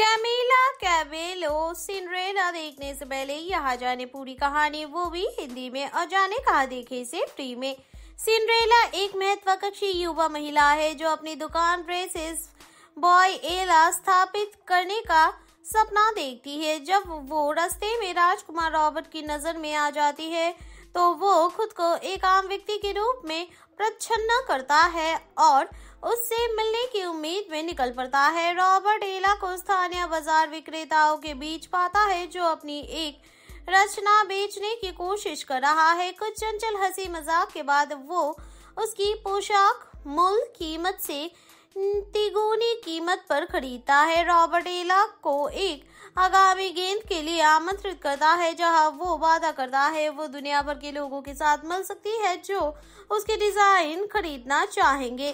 Camilla Cabello Cinderella देखने से पहले यहाँ जाने पूरी कहानी वो भी हिंदी में और जाने कहा देखे से फ्री में सिंड्रेला एक महत्वाकांक्षी युवा महिला है जो अपनी दुकान ड्रेसेस बॉय एला स्थापित करने का सपना देखती है जब वो रास्ते में राजकुमार रॉबर्ट की नजर में आ जाती है तो वो खुद को एक आम व्यक्ति के रूप में प्रच्छन्न करता है और उससे मिलने की उम्मीद में निकल पड़ता है रॉबर्ट एला को स्थानीय बाजार विक्रेताओं के बीच पाता है जो अपनी एक रचना बेचने की कोशिश कर रहा है कुछ चंचल हंसी मजाक के बाद वो उसकी पोशाक मूल कीमत से तिगुनी कीमत पर खरीदता है रॉबर्ट एला को एक आगामी गेंद के लिए आमंत्रित करता है जहां वो वादा करता है वो दुनिया भर के लोगों के साथ मिल सकती है जो उसके डिजाइन खरीदना चाहेंगे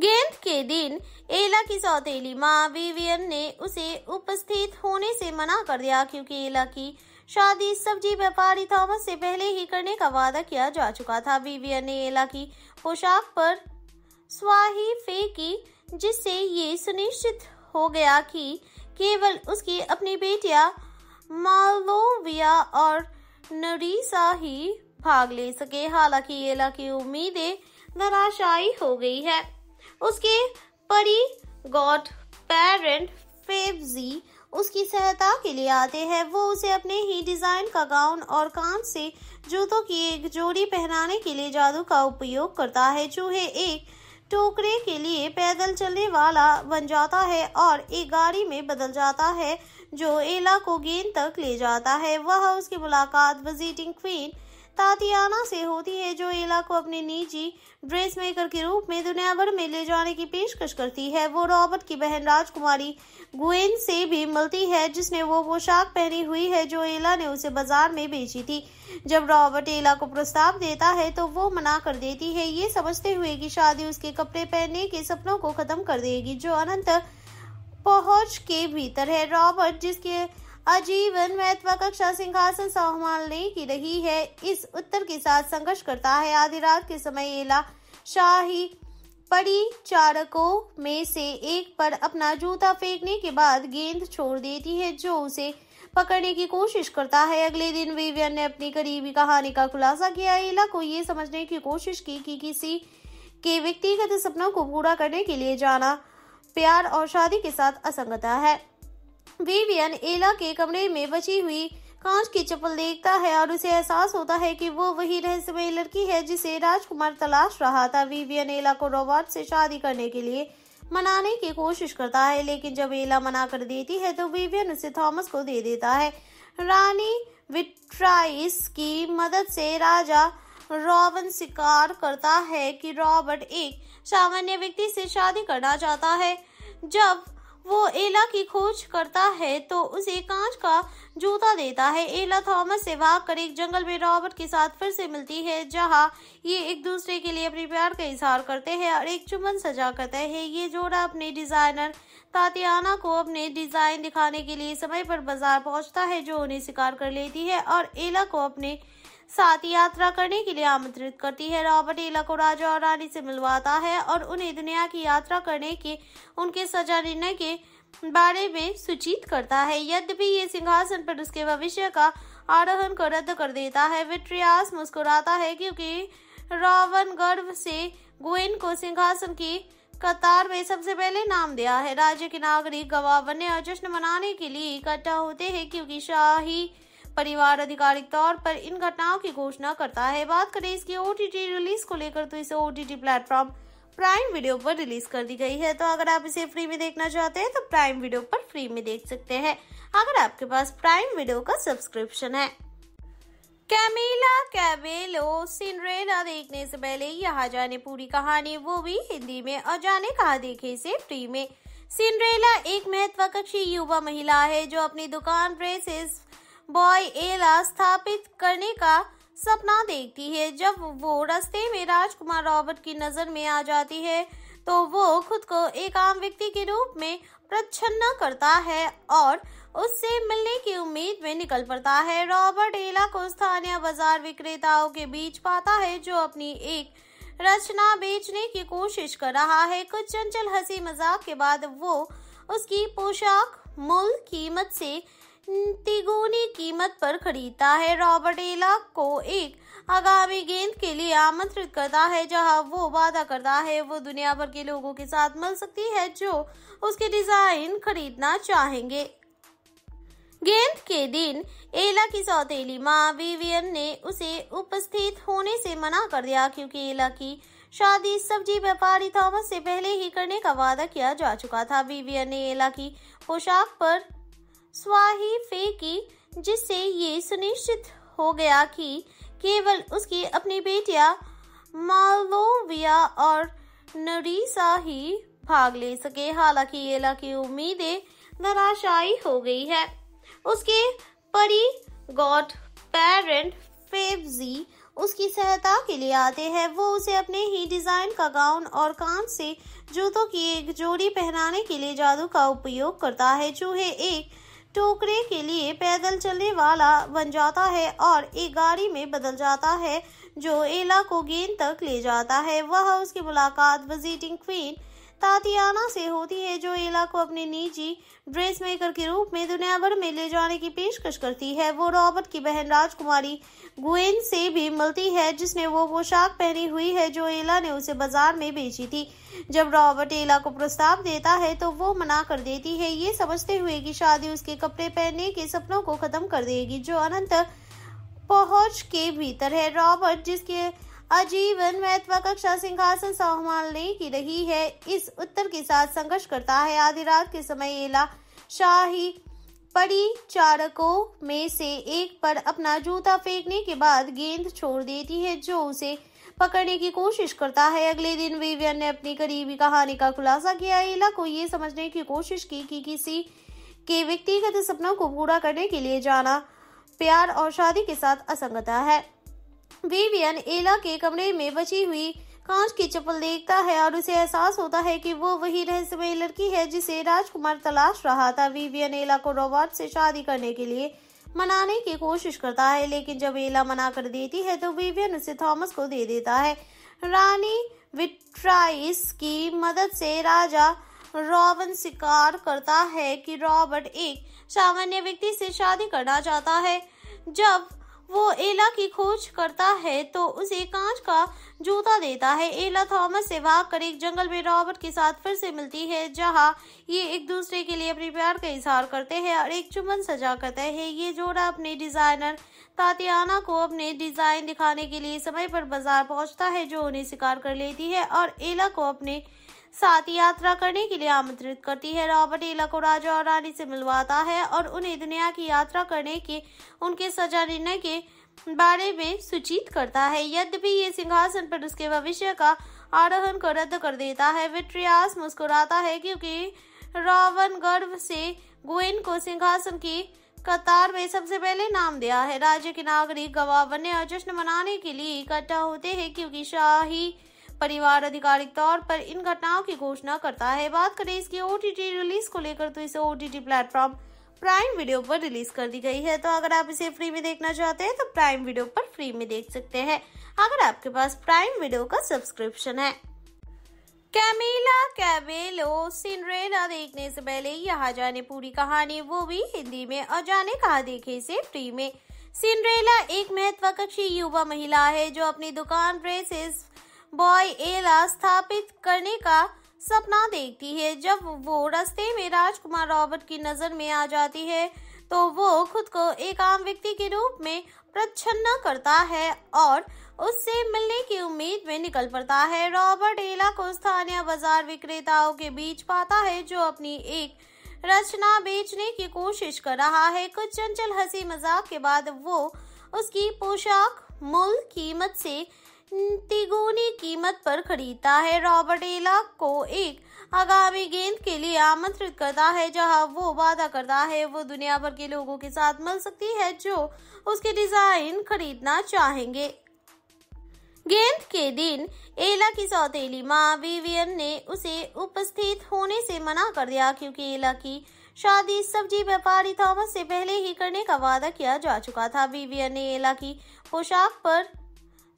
गेंद के दिन एला की सौतेली माँ विवियन ने उसे उपस्थित होने से मना कर दिया क्योंकि एला की शादी सब्जी व्यापारी थॉमस से पहले ही करने का वादा किया जा चुका था विवियन ने एला की पोशाक पर स्वाही फेंकी जिससे ये सुनिश्चित हो गया कि केवल उसकी अपनी बेटियां मालोविया और नरीसा ही भाग ले सके हालांकि ये की उम्मीदें नराशाई हो गई है उसके परी गॉड पेरेंट फेवजी उसकी सहायता के लिए आते हैं वो उसे अपने ही डिजाइन का गाउन और कान से जूतों की एक जोड़ी पहनाने के लिए जादू का उपयोग करता है चूहे एक टोकरे के लिए पैदल चलने वाला बन जाता है और एक गाड़ी में बदल जाता है जो एला को गेंद तक ले जाता है वह उसकी मुलाकात विजिटिंग क्वीन तातियाना से होती है जो एला को अपने निजी ड्रेस मेकर के रूप में दुनिया भर में ले जाने की पेशकश करती है वो रॉबर्ट की बहन राजकुमारी गुएन से भी मिलती है जिसने वो पोशाक पहनी हुई है जो एला ने उसे बाजार में बेची थी जब रॉबर्ट एला को प्रस्ताव देता है तो वो मना कर देती है ये समझते हुए की शादी उसके कपड़े पहनने के सपनों को खत्म कर देगी जो अनंत पहुंच के भीतर है रॉबर्ट जिसके आजीवन महत्वाकांक्षा सिंहासन संभालने की रही है इस उत्तर के साथ संघर्ष करता है आधी रात के समय एला शाही परिचारकों में से एक पर अपना जूता फेंकने के बाद गेंद छोड़ देती है जो उसे पकड़ने की कोशिश करता है अगले दिन विवियन ने अपनी करीबी कहानी का खुलासा किया एला को ये समझने की कोशिश की कि किसी के व्यक्तिगत सपनों को पूरा करने के लिए जाना प्यार और शादी के साथ असंगता है विवियन एला के कमरे में बची हुई कांच की चप्पल देखता है और उसे एहसास होता है कि वो वही रहस्यमय लड़की है जिसे राजकुमार तलाश रहा था विवियन एला को रॉबर्ट से शादी करने के लिए मनाने की कोशिश करता है लेकिन जब एला मना कर देती है तो विवियन उसे थॉमस को दे देता है रानी विट्राइस की मदद से राजा रॉबन स्वीकार करता है कि रॉबर्ट एक सामान्य व्यक्ति से शादी करना चाहता है जब वो एला की खोज करता है तो उसे कांच का जूता देता है एला थॉमस से भागकर एक जंगल में रॉबर्ट के साथ फिर से मिलती है जहां ये एक दूसरे के लिए अपने प्यार का इजहार करते हैं और एक चुमन सजा करते हैं ये जोड़ा अपने डिजाइनर तातियाना को अपने डिजाइन दिखाने के लिए समय पर बाजार पहुंचता है जो उन्हें शिकार कर लेती है और एला को अपने साथ यात्रा करने के लिए आमंत्रित करती है रॉबर्ट एला को राजा और रानी से मिलवाता है और उन्हें दुनिया की यात्रा करने के उनके सजा निर्णय के बारे में सूचित करता है यद्यपि ये सिंहासन पर उसके भविष्य का आरोहन को रद्द कर देता है विट्रियास मुस्कुराता है क्योंकि रावण गर्व से गोइन को सिंहासन की कतार में सबसे पहले नाम दिया है राज्य के नागरिक गवाह बनने और जश्न मनाने के लिए इकट्ठा होते हैं क्योंकि शाही परिवार आधिकारिक तौर पर इन घटनाओं की घोषणा करता है बात करें इसकी ओ रिलीज को लेकर तो इसे ओ प्लेटफॉर्म प्राइम वीडियो पर रिलीज कर दी गई है तो अगर आप इसे फ्री में देखना चाहते हैं तो प्राइम वीडियो पर फ्री में देख सकते हैं अगर आपके पास प्राइम वीडियो का सब्सक्रिप्शन है कैमिला कैबेलो सिंड्रेला देखने से पहले यहाँ जाने पूरी कहानी वो भी हिंदी में और जाने कहा देखे से फ्री में सिंड्रेला एक महत्वाकांक्षी युवा महिला है जो अपनी दुकान ड्रेसेस बॉय एला स्थापित करने का सपना देखती है जब वो रास्ते में राजकुमार रॉबर्ट की नजर में आ जाती है तो वो खुद को एक आम व्यक्ति के रूप में प्रच्छन्न करता है और उससे मिलने की उम्मीद में निकल पड़ता है रॉबर्ट एला को स्थानीय बाजार विक्रेताओं के बीच पाता है जो अपनी एक रचना बेचने की कोशिश कर रहा है कुछ चंचल हंसी मजाक के बाद वो उसकी पोशाक मूल कीमत से तिगुनी कीमत पर खरीदता है रॉबर्ट एला को एक आगामी गेंद के लिए आमंत्रित करता है जहां वो वादा करता है वो दुनिया भर के लोगों के साथ मिल सकती है जो उसके डिजाइन खरीदना चाहेंगे गेंद के दिन एला की सौतेली माँ विवियन ने उसे उपस्थित होने से मना कर दिया क्योंकि एला की शादी सब्जी व्यापारी थॉमस से पहले ही करने का वादा किया जा चुका था विवियन ने एला की पोशाक पर स्वाही फेंकी जिससे ये सुनिश्चित हो गया कि केवल उसकी अपनी बेटियां मालोविया और नरीसा ही भाग ले सके हालांकि एला की उम्मीदें निराशाई हो गई है उसके परी गॉड पेरेंट फेवजी उसकी सहायता के लिए आते हैं वो उसे अपने ही डिजाइन का गाउन और कान से जूतों की एक जोड़ी पहनाने के लिए जादू का उपयोग करता है चूहे एक टोकरे के लिए पैदल चलने वाला बन जाता है और एक गाड़ी में बदल जाता है जो एला को गेंद तक ले जाता है वह उसकी मुलाकात विजिटिंग क्वीन तातियाना से होती है जो एला को अपने निजी ड्रेस मेकर के रूप में दुनिया भर में ले जाने की पेशकश करती है वो रॉबर्ट की बहन राजकुमारी गुएन से भी मिलती है जिसने वो पोशाक पहनी हुई है जो एला ने उसे बाजार में बेची थी जब रॉबर्ट एला को प्रस्ताव देता है तो वो मना कर देती है ये समझते हुए की शादी उसके कपड़े पहनने के सपनों को खत्म कर देगी जो अनंत पहुंच के भीतर है रॉबर्ट जिसके आजीवन महत्वाकांक्षा सिंहासन संभालने की रही है इस उत्तर के साथ संघर्ष करता है आधी रात के समय एला शाही परिचारकों में से एक पर अपना जूता फेंकने के बाद गेंद छोड़ देती है जो उसे पकड़ने की कोशिश करता है अगले दिन विवियन ने अपनी करीबी कहानी का खुलासा किया एला को ये समझने की कोशिश की कि किसी के व्यक्तिगत सपनों को पूरा करने के लिए जाना प्यार और शादी के साथ असंगता है विवियन एला के कमरे में बची हुई कांच की चप्पल देखता है और उसे एहसास होता है कि वो वही रहस्यमय लड़की है जिसे राजकुमार तलाश रहा था विवियन एला को रोबोट से शादी करने के लिए मनाने की कोशिश करता है लेकिन जब एला मना कर देती है तो विवियन उसे थॉमस को दे देता है रानी विट्राइस की मदद से राजा रॉबन स्वीकार करता है कि रॉबर्ट एक सामान्य व्यक्ति से शादी करना चाहता है जब वो एला की खोज करता है तो उसे कांच का जूता देता है एला थॉमस से भागकर एक जंगल में रॉबर्ट के साथ फिर से मिलती है जहां ये एक दूसरे के लिए अपने प्यार का इजहार करते हैं और एक चुमन सजा करते हैं ये जोड़ा अपने डिजाइनर तातियाना को अपने डिजाइन दिखाने के लिए समय पर बाजार पहुंचता है जो उन्हें शिकार कर लेती है और एला को अपने साथ यात्रा करने के लिए आमंत्रित करती है रॉबर्ट एला को राजा और रानी से मिलवाता है और उन्हें दुनिया की यात्रा करने के उनके सजा निर्णय के बारे में सूचित करता है यद्यपि ये सिंहासन पर उसके भविष्य का आरोहन को रद्द कर देता है विट्रियास मुस्कुराता है क्योंकि रावण गर्व से गुएन को सिंहासन की कतार में सबसे पहले नाम दिया है राज्य के नागरिक गवाह बनने और जश्न मनाने के लिए इकट्ठा होते हैं क्योंकि शाही परिवार आधिकारिक तौर पर इन घटनाओं की घोषणा करता है बात करें इसकी ओ रिलीज को लेकर तो इसे ओ प्लेटफॉर्म प्राइम वीडियो पर रिलीज कर दी गई है तो अगर आप इसे फ्री में देखना चाहते हैं तो प्राइम वीडियो पर फ्री में देख सकते हैं अगर आपके पास प्राइम वीडियो का सब्सक्रिप्शन है कैमिला कैबेलो सिंड्रेला देखने से पहले यहाँ जाने पूरी कहानी वो भी हिंदी में और जाने कहा देखे से फ्री में सिंड्रेला एक महत्वाकांक्षी युवा महिला है जो अपनी दुकान ड्रेसेस बॉय एला स्थापित करने का सपना देखती है जब वो रास्ते में राजकुमार रॉबर्ट की नजर में आ जाती है तो वो खुद को एक आम व्यक्ति के रूप में प्रच्छन्न करता है और उससे मिलने की उम्मीद में निकल पड़ता है रॉबर्ट एला को स्थानीय बाजार विक्रेताओं के बीच पाता है जो अपनी एक रचना बेचने की कोशिश कर रहा है कुछ चंचल हंसी मजाक के बाद वो उसकी पोशाक मूल कीमत से तिगुनी कीमत पर खरीदता है रॉबर्ट एला को एक आगामी गेंद के लिए आमंत्रित करता है जहां वो वादा करता है वो दुनिया भर के लोगों के साथ मिल सकती है जो उसके डिजाइन खरीदना चाहेंगे गेंद के दिन एला की सौतेली माँ विवियन ने उसे उपस्थित होने से मना कर दिया क्योंकि एला की शादी सब्जी व्यापारी थॉमस से पहले ही करने का वादा किया जा चुका था विवियन ने एला की पोशाक पर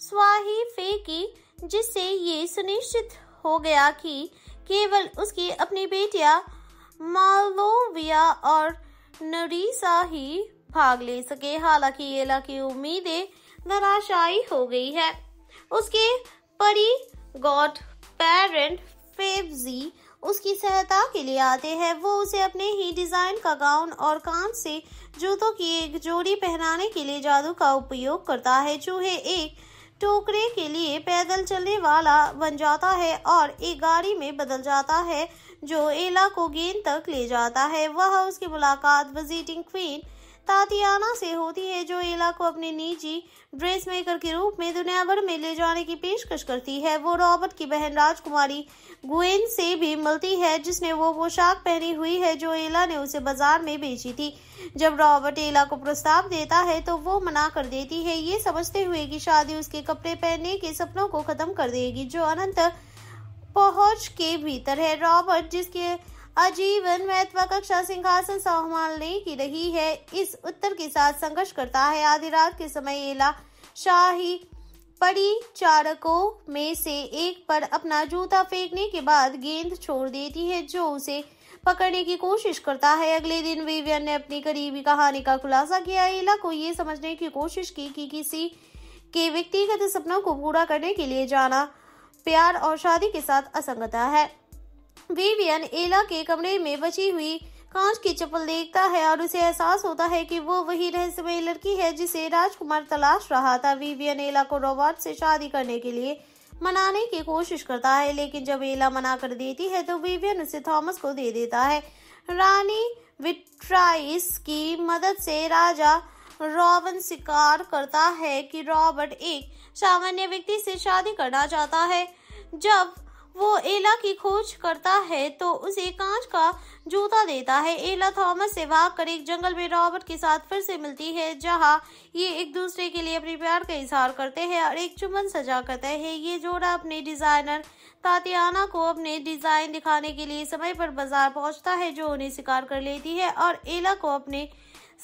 स्वाही फेंकी जिससे ये सुनिश्चित हो गया कि केवल उसकी अपनी बेटियां मालोविया और नरीसा ही भाग ले सके हालांकि ये की उम्मीदें नराशाई हो गई है उसके परी गॉड पेरेंट फेवजी उसकी सहायता के लिए आते हैं वो उसे अपने ही डिजाइन का गाउन और कान से जूतों की एक जोड़ी पहनाने के लिए जादू का उपयोग करता है चूहे एक टोकरे के लिए पैदल चलने वाला बन जाता है और एक गाड़ी में बदल जाता है जो एला को गेंद तक ले जाता है वह उसकी मुलाकात विजिटिंग क्वीन तातियाना से होती है जो एला को अपने निजी ड्रेस मेकर के रूप में दुनिया भर में ले जाने की पेशकश करती है वो रॉबर्ट की बहन राजकुमारी गुएन से भी मिलती है जिसने वो पोशाक पहनी हुई है जो एला ने उसे बाजार में बेची थी जब रॉबर्ट एला को प्रस्ताव देता है तो वो मना कर देती है ये समझते हुए की शादी उसके कपड़े पहनने के सपनों को खत्म कर देगी जो अनंत पहुंच के भीतर है रॉबर्ट जिसके आजीवन महत्वा कक्षा सिंहासन संभालने की रही है इस उत्तर के साथ संघर्ष करता है आधी रात के समय एला शाही परिचारकों में से एक पर अपना जूता फेंकने के बाद गेंद छोड़ देती है जो उसे पकड़ने की कोशिश करता है अगले दिन विवियन ने अपनी करीबी कहानी का खुलासा किया एला को ये समझने की कोशिश की कि किसी के व्यक्तिगत सपनों को पूरा करने के लिए जाना प्यार और शादी के साथ असंगता है विवियन एला के कमरे में बची हुई कांच की चप्पल देखता है और उसे एहसास होता है कि वो वही रहस्यमय लड़की है जिसे राजकुमार तलाश रहा था विवियन एला को रोबोट से शादी करने के लिए मनाने की कोशिश करता है लेकिन जब एला मना कर देती है तो विवियन उसे थॉमस को दे देता है रानी विट्राइस की मदद से राजा रॉबन स्वीकार करता है कि रॉबर्ट एक सामान्य व्यक्ति से शादी करना चाहता है जब वो एला की खोज करता है तो उसे कांच का जूता देता है एला थॉमस से भाग कर एक जंगल में रॉबर्ट के साथ फिर से मिलती है जहां ये एक दूसरे के लिए अपने प्यार का इजहार करते हैं और एक चुमन सजा करते हैं ये जोड़ा अपने डिजाइनर तातियाना को अपने डिजाइन दिखाने के लिए समय पर बाजार पहुंचता है जो उन्हें शिकार कर लेती है और एला को अपने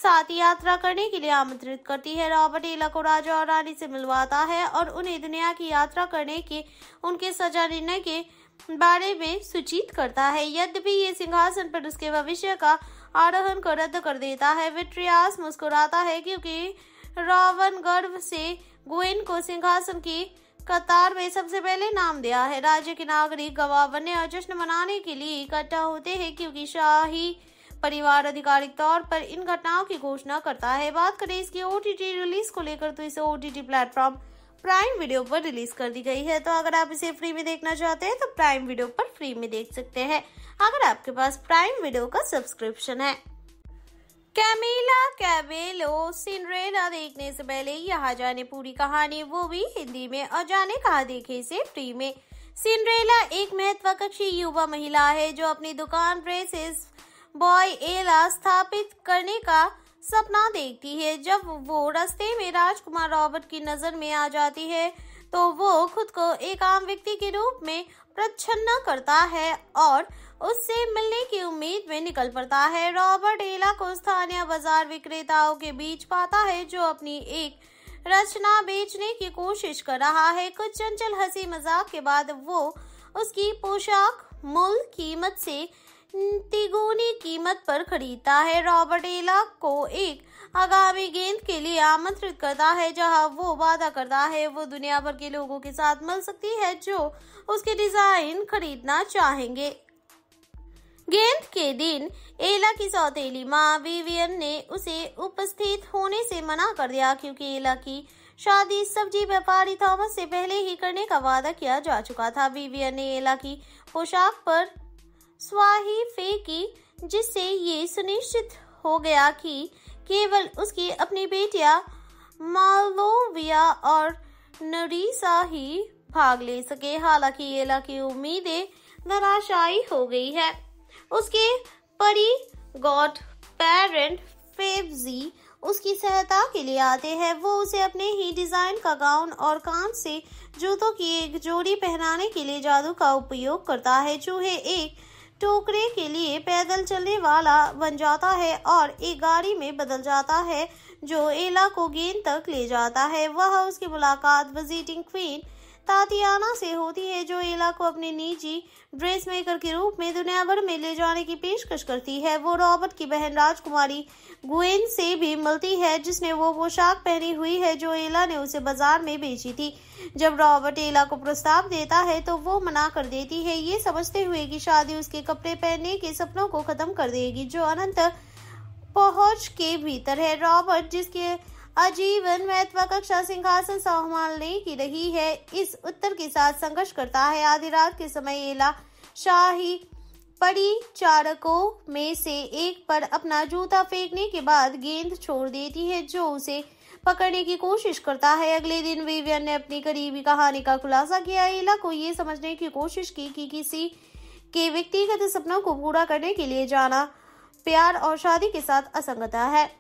साथ यात्रा करने के लिए आमंत्रित करती है रॉबर्ट एला को राजा और रानी से मिलवाता है और उन्हें दुनिया की यात्रा करने के उनके सजा निर्णय के बारे में सूचित करता है यद्यपि ये सिंहासन पर उसके भविष्य का आरोहन को रद्द कर देता है विट्रियास मुस्कुराता है क्योंकि रावण गर्व से गोइन को सिंहासन की कतार में सबसे पहले नाम दिया है राज्य के नागरिक गवाह बनने और जश्न मनाने के लिए इकट्ठा होते हैं क्योंकि शाही परिवार आधिकारिक तौर पर इन घटनाओं की घोषणा करता है बात करें इसकी ओ रिलीज को लेकर तो इसे ओ प्लेटफॉर्म प्राइम वीडियो पर रिलीज कर दी गई है तो अगर आप इसे फ्री में देखना चाहते हैं तो प्राइम वीडियो पर फ्री में देख सकते हैं अगर आपके पास प्राइम वीडियो का सब्सक्रिप्शन है कैमिला कैबेलो सिंड्रेला देखने से पहले यहाँ जाने पूरी कहानी वो भी हिंदी में और जाने कहा देखे से फ्री में सिंड्रेला एक महत्वाकांक्षी युवा महिला है जो अपनी दुकान ड्रेसेस बॉय एला स्थापित करने का सपना देखती है जब वो रास्ते में राजकुमार रॉबर्ट की नजर में आ जाती है तो वो खुद को एक आम व्यक्ति के रूप में प्रच्छन्न करता है और उससे मिलने की उम्मीद में निकल पड़ता है रॉबर्ट एला को स्थानीय बाजार विक्रेताओं के बीच पाता है जो अपनी एक रचना बेचने की कोशिश कर रहा है कुछ चंचल हंसी मजाक के बाद वो उसकी पोशाक मूल कीमत से तिगुनी कीमत पर खरीदता है रॉबर्ट एला को एक आगामी गेंद के लिए आमंत्रित करता है जहां वो वादा करता है वो दुनिया भर के लोगों के साथ मिल सकती है जो उसके डिजाइन खरीदना चाहेंगे गेंद के दिन एला की सौतेली माँ विवियन ने उसे उपस्थित होने से मना कर दिया क्योंकि एला की शादी सब्जी व्यापारी थॉमस से पहले ही करने का वादा किया जा चुका था विवियन ने एला की पोशाक पर स्वाही फेंकी जिससे ये सुनिश्चित हो गया कि केवल उसकी अपनी बेटियां मालोविया और नरीसा ही भाग ले सके हालांकि ये की उम्मीदें नराशाई हो गई है उसके परी गॉड पेरेंट फेवजी उसकी सहायता के लिए आते हैं वो उसे अपने ही डिजाइन का गाउन और कान से जूतों की एक जोड़ी पहनाने के लिए जादू का उपयोग करता है चूहे एक टोकरे के लिए पैदल चलने वाला बन जाता है और एक गाड़ी में बदल जाता है जो एला को गेंद तक ले जाता है वह उसकी मुलाकात विजिटिंग क्वीन तातियाना से होती है जो एला को अपने निजी ड्रेस मेकर के रूप में दुनिया भर में ले जाने की पेशकश करती है वो रॉबर्ट की बहन राजकुमारी गुएन से भी मिलती है जिसने वो पोशाक पहनी हुई है जो एला ने उसे बाजार में बेची थी जब रॉबर्ट एला को प्रस्ताव देता है तो वो मना कर देती है ये समझते हुए की शादी उसके कपड़े पहनने के सपनों को खत्म कर देगी जो अनंत पहुंच के भीतर है रॉबर्ट जिसके आजीवन महत्वाकांक्षा सिंहासन संभालने की रही है इस उत्तर के साथ संघर्ष करता है आधी रात के समय एला शाही परिचारकों में से एक पर अपना जूता फेंकने के बाद गेंद छोड़ देती है जो उसे पकड़ने की कोशिश करता है अगले दिन विवियन ने अपनी करीबी कहानी का खुलासा किया एला को ये समझने की कोशिश की कि किसी के व्यक्तिगत सपनों को पूरा करने के लिए जाना प्यार और शादी के साथ असंगता है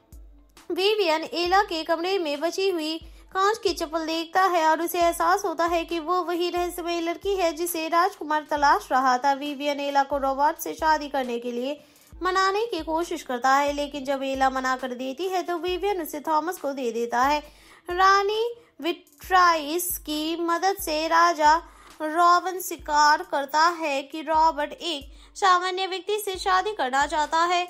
विवियन एला के कमरे में बची हुई कांच की चप्पल देखता है और उसे एहसास होता है कि वो वही रहस्यमय लड़की है जिसे राजकुमार तलाश रहा था विवियन एला को रोबोट से शादी करने के लिए मनाने की कोशिश करता है लेकिन जब एला मना कर देती है तो विवियन उसे थॉमस को दे देता है रानी विट्राइस की मदद से राजा रॉबन स्वीकार करता है कि रॉबर्ट एक सामान्य व्यक्ति से शादी करना चाहता है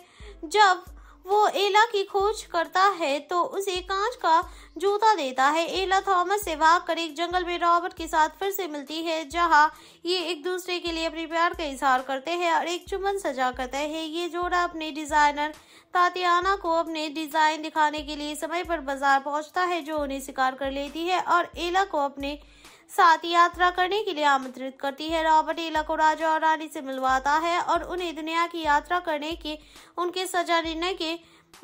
जब वो एला की खोज करता है तो उसे कांच का जूता देता है एला थॉमस से भागकर एक जंगल में रॉबर्ट के साथ फिर से मिलती है जहां ये एक दूसरे के लिए अपने प्यार का इजहार करते हैं और एक चुमन सजा करते हैं ये जोड़ा अपने डिजाइनर तातियाना को अपने डिजाइन दिखाने के लिए समय पर बाजार पहुंचता है जो उन्हें शिकार कर लेती है और एला को अपने साथ यात्रा करने के लिए आमंत्रित करती है रॉबर्ट एला को राजा और रानी से मिलवाता है और उन्हें दुनिया की यात्रा करने के उनके सजा निर्णय के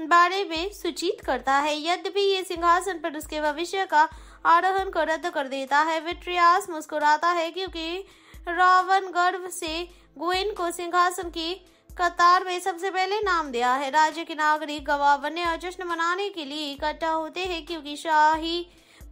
बारे में सूचित करता है यद्यपि ये सिंहासन पर उसके भविष्य का आरोहन को रद्द कर देता है विट्रियास मुस्कुराता है क्योंकि रावण गर्व से गोइन को सिंहासन की कतार में सबसे पहले नाम दिया है राज्य के नागरिक गवाह बनने और जश्न मनाने के लिए इकट्ठा होते हैं क्योंकि शाही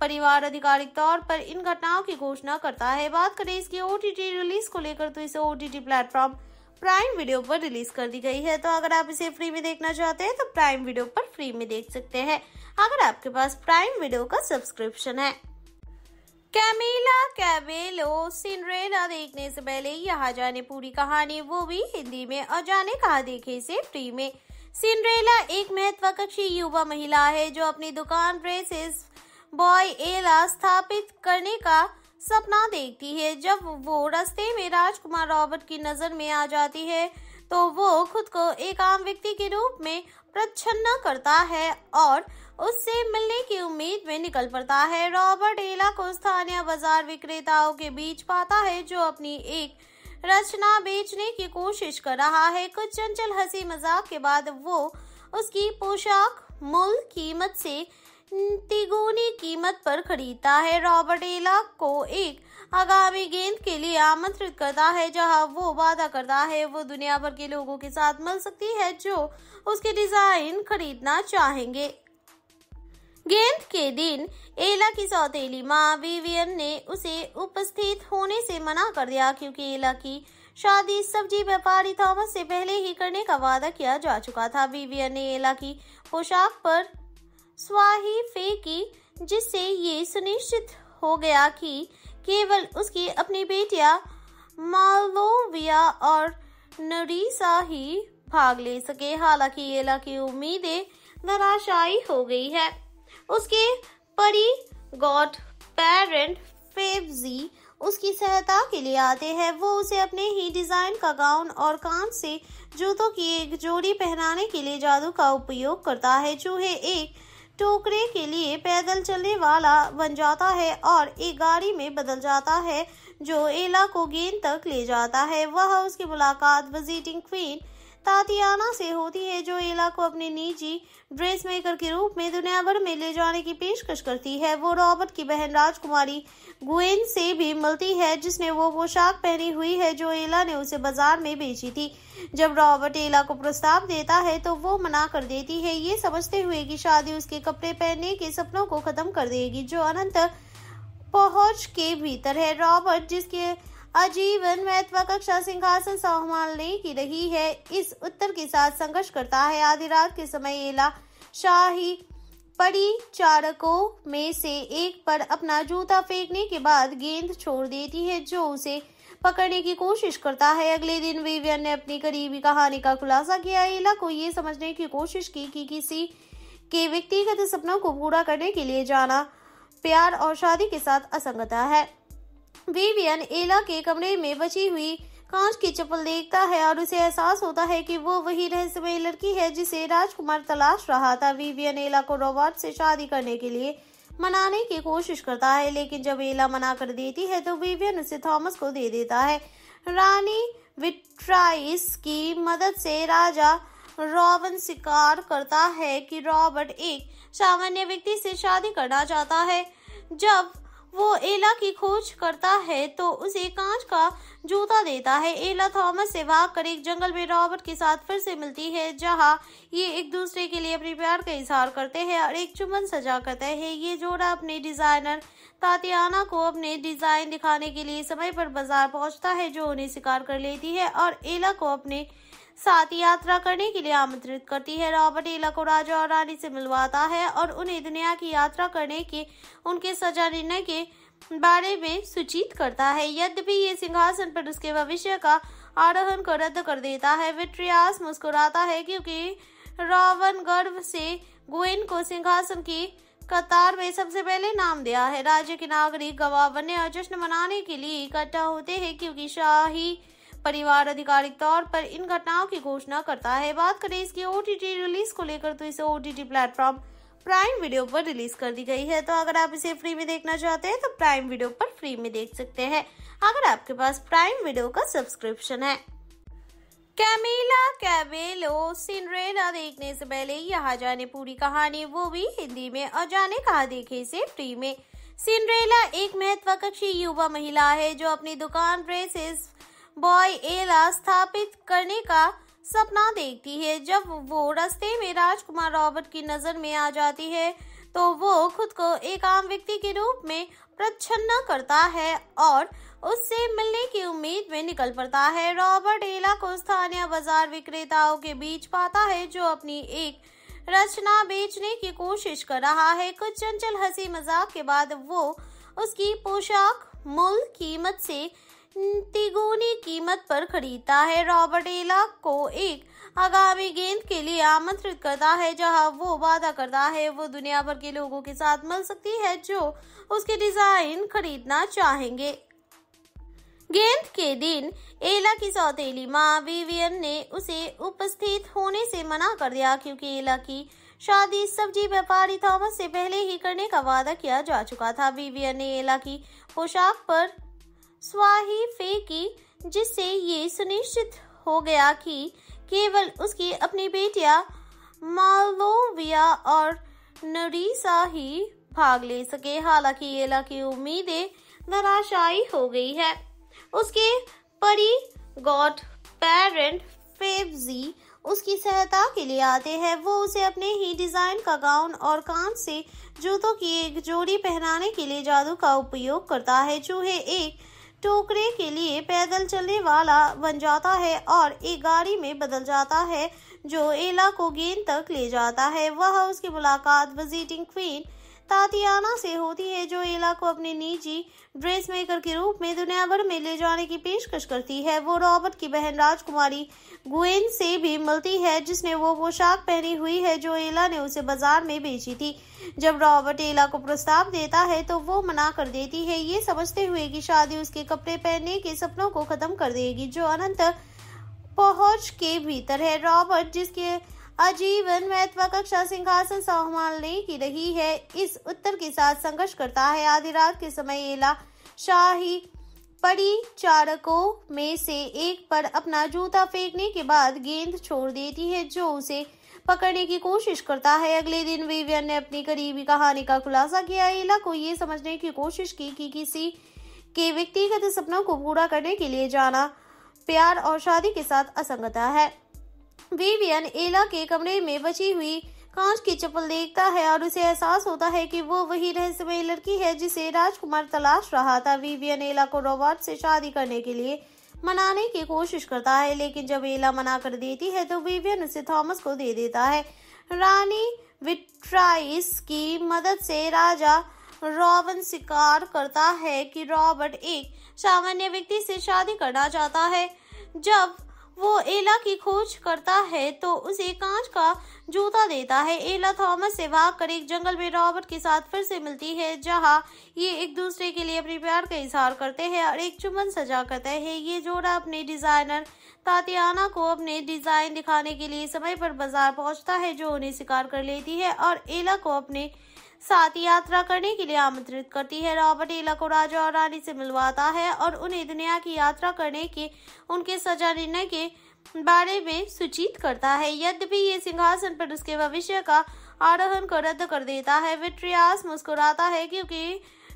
परिवार आधिकारिक तौर पर इन घटनाओं की घोषणा करता है बात करें इसके ओ रिलीज को लेकर तो इसे टी प्लेटफॉर्म प्राइम वीडियो पर रिलीज कर दी गई है तो अगर आप इसे फ्री में देखना चाहते हैं तो प्राइम वीडियो पर फ्री में देख सकते हैं अगर आपके पास प्राइम वीडियो का सब्सक्रिप्शन है कैमिला कैबेलो सिंड्रेला देखने से पहले यहाँ जाने पूरी कहानी वो भी हिंदी में और जाने कहा देखे से फ्री में सिंड्रेला एक महत्वाकांक्षी युवा महिला है जो अपनी दुकान ड्रेसेस बॉय एला स्थापित करने का सपना देखती है जब वो रास्ते में राजकुमार रॉबर्ट की नजर में आ जाती है तो वो खुद को एक आम व्यक्ति के रूप में प्रच्छन्न करता है और उससे मिलने की उम्मीद में निकल पड़ता है रॉबर्ट एला को स्थानीय बाजार विक्रेताओं के बीच पाता है जो अपनी एक रचना बेचने की कोशिश कर रहा है कुछ चंचल हंसी मजाक के बाद वो उसकी पोशाक मूल कीमत से तिगुनी कीमत पर खरीदता है रॉबर्ट एला को एक आगामी गेंद के लिए आमंत्रित करता है जहां वो वादा करता है वो दुनिया भर के लोगों के साथ मिल सकती है जो उसके डिजाइन खरीदना चाहेंगे गेंद के दिन एला की सौतेली माँ विवियन ने उसे उपस्थित होने से मना कर दिया क्योंकि एला की शादी सब्जी व्यापारी थॉमस से पहले ही करने का वादा किया जा चुका था विवियन ने एला की पोशाक पर स्वाही फेंकी जिससे ये सुनिश्चित हो गया कि केवल उसकी अपनी बेटियां मालोविया और नरीसा ही भाग ले सके हालांकि ये लकी उम्मीदें नराशाई हो गई है उसके परी गॉड पेरेंट फेवजी उसकी सहायता के लिए आते हैं वो उसे अपने ही डिजाइन का गाउन और कान से जूतों की एक जोड़ी पहनाने के लिए जादू का उपयोग करता है चूहे एक टोकरे के लिए पैदल चलने वाला बन जाता है और एक गाड़ी में बदल जाता है जो एला को गेंद तक ले जाता है वह उसकी मुलाकात विजिटिंग क्वीन तातियाना से होती है जो एला को अपने निजी ड्रेस मेकर के रूप में दुनिया भर में ले जाने की पेशकश करती है वो रॉबर्ट की बहन राजकुमारी गुएन से भी मिलती है जिसने वो पोशाक पहनी हुई है जो एला ने उसे बाजार में बेची थी जब रॉबर्ट एला को प्रस्ताव देता है तो वो मना कर देती है ये समझते हुए की शादी उसके कपड़े पहनने के सपनों को खत्म कर देगी जो अनंत पहुंच के भीतर है रॉबर्ट जिसके आजीवन महत्वा कक्षा सिंहासन संभालने की रही है इस उत्तर के साथ संघर्ष करता है आधी रात के समय एला शाही परिचारकों में से एक पर अपना जूता फेंकने के बाद गेंद छोड़ देती है जो उसे पकड़ने की कोशिश करता है अगले दिन विवियन ने अपनी करीबी कहानी का खुलासा किया एला को ये समझने की कोशिश की कि किसी के व्यक्तिगत सपनों को पूरा करने के लिए जाना प्यार और शादी के साथ असंगता है विवियन एला के कमरे में बची हुई कांच की चप्पल देखता है और उसे एहसास होता है कि वो वही रहस्यमय लड़की है जिसे राजकुमार तलाश रहा था विवियन एला को रोबोट से शादी करने के लिए मनाने की कोशिश करता है लेकिन जब एला मना कर देती है तो विवियन उसे थॉमस को दे देता है रानी विट्राइस की मदद से राजा रॉबन स्वीकार करता है कि रॉबर्ट एक सामान्य व्यक्ति से शादी करना चाहता है जब वो एला की खोज करता है तो उसे कांच का जूता देता है एला थॉमस से भाग कर एक जंगल में रॉबर्ट के साथ फिर से मिलती है जहां ये एक दूसरे के लिए अपने प्यार का इजहार करते हैं और एक चुमन सजा करते हैं ये जोड़ा अपने डिजाइनर तातियाना को अपने डिजाइन दिखाने के लिए समय पर बाजार पहुंचता है जो उन्हें शिकार कर लेती है और एला को अपने साथ यात्रा करने के लिए आमंत्रित करती है रॉबर्ट एला को राजा और रानी से मिलवाता है और उन्हें दुनिया की यात्रा करने के उनके सजा निर्णय के बारे में सूचित करता है यद्यपि ये सिंहासन पर उसके भविष्य का आरोहन को रद्द कर देता है विट्रियास मुस्कुराता है क्योंकि रावण गर्व से गुएन को सिंहासन की कतार में सबसे पहले नाम दिया है राज्य के नागरिक बनने और जश्न मनाने के लिए इकट्ठा होते हैं क्योंकि शाही परिवार आधिकारिक तौर पर इन घटनाओं की घोषणा करता है बात करें इसकी ओटीटी रिलीज को लेकर तो इसे ओटीटी प्लेटफॉर्म प्राइम वीडियो पर रिलीज कर दी गई है तो अगर आप इसे फ्री में देखना चाहते हैं तो प्राइम वीडियो पर फ्री में देख सकते हैं अगर आपके पास प्राइम वीडियो का सब्सक्रिप्शन है कैमिला कैबेलो सिंड्रेला देखने से पहले यहाँ जाने पूरी कहानी वो भी हिंदी में और जाने कहा देखे से फ्री में सिंड्रेला एक महत्वाकांक्षी युवा महिला है जो अपनी दुकान ड्रेसेस बॉय एला स्थापित करने का सपना देखती है जब वो रास्ते में राजकुमार रॉबर्ट की नजर में आ जाती है तो वो खुद को एक आम व्यक्ति के रूप में प्रच्छन्न करता है और उससे मिलने की उम्मीद में निकल पड़ता है रॉबर्ट एला को स्थानीय बाजार विक्रेताओं के बीच पाता है जो अपनी एक रचना बेचने की कोशिश कर रहा है कुछ चंचल हंसी मजाक के बाद वो उसकी पोशाक मूल कीमत से तिगुनी कीमत पर खरीदता है रॉबर्ट एलॉक को एक आगामी गेंद के लिए आमंत्रित करता है जहां वो वादा करता है वो दुनिया भर के लोगों के साथ मिल सकती है जो उसके डिजाइन खरीदना चाहेंगे गेंद के दिन एला की सौतेली माँ विवियन ने उसे उपस्थित होने से मना कर दिया क्योंकि एला की शादी सब्जी व्यापारी थॉमस से पहले ही करने का वादा किया जा चुका था विवियन ने एला की पोशाक पर स्वाही फेंकी जिससे ये सुनिश्चित हो गया कि केवल उसकी अपनी बेटियां मालोविया और नरीसा ही भाग ले सके हालांकि ये की उम्मीदें नराशाई हो गई है उसके परी गॉड पेरेंट फेवजी उसकी सहायता के लिए आते हैं वो उसे अपने ही डिजाइन का गाउन और कान से जूतों की एक जोड़ी पहनाने के लिए जादू का उपयोग करता है चूहे एक टोकरे के लिए पैदल चलने वाला बन जाता है और एक गाड़ी में बदल जाता है जो एला को गेंद तक ले जाता है वह उसकी मुलाकात विजिटिंग क्वीन तातियाना से होती है जो एला को अपने निजी ड्रेस मेकर के रूप में दुनिया भर में ले जाने की पेशकश करती है वो रॉबर्ट की बहन राजकुमारी गुएन से भी मिलती है जिसने वो पोशाक पहनी हुई है जो एला ने उसे बाजार में बेची थी जब रॉबर्ट एला को प्रस्ताव देता है तो वो मना कर देती है ये समझते हुए की शादी उसके कपड़े पहनने के सपनों को खत्म कर देगी जो अनंत पहुंच के भीतर है रॉबर्ट जिसके आजीवन महत्व कक्षा सिंहासन संभालने की रही है इस उत्तर के साथ संघर्ष करता है आधी रात के समय एला शाही परिचारकों में से एक पर अपना जूता फेंकने के बाद गेंद छोड़ देती है जो उसे पकड़ने की कोशिश करता है अगले दिन विवियन ने अपनी करीबी कहानी का खुलासा किया एला को ये समझने की कोशिश की कि किसी के व्यक्तिगत सपनों को पूरा करने के लिए जाना प्यार और शादी के साथ असंगता है विवियन एला के कमरे में बची हुई कांच की चप्पल देखता है और उसे एहसास होता है कि वो वही रहस्यमय लड़की है जिसे राजकुमार तलाश रहा था विवियन एला को रॉबर्ट से शादी करने के लिए मनाने की कोशिश करता है लेकिन जब एला मना कर देती है तो विवियन उसे थॉमस को दे देता है रानी विट्राइस की मदद से राजा रॉबन स्वीकार करता है कि रॉबर्ट एक सामान्य व्यक्ति से शादी करना चाहता है जब वो एला की खोज करता है तो उसे कांच का जूता देता है एला थॉमस से भागकर एक जंगल में रॉबर्ट के साथ फिर से मिलती है जहां ये एक दूसरे के लिए अपने प्यार का इजहार करते हैं और एक चुमन सजा करते हैं ये जोड़ा अपने डिजाइनर तातियाना को अपने डिजाइन दिखाने के लिए समय पर बाजार पहुंचता है जो उन्हें शिकार कर लेती है और एला को अपने साथ यात्रा करने के लिए आमंत्रित करती है रॉबर्ट एला को राजा और रानी से मिलवाता है और उन्हें दुनिया की यात्रा करने के उनके सजा निर्णय के बारे में सूचित करता है यद्यपि ये सिंहासन पर उसके भविष्य का आरोहन को रद्द कर देता है विट्रियास मुस्कुराता है क्योंकि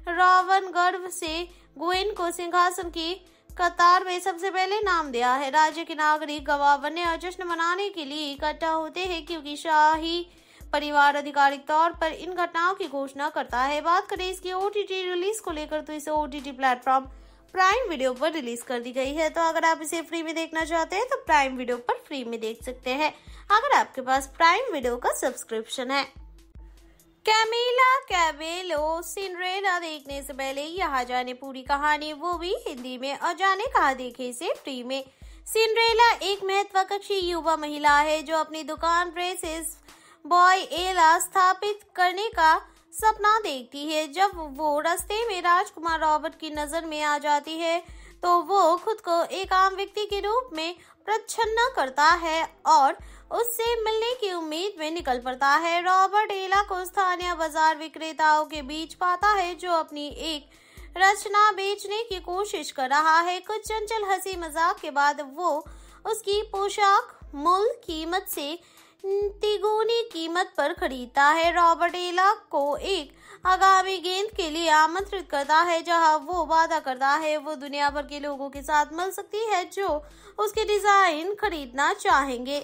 रावण गर्व से गुइन को सिंहासन की कतार में सबसे पहले नाम दिया है राज्य के नागरिक गवाह बनने और जश्न मनाने के लिए इकट्ठा होते हैं क्योंकि शाही परिवार आधिकारिक तौर पर इन घटनाओं की घोषणा करता है बात करें इसकी ओ रिलीज को लेकर तो इसे ओ प्लेटफॉर्म प्राइम वीडियो पर रिलीज कर दी गई है तो अगर आप इसे फ्री में देखना चाहते हैं तो प्राइम वीडियो पर फ्री में देख सकते हैं अगर आपके पास प्राइम वीडियो का सब्सक्रिप्शन है कैमिला कैबेलो सिंड्रेला देखने से पहले यहाँ जाने पूरी कहानी वो भी हिंदी में और जाने कहा देखे से फ्री में सिंड्रेला एक महत्वाकांक्षी युवा महिला है जो अपनी दुकान ड्रेसेस बॉय एला स्थापित करने का सपना देखती है जब वो रास्ते में राजकुमार रॉबर्ट की नजर में आ जाती है तो वो खुद को एक आम व्यक्ति के रूप में प्रच्छन्न करता है और उससे मिलने की उम्मीद में निकल पड़ता है रॉबर्ट एला को स्थानीय बाजार विक्रेताओं के बीच पाता है जो अपनी एक रचना बेचने की कोशिश कर रहा है कुछ चंचल हंसी मजाक के बाद वो उसकी पोशाक मूल कीमत से तिगुनी कीमत पर खरीदता है रॉबर्ट एला को एक आगामी गेंद के लिए आमंत्रित करता है जहां वो वादा करता है वो दुनिया भर के लोगों के साथ मिल सकती है जो उसके डिजाइन खरीदना चाहेंगे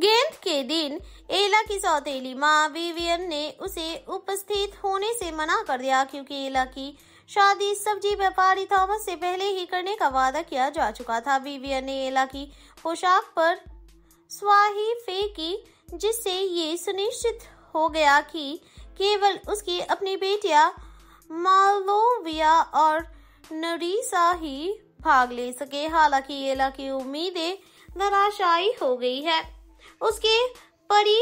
गेंद के दिन एला की सौतेली माँ विवियन ने उसे उपस्थित होने से मना कर दिया क्योंकि एला की शादी सब्जी व्यापारी थॉमस से पहले ही करने का वादा किया जा चुका था विवियन ने एला की पोशाक पर स्वाही फेंकी जिससे ये सुनिश्चित हो गया कि केवल उसकी अपनी बेटियां मालोविया और नरीसा ही भाग ले सके हालांकि ये की उम्मीदें नराशाई हो गई है उसके परी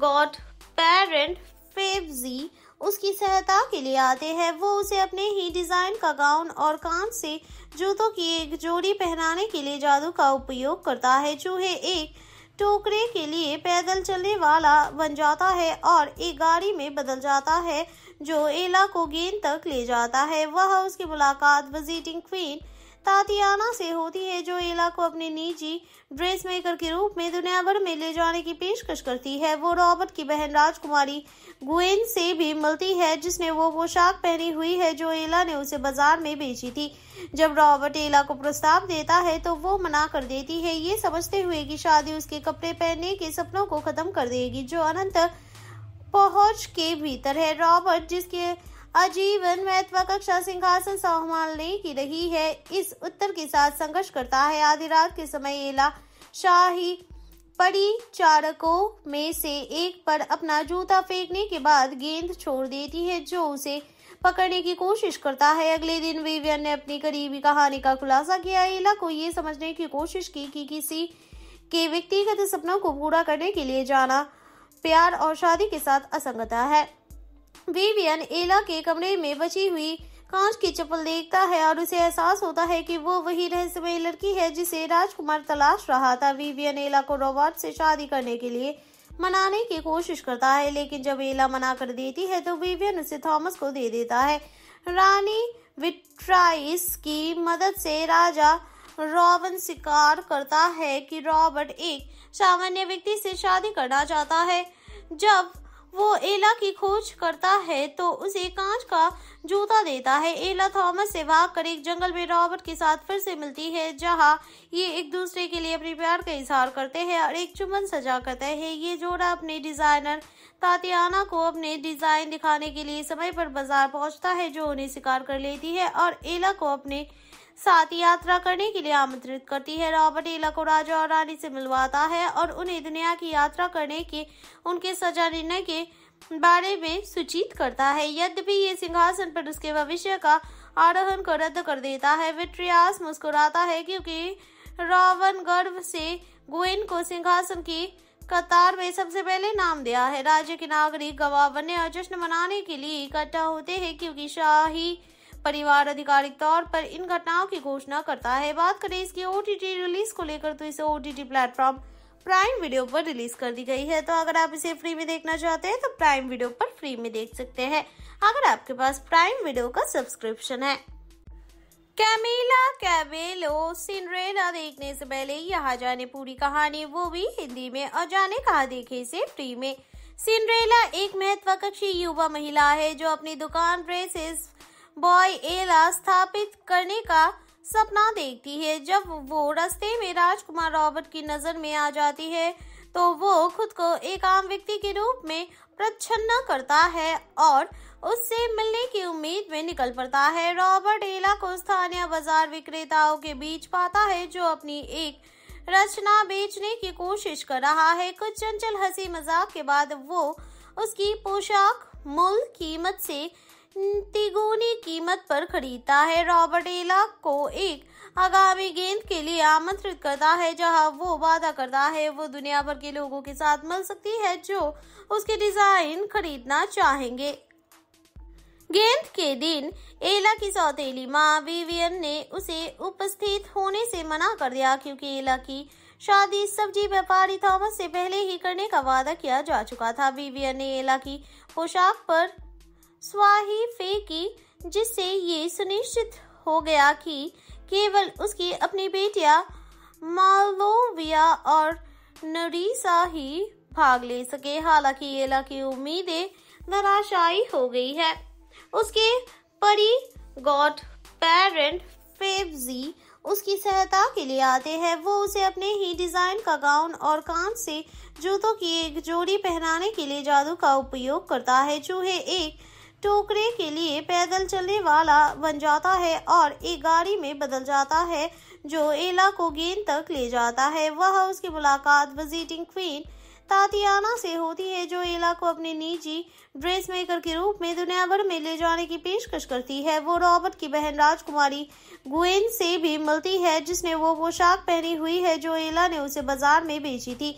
गॉड पेरेंट फेवजी उसकी सहायता के लिए आते हैं वो उसे अपने ही डिजाइन का गाउन और कान से जूतों की एक जोड़ी पहनाने के लिए जादू का उपयोग करता है चूहे एक टोकरे के लिए पैदल चलने वाला बन जाता है और एक गाड़ी में बदल जाता है जो एला को गेंद तक ले जाता है वह उसकी मुलाकात विजिटिंग क्वीन तातियाना से होती है जो एला को अपने निजी ड्रेस मेकर के रूप में दुनिया भर में ले जाने की पेशकश करती है वो रॉबर्ट की बहन राजकुमारी गुएन से भी मिलती है जिसने वो पोशाक पहनी हुई है जो एला ने उसे बाजार में बेची थी जब रॉबर्ट एला को प्रस्ताव देता है तो वो मना कर देती है ये समझते हुए की शादी उसके कपड़े पहनने के सपनों को खत्म कर देगी जो अनंत पहुंच के भीतर है रॉबर्ट जिसके आजीवन महत्वाकांक्षा सिंहासन संभालने की रही है इस उत्तर के साथ संघर्ष करता है आधी रात के समय एला शाही परिचारकों में से एक पर अपना जूता फेंकने के बाद गेंद छोड़ देती है जो उसे पकड़ने की कोशिश करता है अगले दिन विवियन ने अपनी करीबी कहानी का खुलासा किया एला को ये समझने की कोशिश की कि किसी के व्यक्तिगत सपनों को पूरा करने के लिए जाना प्यार और शादी के साथ असंगता है विवियन एला के कमरे में बची हुई कांच की चप्पल देखता है और उसे एहसास होता है कि वो वही रहस्यमय लड़की है जिसे राजकुमार तलाश रहा था विवियन एला को रोबोट से शादी करने के लिए मनाने की कोशिश करता है लेकिन जब एला मना कर देती है तो विवियन उसे थॉमस को दे देता है रानी विट्राइस की मदद से राजा रॉबन स्वीकार करता है कि रॉबर्ट एक सामान्य व्यक्ति से शादी करना चाहता है जब वो एला की खोज करता है तो उसे कांच का जूता देता है एला थॉमस से भागकर एक जंगल में रॉबर्ट के साथ फिर से मिलती है जहां ये एक दूसरे के लिए अपने प्यार का इजहार करते हैं और एक चुमन सजा करते हैं ये जोड़ा अपने डिजाइनर तातियाना को अपने डिजाइन दिखाने के लिए समय पर बाजार पहुंचता है जो उन्हें शिकार कर लेती है और एला को अपने साथ यात्रा करने के लिए आमंत्रित करती है रॉबर्ट एला को राजा और रानी से मिलवाता है और उन्हें दुनिया की यात्रा करने के उनके सजा निर्णय के बारे में सूचित करता है यद्यपि ये सिंहासन पर उसके भविष्य का आरोहन को रद्द कर देता है विट्रियास मुस्कुराता है क्योंकि रावण गर्व से गुएन को सिंहासन की कतार में सबसे पहले नाम दिया है राज्य के नागरिक गवाह बनने और जश्न मनाने के लिए इकट्ठा होते हैं क्योंकि शाही परिवार आधिकारिक तौर पर इन घटनाओं की घोषणा करता है बात करें इसकी ओ रिलीज को लेकर तो इसे ओ प्लेटफॉर्म प्राइम वीडियो पर रिलीज कर दी गई है तो अगर आप इसे फ्री में देखना चाहते हैं तो प्राइम वीडियो पर फ्री में देख सकते हैं अगर आपके पास प्राइम वीडियो का सब्सक्रिप्शन है कैमिला कैबेलो सिंड्रेला देखने से पहले यहाँ जाने पूरी कहानी वो भी हिंदी में और जाने कहा देखे से फ्री में सिंड्रेला एक महत्वाकांक्षी युवा महिला है जो अपनी दुकान ड्रेसेस बॉय एला स्थापित करने का सपना देखती है जब वो रास्ते में राजकुमार रॉबर्ट की नजर में आ जाती है तो वो खुद को एक आम व्यक्ति के रूप में प्रच्छन्न करता है और उससे मिलने की उम्मीद में निकल पड़ता है रॉबर्ट एला को स्थानीय बाजार विक्रेताओं के बीच पाता है जो अपनी एक रचना बेचने की कोशिश कर रहा है कुछ चंचल हंसी मजाक के बाद वो उसकी पोशाक मूल कीमत से तिगुनी कीमत पर खरीदता है रॉबर्ट एला को एक आगामी गेंद के लिए आमंत्रित करता है जहां वो वादा करता है वो दुनिया भर के लोगों के साथ मिल सकती है जो उसके डिजाइन खरीदना चाहेंगे गेंद के दिन एला की सौतेली माँ विवियन ने उसे उपस्थित होने से मना कर दिया क्योंकि एला की शादी सब्जी व्यापारी थॉमस से पहले ही करने का वादा किया जा चुका था विवियन ने एला की पोशाक पर स्वाही फेंकी जिससे ये सुनिश्चित हो गया कि केवल उसकी अपनी बेटियां मालोविया और नरीसा ही भाग ले सके हालांकि ये की उम्मीदें धराशायी हो गई है उसके परी गॉड पेरेंट फेवजी उसकी सहायता के लिए आते हैं वो उसे अपने ही डिजाइन का गाउन और कान से जूतों की एक जोड़ी पहनाने के लिए जादू का उपयोग करता है चूहे एक टोकरे के लिए पैदल चलने वाला बन जाता है और एक गाड़ी में बदल जाता है जो एला को गेंद तक ले जाता है वह उसकी मुलाकात विजिटिंग क्वीन तातियाना से होती है जो एला को अपने निजी ड्रेस मेकर के रूप में दुनिया भर में ले जाने की पेशकश करती है वो रॉबर्ट की बहन राजकुमारी गुएन से भी मिलती है जिसने वो पोशाक पहनी हुई है जो एला ने उसे बाजार में बेची थी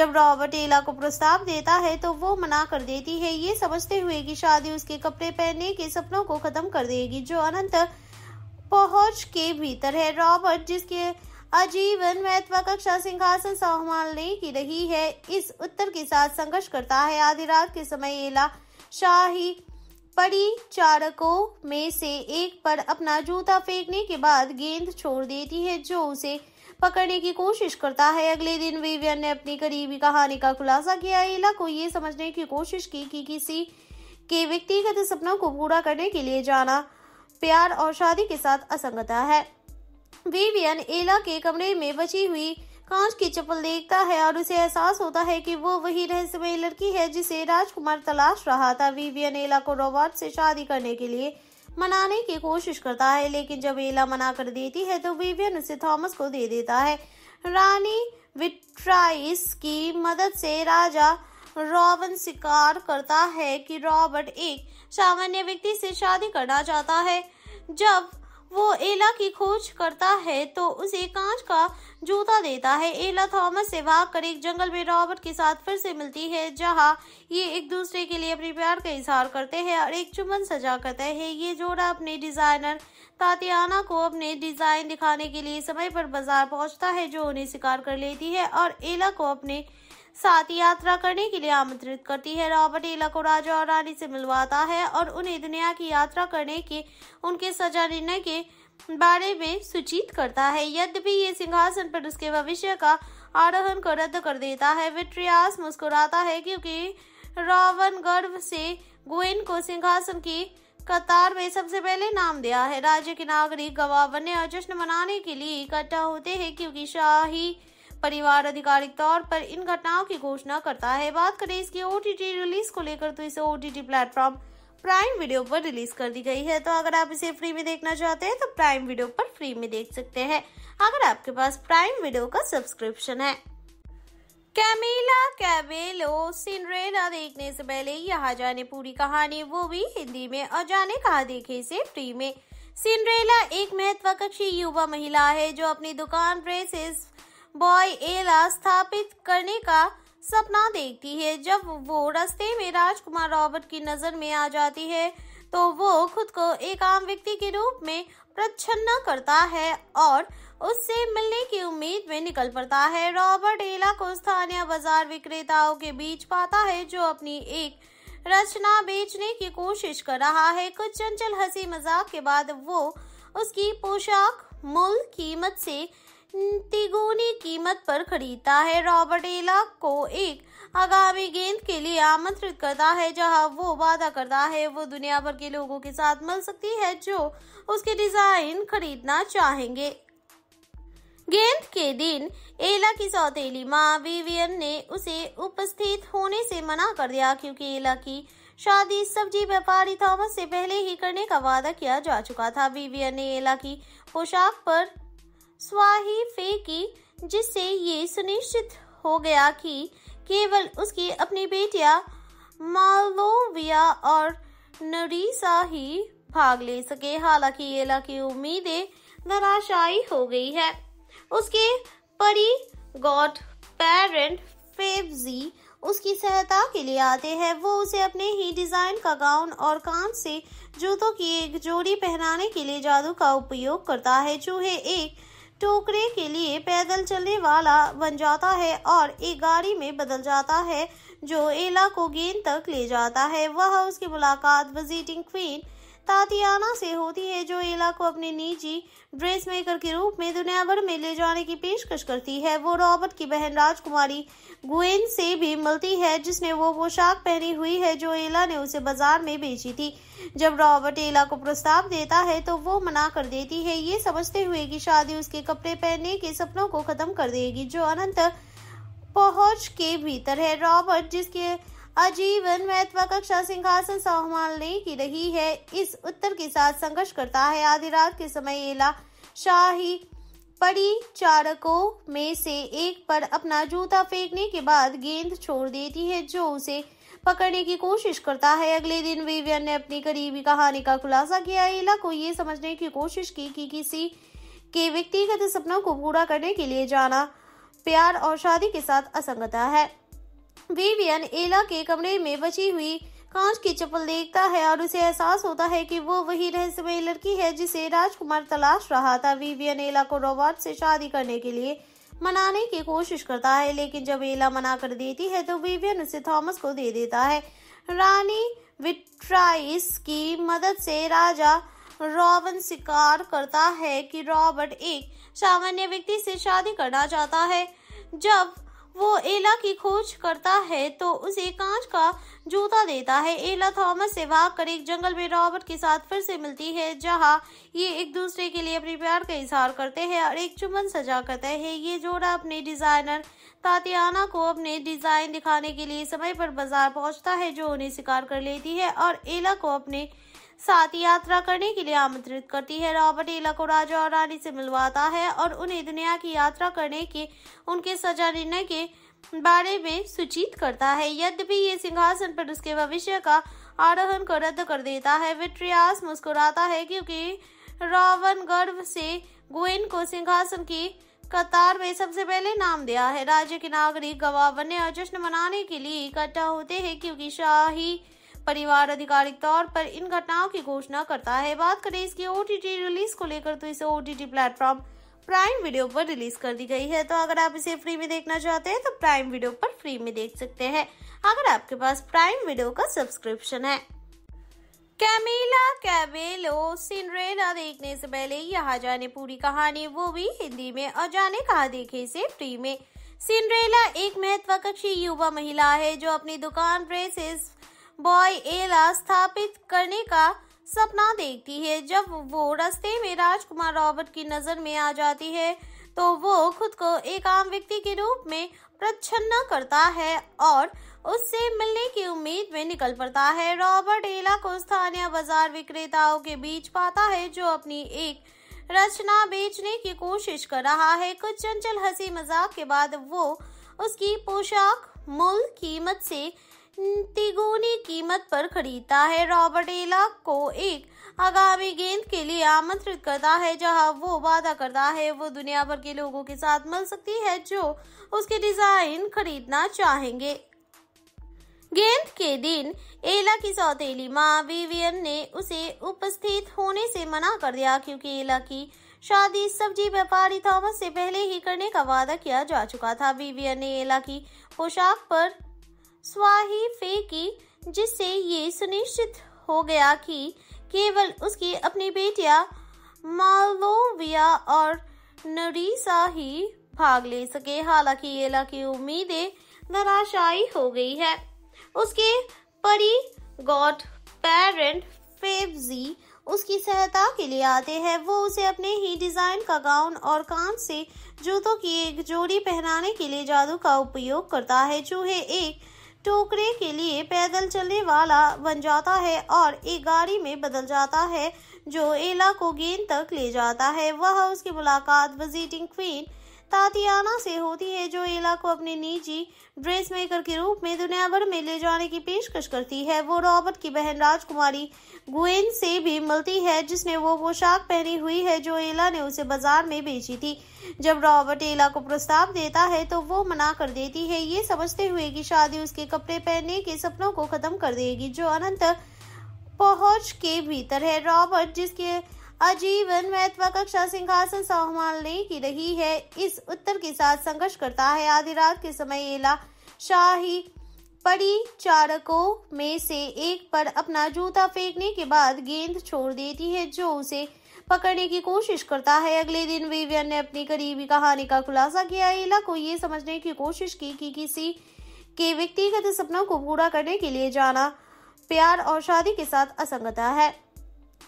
जब रॉबर्ट एला को प्रस्ताव देता है तो वो मना कर देती है ये समझते हुए की शादी उसके कपड़े पहनने के सपनों को खत्म कर देगी जो अनंत पहुंच के भीतर है रॉबर्ट जिसके आजीवन महत्वाकांक्षा सिंहासन संभालने की रही है इस उत्तर के साथ संघर्ष करता है आधी रात के समय एला शाही परिचारकों में से एक पर अपना जूता फेंकने के बाद गेंद छोड़ देती है जो उसे पकड़ने की कोशिश करता है अगले दिन विवियन ने अपनी करीबी कहानी का खुलासा किया एला को ये समझने की कोशिश की कि किसी के व्यक्तिगत सपनों को पूरा करने के लिए जाना प्यार और शादी के साथ असंगता है विवियन एला के कमरे में बची हुई कांच की चप्पल देखता है और उसे एहसास होता है कि वो वही रहस्यमय लड़की है जिसे राजकुमार तलाश रहा था विवियन एला को रोबोट से शादी करने के लिए मनाने की कोशिश करता है लेकिन जब एला मना कर देती है तो विवियन उसे थॉमस को दे देता है रानी विट्राइस की मदद से राजा रॉबन स्वीकार करता है कि रॉबर्ट एक सामान्य व्यक्ति से शादी करना चाहता है जब वो एला की खोज करता है तो उसे कांच का जूता देता है एला थॉमस से भाग कर एक जंगल में रॉबर्ट के साथ फिर से मिलती है जहां ये एक दूसरे के लिए अपने प्यार का इजहार करते हैं और एक चुमन सजा करते हैं ये जोड़ा अपने डिजाइनर तातियाना को अपने डिजाइन दिखाने के लिए समय पर बाजार पहुंचता है जो उन्हें शिकार कर लेती है और एला को अपने साथ यात्रा करने के लिए आमंत्रित करती है रॉबर्ट एला को राजा और रानी से मिलवाता है और उन्हें दुनिया की यात्रा करने के उनके सजा निर्णय के बारे में सूचित करता है यद्यपि ये सिंहासन पर उसके भविष्य का आरोहन को रद्द कर देता है विट्रियास मुस्कुराता है क्योंकि रावण गर्व से गोइन को सिंहासन की कतार में सबसे पहले नाम दिया है राज्य के नागरिक गवाह बनने और जश्न मनाने के लिए इकट्ठा होते हैं क्योंकि शाही परिवार आधिकारिक तौर पर इन घटनाओं की घोषणा करता है बात करें इसकी ओ रिलीज को लेकर तो इसे ओ प्लेटफॉर्म प्राइम वीडियो पर रिलीज कर दी गई है तो अगर आप इसे फ्री में देखना चाहते हैं तो प्राइम वीडियो पर फ्री में देख सकते हैं अगर आपके पास प्राइम वीडियो का सब्सक्रिप्शन है कैमिला कैबेलो सिंड्रेला देखने से पहले यहाँ जाने पूरी कहानी वो भी हिंदी में और जाने कहा देखे से फ्री में सिंड्रेला एक महत्वाकांक्षी युवा महिला है जो अपनी दुकान ड्रेसेस बॉय एला स्थापित करने का सपना देखती है जब वो रास्ते में राजकुमार रॉबर्ट की नजर में आ जाती है तो वो खुद को एक आम व्यक्ति के रूप में प्रच्छन्न करता है और उससे मिलने की उम्मीद में निकल पड़ता है रॉबर्ट एला को स्थानीय बाजार विक्रेताओं के बीच पाता है जो अपनी एक रचना बेचने की कोशिश कर रहा है कुछ चंचल हंसी मजाक के बाद वो उसकी पोशाक मूल कीमत से तिगुनी कीमत पर खरीदता है रॉबर्ट एला को एक आगामी गेंद के लिए आमंत्रित करता है जहां वो वादा करता है वो दुनिया भर के लोगों के साथ मिल सकती है जो उसके डिजाइन खरीदना चाहेंगे गेंद के दिन एला की सौतेली माँ विवियन ने उसे उपस्थित होने से मना कर दिया क्योंकि एला की शादी सब्जी व्यापारी थॉमस से पहले ही करने का वादा किया जा चुका था विवियन ने एला की पोशाक पर स्वाही फेंकी जिससे ये सुनिश्चित हो गया कि केवल उसकी अपनी बेटियां मालोविया और नरीसा ही भाग ले सके हालांकि ये की उम्मीदें नराशाई हो गई है उसके परी गॉड पेरेंट फेवजी उसकी सहायता के लिए आते हैं वो उसे अपने ही डिजाइन का गाउन और कान से जूतों की एक जोड़ी पहनाने के लिए जादू का उपयोग करता है चूहे एक टोकरे के लिए पैदल चलने वाला बन जाता है और एक गाड़ी में बदल जाता है जो एला को गेंद तक ले जाता है वह उसकी मुलाकात विजिटिंग क्वीन तातियाना से होती है जो एला को अपने निजी ड्रेस मेकर के रूप में दुनिया भर में ले जाने की पेशकश करती है वो रॉबर्ट की बहन राजकुमारी गुएन से भी मिलती है जिसने वो पोशाक पहनी हुई है जो एला ने उसे बाजार में बेची थी जब रॉबर्ट एला को प्रस्ताव देता है तो वो मना कर देती है ये समझते हुए की शादी उसके कपड़े पहनने के सपनों को खत्म कर देगी जो अनंत पहुंच के भीतर है रॉबर्ट जिसके आजीवन महत्वाकांक्षा सिंहासन संभालने की रही है इस उत्तर के साथ संघर्ष करता है आधी रात के समय एला शाही परिचारकों में से एक पर अपना जूता फेंकने के बाद गेंद छोड़ देती है जो उसे पकड़ने की कोशिश करता है अगले दिन विवियन ने अपनी करीबी कहानी का खुलासा किया एला को ये समझने की कोशिश की कि किसी के व्यक्तिगत सपनों को पूरा करने के लिए जाना प्यार और शादी के साथ असंगता है विवियन एला के कमरे में बची हुई कांच की चप्पल देखता है और उसे एहसास होता है कि वो वही रहस्यमय लड़की है जिसे राजकुमार तलाश रहा था विवियन एला को रोबोट से शादी करने के लिए मनाने की कोशिश करता है लेकिन जब एला मना कर देती है तो विवियन उसे थॉमस को दे देता है रानी विट्राइस की मदद से राजा रॉबन स्वीकार करता है कि रॉबर्ट एक सामान्य व्यक्ति से शादी करना चाहता है जब वो एला की खोज करता है तो उसे कांच का जूता देता है एला थॉमस से भागकर एक जंगल में रॉबर्ट के साथ फिर से मिलती है जहां ये एक दूसरे के लिए अपने प्यार का इजहार करते हैं और एक चुमन सजा करते हैं ये जोड़ा अपने डिजाइनर तातियाना को अपने डिजाइन दिखाने के लिए समय पर बाजार पहुंचता है जो उन्हें शिकार कर लेती है और एला को अपने साथ यात्रा करने के लिए आमंत्रित करती है रॉबर्ट एला को राजा और रानी से मिलवाता है और उन्हें दुनिया की यात्रा करने के उनके सजा निर्णय के बारे में सूचित करता है यद्यपि ये सिंहासन पर उसके भविष्य का आरोहन को रद्द कर देता है विट्रियास मुस्कुराता है क्योंकि रावण गर्व से गोइन को सिंहासन की कतार में सबसे पहले नाम दिया है राज्य के नागरिक गवाह बनने और जश्न मनाने के लिए इकट्ठा होते हैं क्योंकि शाही परिवार आधिकारिक तौर पर इन घटनाओं की घोषणा करता है बात करें इसके ओ रिलीज को लेकर तो इसे टी प्लेटफॉर्म प्राइम वीडियो पर रिलीज कर दी गई है तो अगर आप इसे फ्री में देखना चाहते हैं तो प्राइम वीडियो पर फ्री में देख सकते हैं अगर आपके पास प्राइम वीडियो का सब्सक्रिप्शन है कैमिला कैबेलो सिंड्रेला देखने से पहले यहाँ जाने पूरी कहानी वो भी हिंदी में और जाने कहा देखे से फ्री में सिंड्रेला एक महत्वाकांक्षी युवा महिला है जो अपनी दुकान ड्रेसेस बॉय एला स्थापित करने का सपना देखती है जब वो रास्ते में राजकुमार रॉबर्ट की नजर में आ जाती है तो वो खुद को एक आम व्यक्ति के रूप में प्रच्छन्न करता है और उससे मिलने की उम्मीद में निकल पड़ता है रॉबर्ट एला को स्थानीय बाजार विक्रेताओं के बीच पाता है जो अपनी एक रचना बेचने की कोशिश कर रहा है कुछ चंचल हंसी मजाक के बाद वो उसकी पोशाक मूल कीमत से तिगुनी कीमत पर खरीदता है रॉबर्ट एला को एक आगामी गेंद के लिए आमंत्रित करता है जहां वो वादा करता है वो दुनिया भर के लोगों के साथ मिल सकती है जो उसके डिजाइन खरीदना चाहेंगे गेंद के दिन एला की सौतेली माँ विवियन ने उसे उपस्थित होने से मना कर दिया क्योंकि एला की शादी सब्जी व्यापारी थॉमस से पहले ही करने का वादा किया जा चुका था विवियन ने एला की पोशाक पर स्वाही फेंकी जिससे ये सुनिश्चित हो गया कि केवल उसकी अपनी बेटियां मालोविया और नरीसा ही भाग ले सके हालांकि ये लकी उम्मीदें नराशाई हो गई है उसके परी गॉड पेरेंट फेवजी उसकी सहायता के लिए आते हैं वो उसे अपने ही डिजाइन का गाउन और कान से जूतों की एक जोड़ी पहनाने के लिए जादू का उपयोग करता है चूहे एक टोकरे के लिए पैदल चलने वाला बन जाता है और एक गाड़ी में बदल जाता है जो एला को गेंद तक ले जाता है वह उसकी मुलाकात विजिटिंग क्वीन तातियाना से होती है जो एला को अपने निजी ड्रेस मेकर के रूप में दुनिया भर में ले जाने की पेशकश करती है वो रॉबर्ट की बहन राजकुमारी गुएन से भी मिलती है जिसने वो पोशाक पहनी हुई है जो एला ने उसे बाजार में बेची थी जब रॉबर्ट एला को प्रस्ताव देता है तो वो मना कर देती है ये समझते हुए की शादी उसके कपड़े पहनने के सपनों को खत्म कर देगी जो अनंत पहुंच के भीतर है रॉबर्ट जिसके आजीवन महत्व कक्षा सिंहासन संभालने की रही है इस उत्तर के साथ संघर्ष करता है आधी रात के समय एला शाही परिचारकों में से एक पर अपना जूता फेंकने के बाद गेंद छोड़ देती है जो उसे पकड़ने की कोशिश करता है अगले दिन विवियन ने अपनी करीबी कहानी का खुलासा किया एला को ये समझने की कोशिश की कि किसी के व्यक्तिगत सपनों को पूरा करने के लिए जाना प्यार और शादी के साथ असंगता है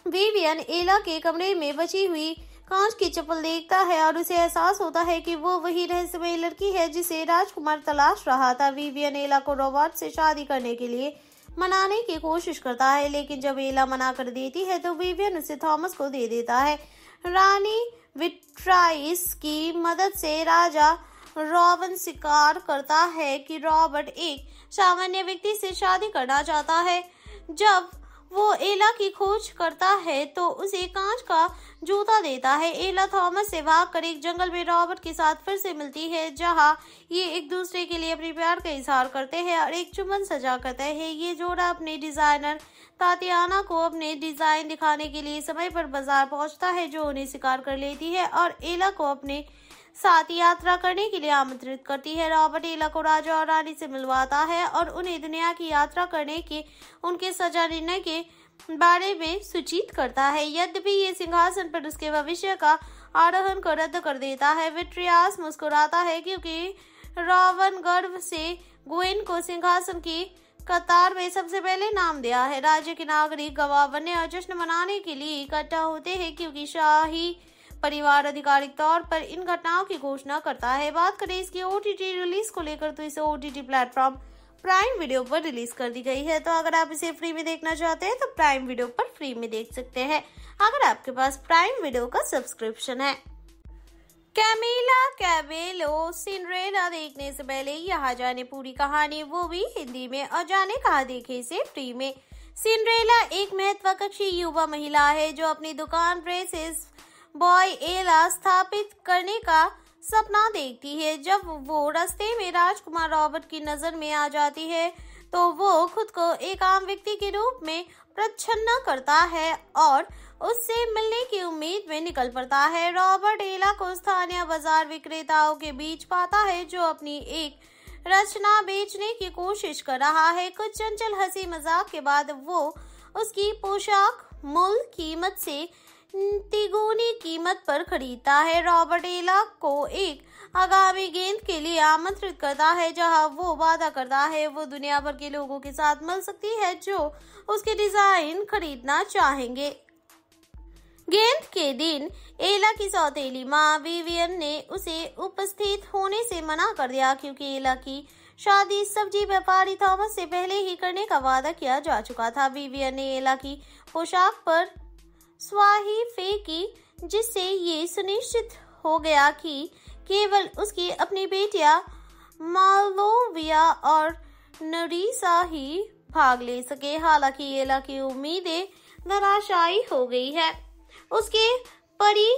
विवियन एला के कमरे में बची हुई कांच की चप्पल देखता है और उसे एहसास होता है कि वो वही रहस्यमय लड़की है जिसे राजकुमार तलाश रहा था विवियन एला को रोबोट से शादी करने के लिए मनाने की कोशिश करता है लेकिन जब एला मना कर देती है तो विवियन उसे थॉमस को दे देता है रानी विट्राइस की मदद से राजा रॉबन स्वीकार करता है कि रॉबर्ट एक सामान्य व्यक्ति से शादी करना चाहता है जब वो एला की खोज करता है तो उसे कांच का जूता देता है एला थॉमस से भाग कर एक जंगल में रॉबर्ट के साथ फिर से मिलती है जहां ये एक दूसरे के लिए अपने प्यार का इजहार करते हैं और एक चुमन सजा करते हैं ये जोड़ा अपने डिजाइनर तातियाना को अपने डिजाइन दिखाने के लिए समय पर बाजार पहुंचता है जो उन्हें शिकार कर लेती है और एला को अपने साथ यात्रा करने के लिए आमंत्रित करती है रॉबर्ट एला को राजा और रानी से मिलवाता है और उन्हें दुनिया की यात्रा करने के उनके सजा निर्णय के बारे में सूचित करता है यद्यपि ये सिंहासन पर उसके भविष्य का आरोहन को रद्द कर देता है विट्रियास मुस्कुराता है क्योंकि रावण गर्व से गुएन को सिंहासन की कतार में सबसे पहले नाम दिया है राज्य के नागरिक गवाह बनने और जश्न मनाने के लिए इकट्ठा होते हैं क्योंकि शाही परिवार आधिकारिक तौर पर इन घटनाओं की घोषणा करता है बात करें इसकी ओटीटी रिलीज को लेकर तो इसे ओटीटी प्लेटफॉर्म प्राइम वीडियो पर रिलीज कर दी गई है तो अगर आप इसे फ्री में देखना चाहते हैं तो प्राइम वीडियो पर फ्री में देख सकते हैं अगर आपके पास प्राइम वीडियो का सब्सक्रिप्शन है कैमिला कैबेलो सिंड्रेला देखने से पहले यहाँ जाने पूरी कहानी वो भी हिंदी में और जाने कहा देखे से फ्री में सिंड्रेला एक महत्वाकांक्षी युवा महिला है जो अपनी दुकान ड्रेसेस बॉय एला स्थापित करने का सपना देखती है जब वो रास्ते में राजकुमार रॉबर्ट की नजर में आ जाती है तो वो खुद को एक आम व्यक्ति के रूप में प्रच्छन्न करता है और उससे मिलने की उम्मीद में निकल पड़ता है रॉबर्ट एला को स्थानीय बाजार विक्रेताओं के बीच पाता है जो अपनी एक रचना बेचने की कोशिश कर रहा है कुछ चंचल हंसी मजाक के बाद वो उसकी पोशाक मूल कीमत से तिगुनी कीमत पर खरीदता है रॉबर्ट एला को एक आगामी गेंद के लिए आमंत्रित करता है जहां वो वादा करता है वो दुनिया भर के लोगों के साथ मिल सकती है जो उसके डिजाइन खरीदना चाहेंगे गेंद के दिन एला की सौतेली माँ विवियन ने उसे उपस्थित होने से मना कर दिया क्योंकि एला की शादी सब्जी व्यापारी थॉमस से पहले ही करने का वादा किया जा चुका था विवियन ने एला की पोशाक पर स्वाही फेंकी जिससे ये सुनिश्चित हो गया कि केवल उसकी अपनी बेटियां मालोविया और नरीसा ही भाग ले सके हालांकि ये की उम्मीदें नराशाई हो गई है उसके परी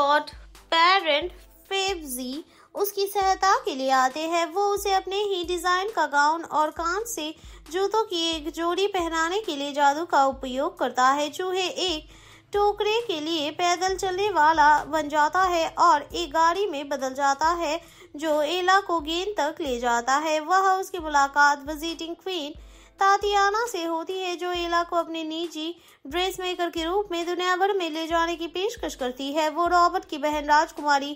गॉड पेरेंट फेवजी उसकी सहायता के लिए आते हैं वो उसे अपने ही डिजाइन का गाउन और कान से जूतों की एक जोड़ी पहनाने के लिए जादू का उपयोग करता है चूहे एक टोकरे के लिए पैदल चलने वाला बन जाता है और एक गाड़ी में बदल जाता है जो एला को गेंद तक ले जाता है वह उसकी मुलाकात विजिटिंग क्वीन तातियाना से होती है जो एला को अपने निजी ड्रेस मेकर के रूप में दुनिया भर में ले जाने की पेशकश करती है वो रॉबर्ट की बहन राजकुमारी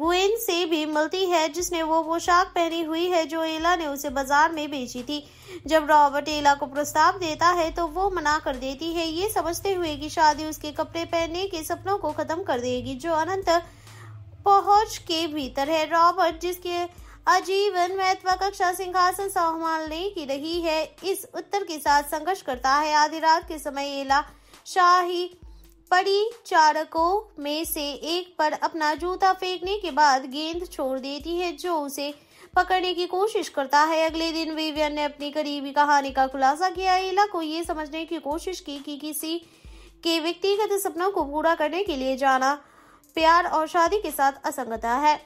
गुएन से भी मिलती है जिसने वो पोशाक पहनी हुई है जो एला ने उसे बाजार में बेची थी जब रॉबर्ट एला को प्रस्ताव देता है तो वो मना कर देती है ये समझते हुए की शादी उसके कपड़े पहनने के सपनों को खत्म कर देगी जो अनंत पहुंच के भीतर है रॉबर्ट जिसके आजीवन महत्व कक्षा सिंहासन संभालने की रही है इस उत्तर के साथ संघर्ष करता है आधी रात के समय एला शाही परिचारकों में से एक पर अपना जूता फेंकने के बाद गेंद छोड़ देती है जो उसे पकड़ने की कोशिश करता है अगले दिन विवियन ने अपनी करीबी कहानी का खुलासा किया एला को ये समझने की कोशिश की कि किसी के व्यक्तिगत सपनों को पूरा करने के लिए जाना प्यार और शादी के साथ असंगता है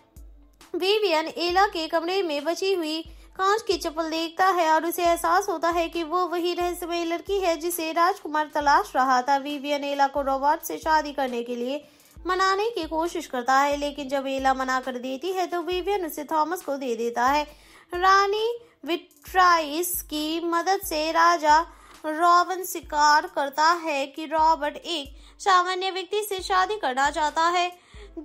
विवियन एला के कमरे में बची हुई कांच की चप्पल देखता है और उसे एहसास होता है कि वो वही रहस्यमय लड़की है जिसे राजकुमार तलाश रहा था विवियन एला को रोबोट से शादी करने के लिए मनाने की कोशिश करता है लेकिन जब एला मना कर देती है तो विवियन उसे थॉमस को दे देता है रानी विट्राइस की मदद से राजा रॉबन स्वीकार करता है कि रॉबर्ट एक सामान्य व्यक्ति से शादी करना चाहता है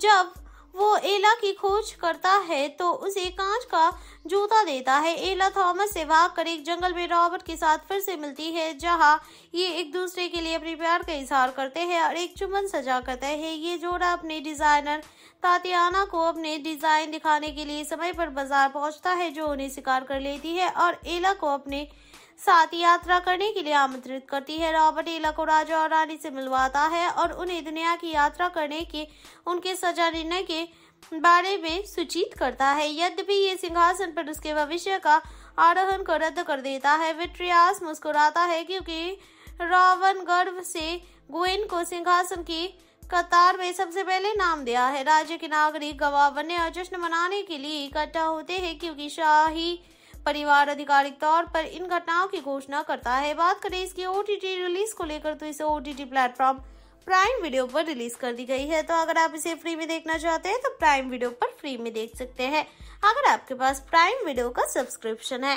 जब वो एला की खोज करता है तो उसे कांच का जूता देता है एला थॉमस से भागकर एक जंगल में रॉबर्ट के साथ फिर से मिलती है जहां ये एक दूसरे के लिए अपने प्यार का इजहार करते हैं और एक चुमन सजा करते हैं ये जोड़ा अपने डिजाइनर तातियाना को अपने डिजाइन दिखाने के लिए समय पर बाजार पहुंचता है जो उन्हें शिकार कर लेती है और एला को अपने साथ यात्रा करने के लिए आमंत्रित करती है रॉबर्ट एला को राजा और रानी से मिलवाता है और उन्हें दुनिया की यात्रा करने के उनके सजा निर्णय के बारे में सूचित करता है यद्यपि ये सिंहासन पर उसके भविष्य का आरोहन को रद्द कर देता है विट्रियास मुस्कुराता है क्योंकि रावण गर्व से गुइन को सिंहासन की कतार में सबसे पहले नाम दिया है राज्य के नागरिक गवाह बनने और जश्न मनाने के लिए इकट्ठा होते हैं क्योंकि शाही परिवार आधिकारिक तौर पर इन घटनाओं की घोषणा करता है बात करें इसकी ओ रिलीज को लेकर तो इसे ओ प्लेटफॉर्म प्राइम वीडियो पर रिलीज कर दी गई है तो अगर आप इसे फ्री में देखना चाहते हैं तो प्राइम वीडियो पर फ्री में देख सकते हैं अगर आपके पास प्राइम वीडियो का सब्सक्रिप्शन है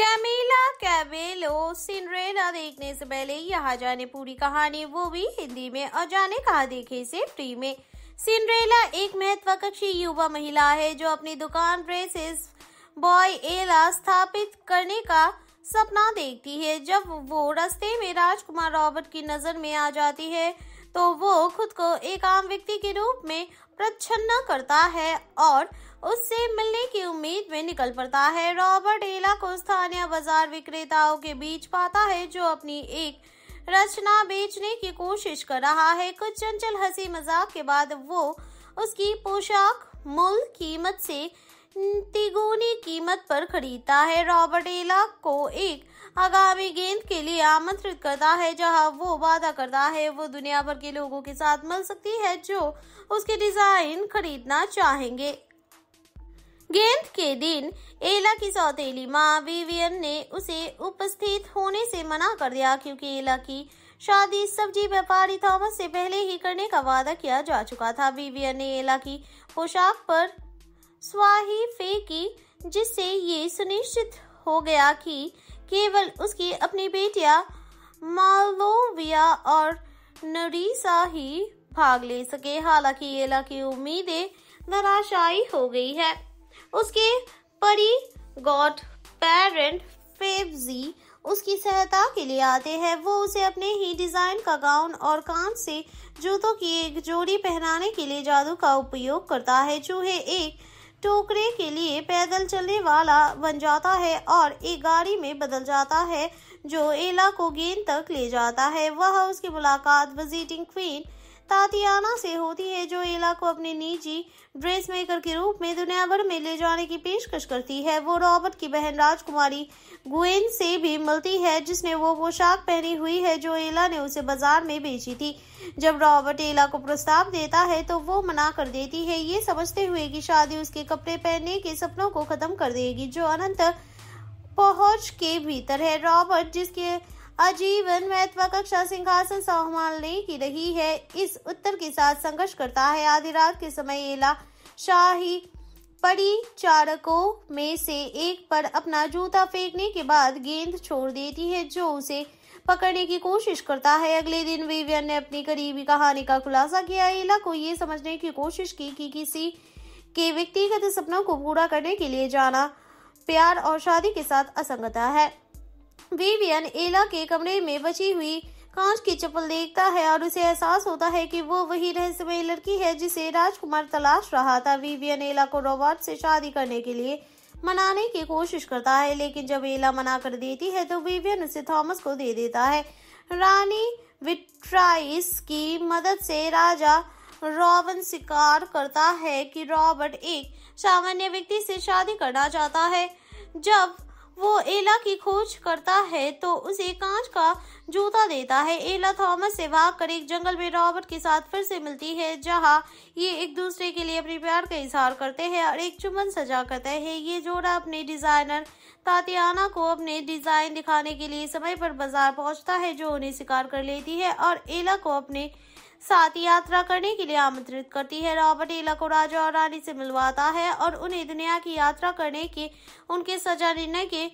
कैमिला कैबेलो सिंड्रेला देखने से पहले यहाँ जाने पूरी कहानी वो भी हिंदी में और जाने कहा देखे से फ्री में सिंड्रेला एक महत्वाकांक्षी युवा महिला है जो अपनी दुकान ड्रेसेस बॉय एला स्थापित करने का सपना देखती है जब वो रास्ते में राजकुमार रॉबर्ट की नजर में आ जाती है तो वो खुद को एक आम व्यक्ति के रूप में प्रच्छन्न करता है और उससे मिलने की उम्मीद में निकल पड़ता है रॉबर्ट एला को स्थानीय बाजार विक्रेताओं के बीच पाता है जो अपनी एक रचना बेचने की कोशिश कर रहा है कुछ चंचल हंसी मजाक के बाद वो उसकी पोशाक मूल कीमत से तिगुनी कीमत पर खरीदता है रॉबर्ट एला को एक आगामी गेंद के लिए आमंत्रित करता है जहां वो वादा करता है वो दुनिया भर के लोगों के साथ मिल सकती है जो उसके डिजाइन खरीदना चाहेंगे गेंद के दिन एला की सौतेली माँ विवियन ने उसे उपस्थित होने से मना कर दिया क्योंकि एला की शादी सब्जी व्यापारी थॉमस से पहले ही करने का वादा किया जा चुका था विवियन ने एला की पोशाक पर स्वाही फेंकी जिससे ये सुनिश्चित हो गया कि केवल उसकी अपनी बेटियां मालोविया और नरीसा ही भाग ले सके हालांकि ये की उम्मीदें नराशाई हो गई है उसके परी गॉड पेरेंट फेवजी उसकी सहायता के लिए आते हैं वो उसे अपने ही डिजाइन का गाउन और कान से जूतों की एक जोड़ी पहनाने के लिए जादू का उपयोग करता है चूहे एक टोकरे के लिए पैदल चलने वाला बन जाता है और एक गाड़ी में बदल जाता है जो एला को गेंद तक ले जाता है वह उसकी मुलाकात विजिटिंग क्वीन तातियाना से होती है जो एला को अपने निजी ड्रेस मेकर के रूप में दुनिया भर में ले जाने की पेशकश करती है वो रॉबर्ट की बहन राजकुमारी गुएन से भी मिलती है जिसने वो पोशाक पहनी हुई है जो एला ने उसे बाजार में बेची थी जब रॉबर्ट एला को प्रस्ताव देता है तो वो मना कर देती है ये समझते हुए की शादी उसके कपड़े पहनने के सपनों को खत्म कर देगी जो अनंत पहुंच के भीतर है रॉबर्ट जिसके आजीवन महत्वाकांक्षा सिंहासन संभालने की रही है इस उत्तर के साथ संघर्ष करता है आधी रात के समय एला शाही परिचारकों में से एक पर अपना जूता फेंकने के बाद गेंद छोड़ देती है जो उसे पकड़ने की कोशिश करता है अगले दिन विवियन ने अपनी करीबी कहानी का खुलासा किया एला को ये समझने की कोशिश की कि किसी के व्यक्तिगत सपनों को पूरा करने के लिए जाना प्यार और शादी के साथ असंगता है विवियन एला के कमरे में बची हुई कांच की चप्पल देखता है और उसे एहसास होता है कि वो वही रहस्यमय लड़की है जिसे राजकुमार तलाश रहा था विवियन एला को रोबोट से शादी करने के लिए मनाने की कोशिश करता है लेकिन जब एला मना कर देती है तो विवियन उसे थॉमस को दे देता है रानी विट्राइस की मदद से राजा रॉबन स्वीकार करता है कि रॉबर्ट एक सामान्य व्यक्ति से शादी करना चाहता है जब वो एला की खोज करता है तो उसे कांच का जूता देता है एला थॉमस से भागकर एक जंगल में रॉबर्ट के साथ फिर से मिलती है जहां ये एक दूसरे के लिए अपने प्यार का इजहार करते हैं और एक चुमन सजा करते हैं ये जोड़ा अपने डिजाइनर तातियाना को अपने डिजाइन दिखाने के लिए समय पर बाजार पहुंचता है जो उन्हें शिकार कर लेती है और एला को अपने साथ यात्रा करने के लिए आमंत्रित करती है रॉबर्ट एला को राजा और रानी से मिलवाता है और उन्हें दुनिया की यात्रा करने के उनके सजा निर्णय के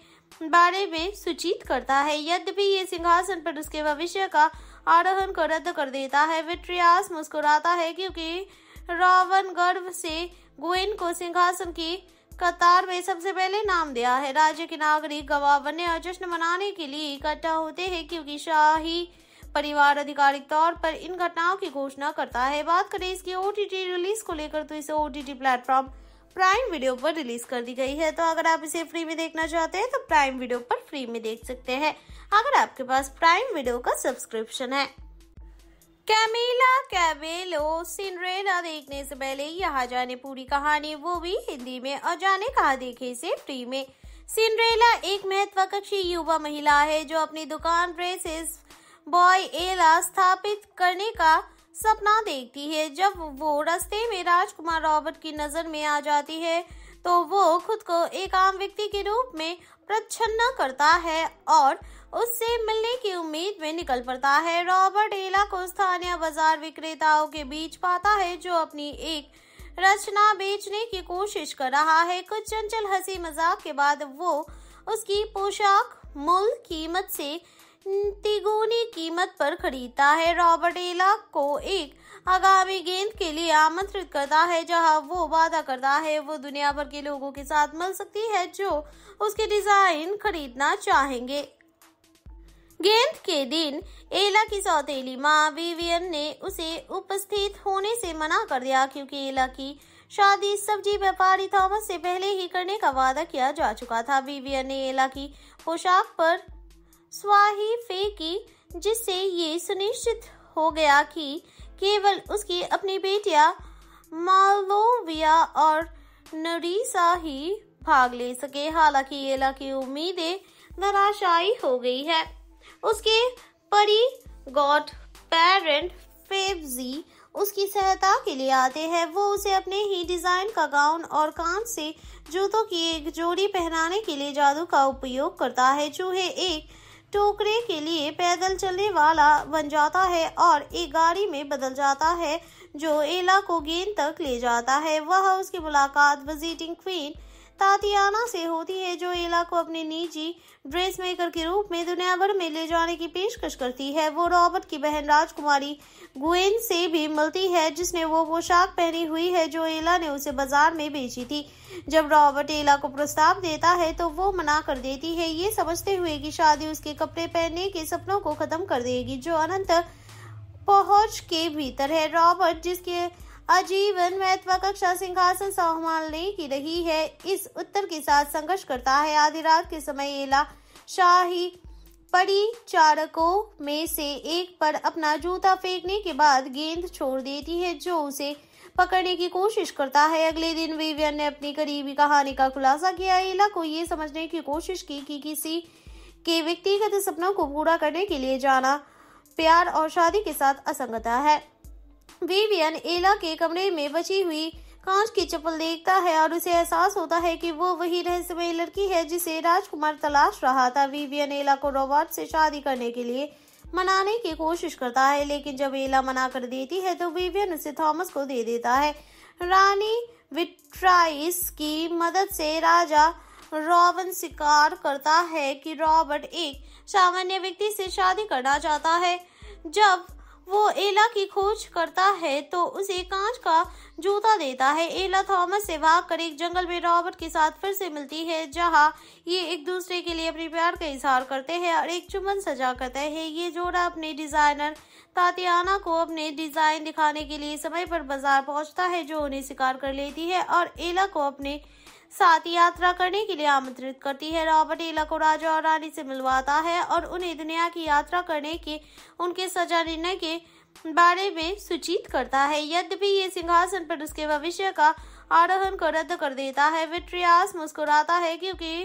बारे में सूचित करता है यद्यपि ये सिंहासन पर उसके भविष्य का आरोहन को रद्द कर देता है विट्रियास मुस्कुराता है क्योंकि रावण गर्व से गुएन को सिंहासन की कतार में सबसे पहले नाम दिया है राज्य के नागरिक गवाह बनने और जश्न मनाने के लिए इकट्ठा होते हैं क्योंकि शाही परिवार आधिकारिक तौर पर इन घटनाओं की घोषणा करता है बात करें इसकी ओ रिलीज को लेकर तो इसे ओ प्लेटफॉर्म प्राइम वीडियो पर रिलीज कर दी गई है तो अगर आप इसे फ्री में देखना चाहते हैं तो प्राइम वीडियो पर फ्री में देख सकते हैं अगर आपके पास प्राइम वीडियो का सब्सक्रिप्शन है कैमिला कैबेलो सिंड्रेला देखने से पहले यहाँ जाने पूरी कहानी वो भी हिंदी में और जाने कहा देखे से फ्री में सिंड्रेला एक महत्वाकांक्षी युवा महिला है जो अपनी दुकान ड्रेसेस बॉय एला स्थापित करने का सपना देखती है जब वो रास्ते में राजकुमार रॉबर्ट की नजर में आ जाती है तो वो खुद को एक आम व्यक्ति के रूप में प्रच्छन्न करता है और उससे मिलने की उम्मीद में निकल पड़ता है रॉबर्ट एला को स्थानीय बाजार विक्रेताओं के बीच पाता है जो अपनी एक रचना बेचने की कोशिश कर रहा है कुछ चंचल हंसी मजाक के बाद वो उसकी पोशाक मूल कीमत से तिगुनी कीमत पर खरीदता है रॉबर्ट एला को एक आगामी गेंद के लिए आमंत्रित करता है जहां वो वादा करता है वो दुनिया भर के लोगों के साथ मिल सकती है जो उसके डिजाइन खरीदना चाहेंगे गेंद के दिन एला की सौतेली माँ विवियन ने उसे उपस्थित होने से मना कर दिया क्योंकि एला की शादी सब्जी व्यापारी थॉमस से पहले ही करने का वादा किया जा चुका था विवियन ने एला की पोशाक पर स्वाही फेंकी जिससे ये सुनिश्चित हो गया कि केवल उसकी अपनी बेटियां मालोविया और नरीसा ही भाग ले सके हालांकि ये की उम्मीदें नराशाई हो गई है उसके परी गॉड पेरेंट फेवजी उसकी सहायता के लिए आते हैं वो उसे अपने ही डिजाइन का गाउन और कान से जूतों की एक जोड़ी पहनाने के लिए जादू का उपयोग करता है चूहे एक टोकरे के लिए पैदल चलने वाला बन जाता है और एक गाड़ी में बदल जाता है जो एला को गेंद तक ले जाता है वह उसकी मुलाकात विजिटिंग क्वीन तातियाना से होती है जो एला को अपने निजी ड्रेस मेकर के रूप में दुनिया भर में ले जाने की पेशकश करती है वो रॉबर्ट की बहन राजकुमारी गुएन से भी मिलती है जिसने वो पोशाक पहनी हुई है जो एला ने उसे बाजार में बेची थी जब रॉबर्ट एला को प्रस्ताव देता है तो वो मना कर देती है ये समझते हुए की शादी उसके कपड़े पहनने के सपनों को खत्म कर देगी जो अनंत पहुंच के भीतर है रॉबर्ट जिसके आजीवन महत्वा कक्षा सिंहासन संभालने की रही है इस उत्तर के साथ संघर्ष करता है आधी रात के समय एला शाही परिचारकों में से एक पर अपना जूता फेंकने के बाद गेंद छोड़ देती है जो उसे पकड़ने की कोशिश करता है अगले दिन विवियन ने अपनी करीबी कहानी का खुलासा किया एला को ये समझने की कोशिश की कि किसी के व्यक्तिगत सपनों को पूरा करने के लिए जाना प्यार और शादी के साथ असंगता है विवियन एला के कमरे में बची हुई कांच की चप्पल देखता है और उसे एहसास होता है कि वो वही रहस्यमय लड़की है जिसे राजकुमार तलाश रहा था विवियन एला को रॉबर्ट से शादी करने के लिए मनाने की कोशिश करता है लेकिन जब एला मना कर देती है तो विवियन उसे थॉमस को दे देता है रानी विट्राइस की मदद से राजा रॉबन स्वीकार करता है कि रॉबर्ट एक सामान्य व्यक्ति से शादी करना चाहता है जब वो एला की खोज करता है तो उसे कांच का जूता देता है एला थॉमस से भाग कर एक जंगल में रॉबर्ट के साथ फिर से मिलती है जहां ये एक दूसरे के लिए अपने प्यार का इजहार करते हैं और एक चुमन सजा करता है ये जोड़ा अपने डिजाइनर तातियाना को अपने डिजाइन दिखाने के लिए समय पर बाजार पहुंचता है जो उन्हें शिकार कर लेती है और एला को अपने साथ यात्रा करने के लिए आमंत्रित करती है रॉबर्ट एला को राजा और रानी से मिलवाता है और उन्हें दुनिया की यात्रा करने के उनके सजा निर्णय के बारे में सूचित करता है यद्यपि ये सिंहासन पर उसके भविष्य का आरोहन को रद्द कर देता है विट्रियास मुस्कुराता है क्योंकि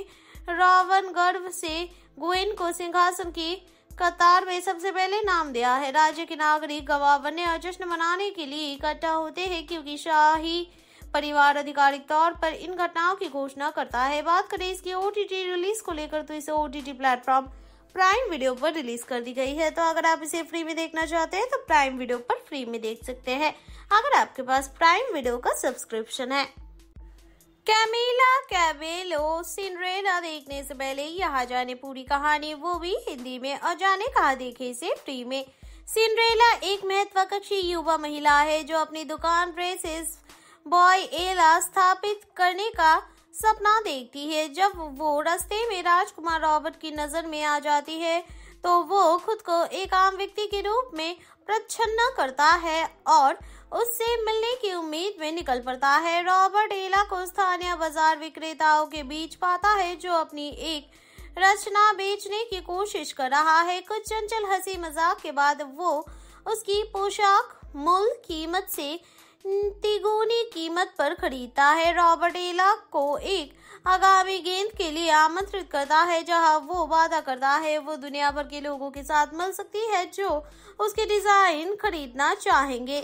रावण गर्व से गोइन को सिंहासन की कतार में सबसे पहले नाम दिया है राज्य के नागरिक गवाह बनने और जश्न मनाने के लिए इकट्ठा होते हैं क्योंकि शाही परिवार आधिकारिक तौर पर इन घटनाओं की घोषणा करता है बात करें इसकी ओ रिलीज को लेकर तो इसे ओ प्लेटफॉर्म प्राइम वीडियो पर रिलीज कर दी गई है तो अगर आप इसे फ्री में देखना चाहते हैं तो प्राइम वीडियो पर फ्री में देख सकते हैं अगर आपके पास प्राइम वीडियो का सब्सक्रिप्शन है कैमिला कैबेलो सिंड्रेला देखने से पहले यहाँ जाने पूरी कहानी वो भी हिंदी में और जाने कहा देखे से फ्री में सिंड्रेला एक महत्वाकांक्षी युवा महिला है जो अपनी दुकान ड्रेसेस बॉय एला स्थापित करने का सपना देखती है जब वो रास्ते में राजकुमार रॉबर्ट की नजर में आ जाती है तो वो खुद को एक आम व्यक्ति के रूप में प्रच्छन्न करता है और उससे मिलने की उम्मीद में निकल पड़ता है रॉबर्ट एला को स्थानीय बाजार विक्रेताओं के बीच पाता है जो अपनी एक रचना बेचने की कोशिश कर रहा है कुछ चंचल हंसी मजाक के बाद वो उसकी पोशाक मूल कीमत से तिगुनी कीमत पर खरीदता है रॉबर्ट एला को एक आगामी गेंद के लिए आमंत्रित करता है जहां वो वादा करता है वो दुनिया भर के लोगों के साथ मिल सकती है जो उसके डिजाइन खरीदना चाहेंगे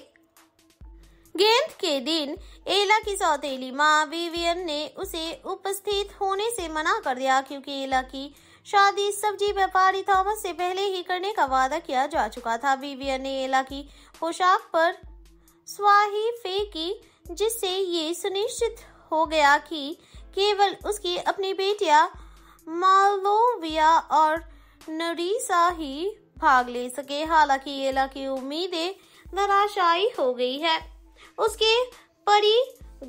गेंद के दिन एला की सौतेली माँ विवियन ने उसे उपस्थित होने से मना कर दिया क्योंकि एला की शादी सब्जी व्यापारी थॉमस से पहले ही करने का वादा किया जा चुका था विवियन ने एला की पोशाक पर स्वाही फेंकी जिससे ये सुनिश्चित हो गया कि केवल उसकी अपनी बेटियां मालोविया और नरीसा ही भाग ले सके हालांकि ये की उम्मीदें नराशाई हो गई है उसके परी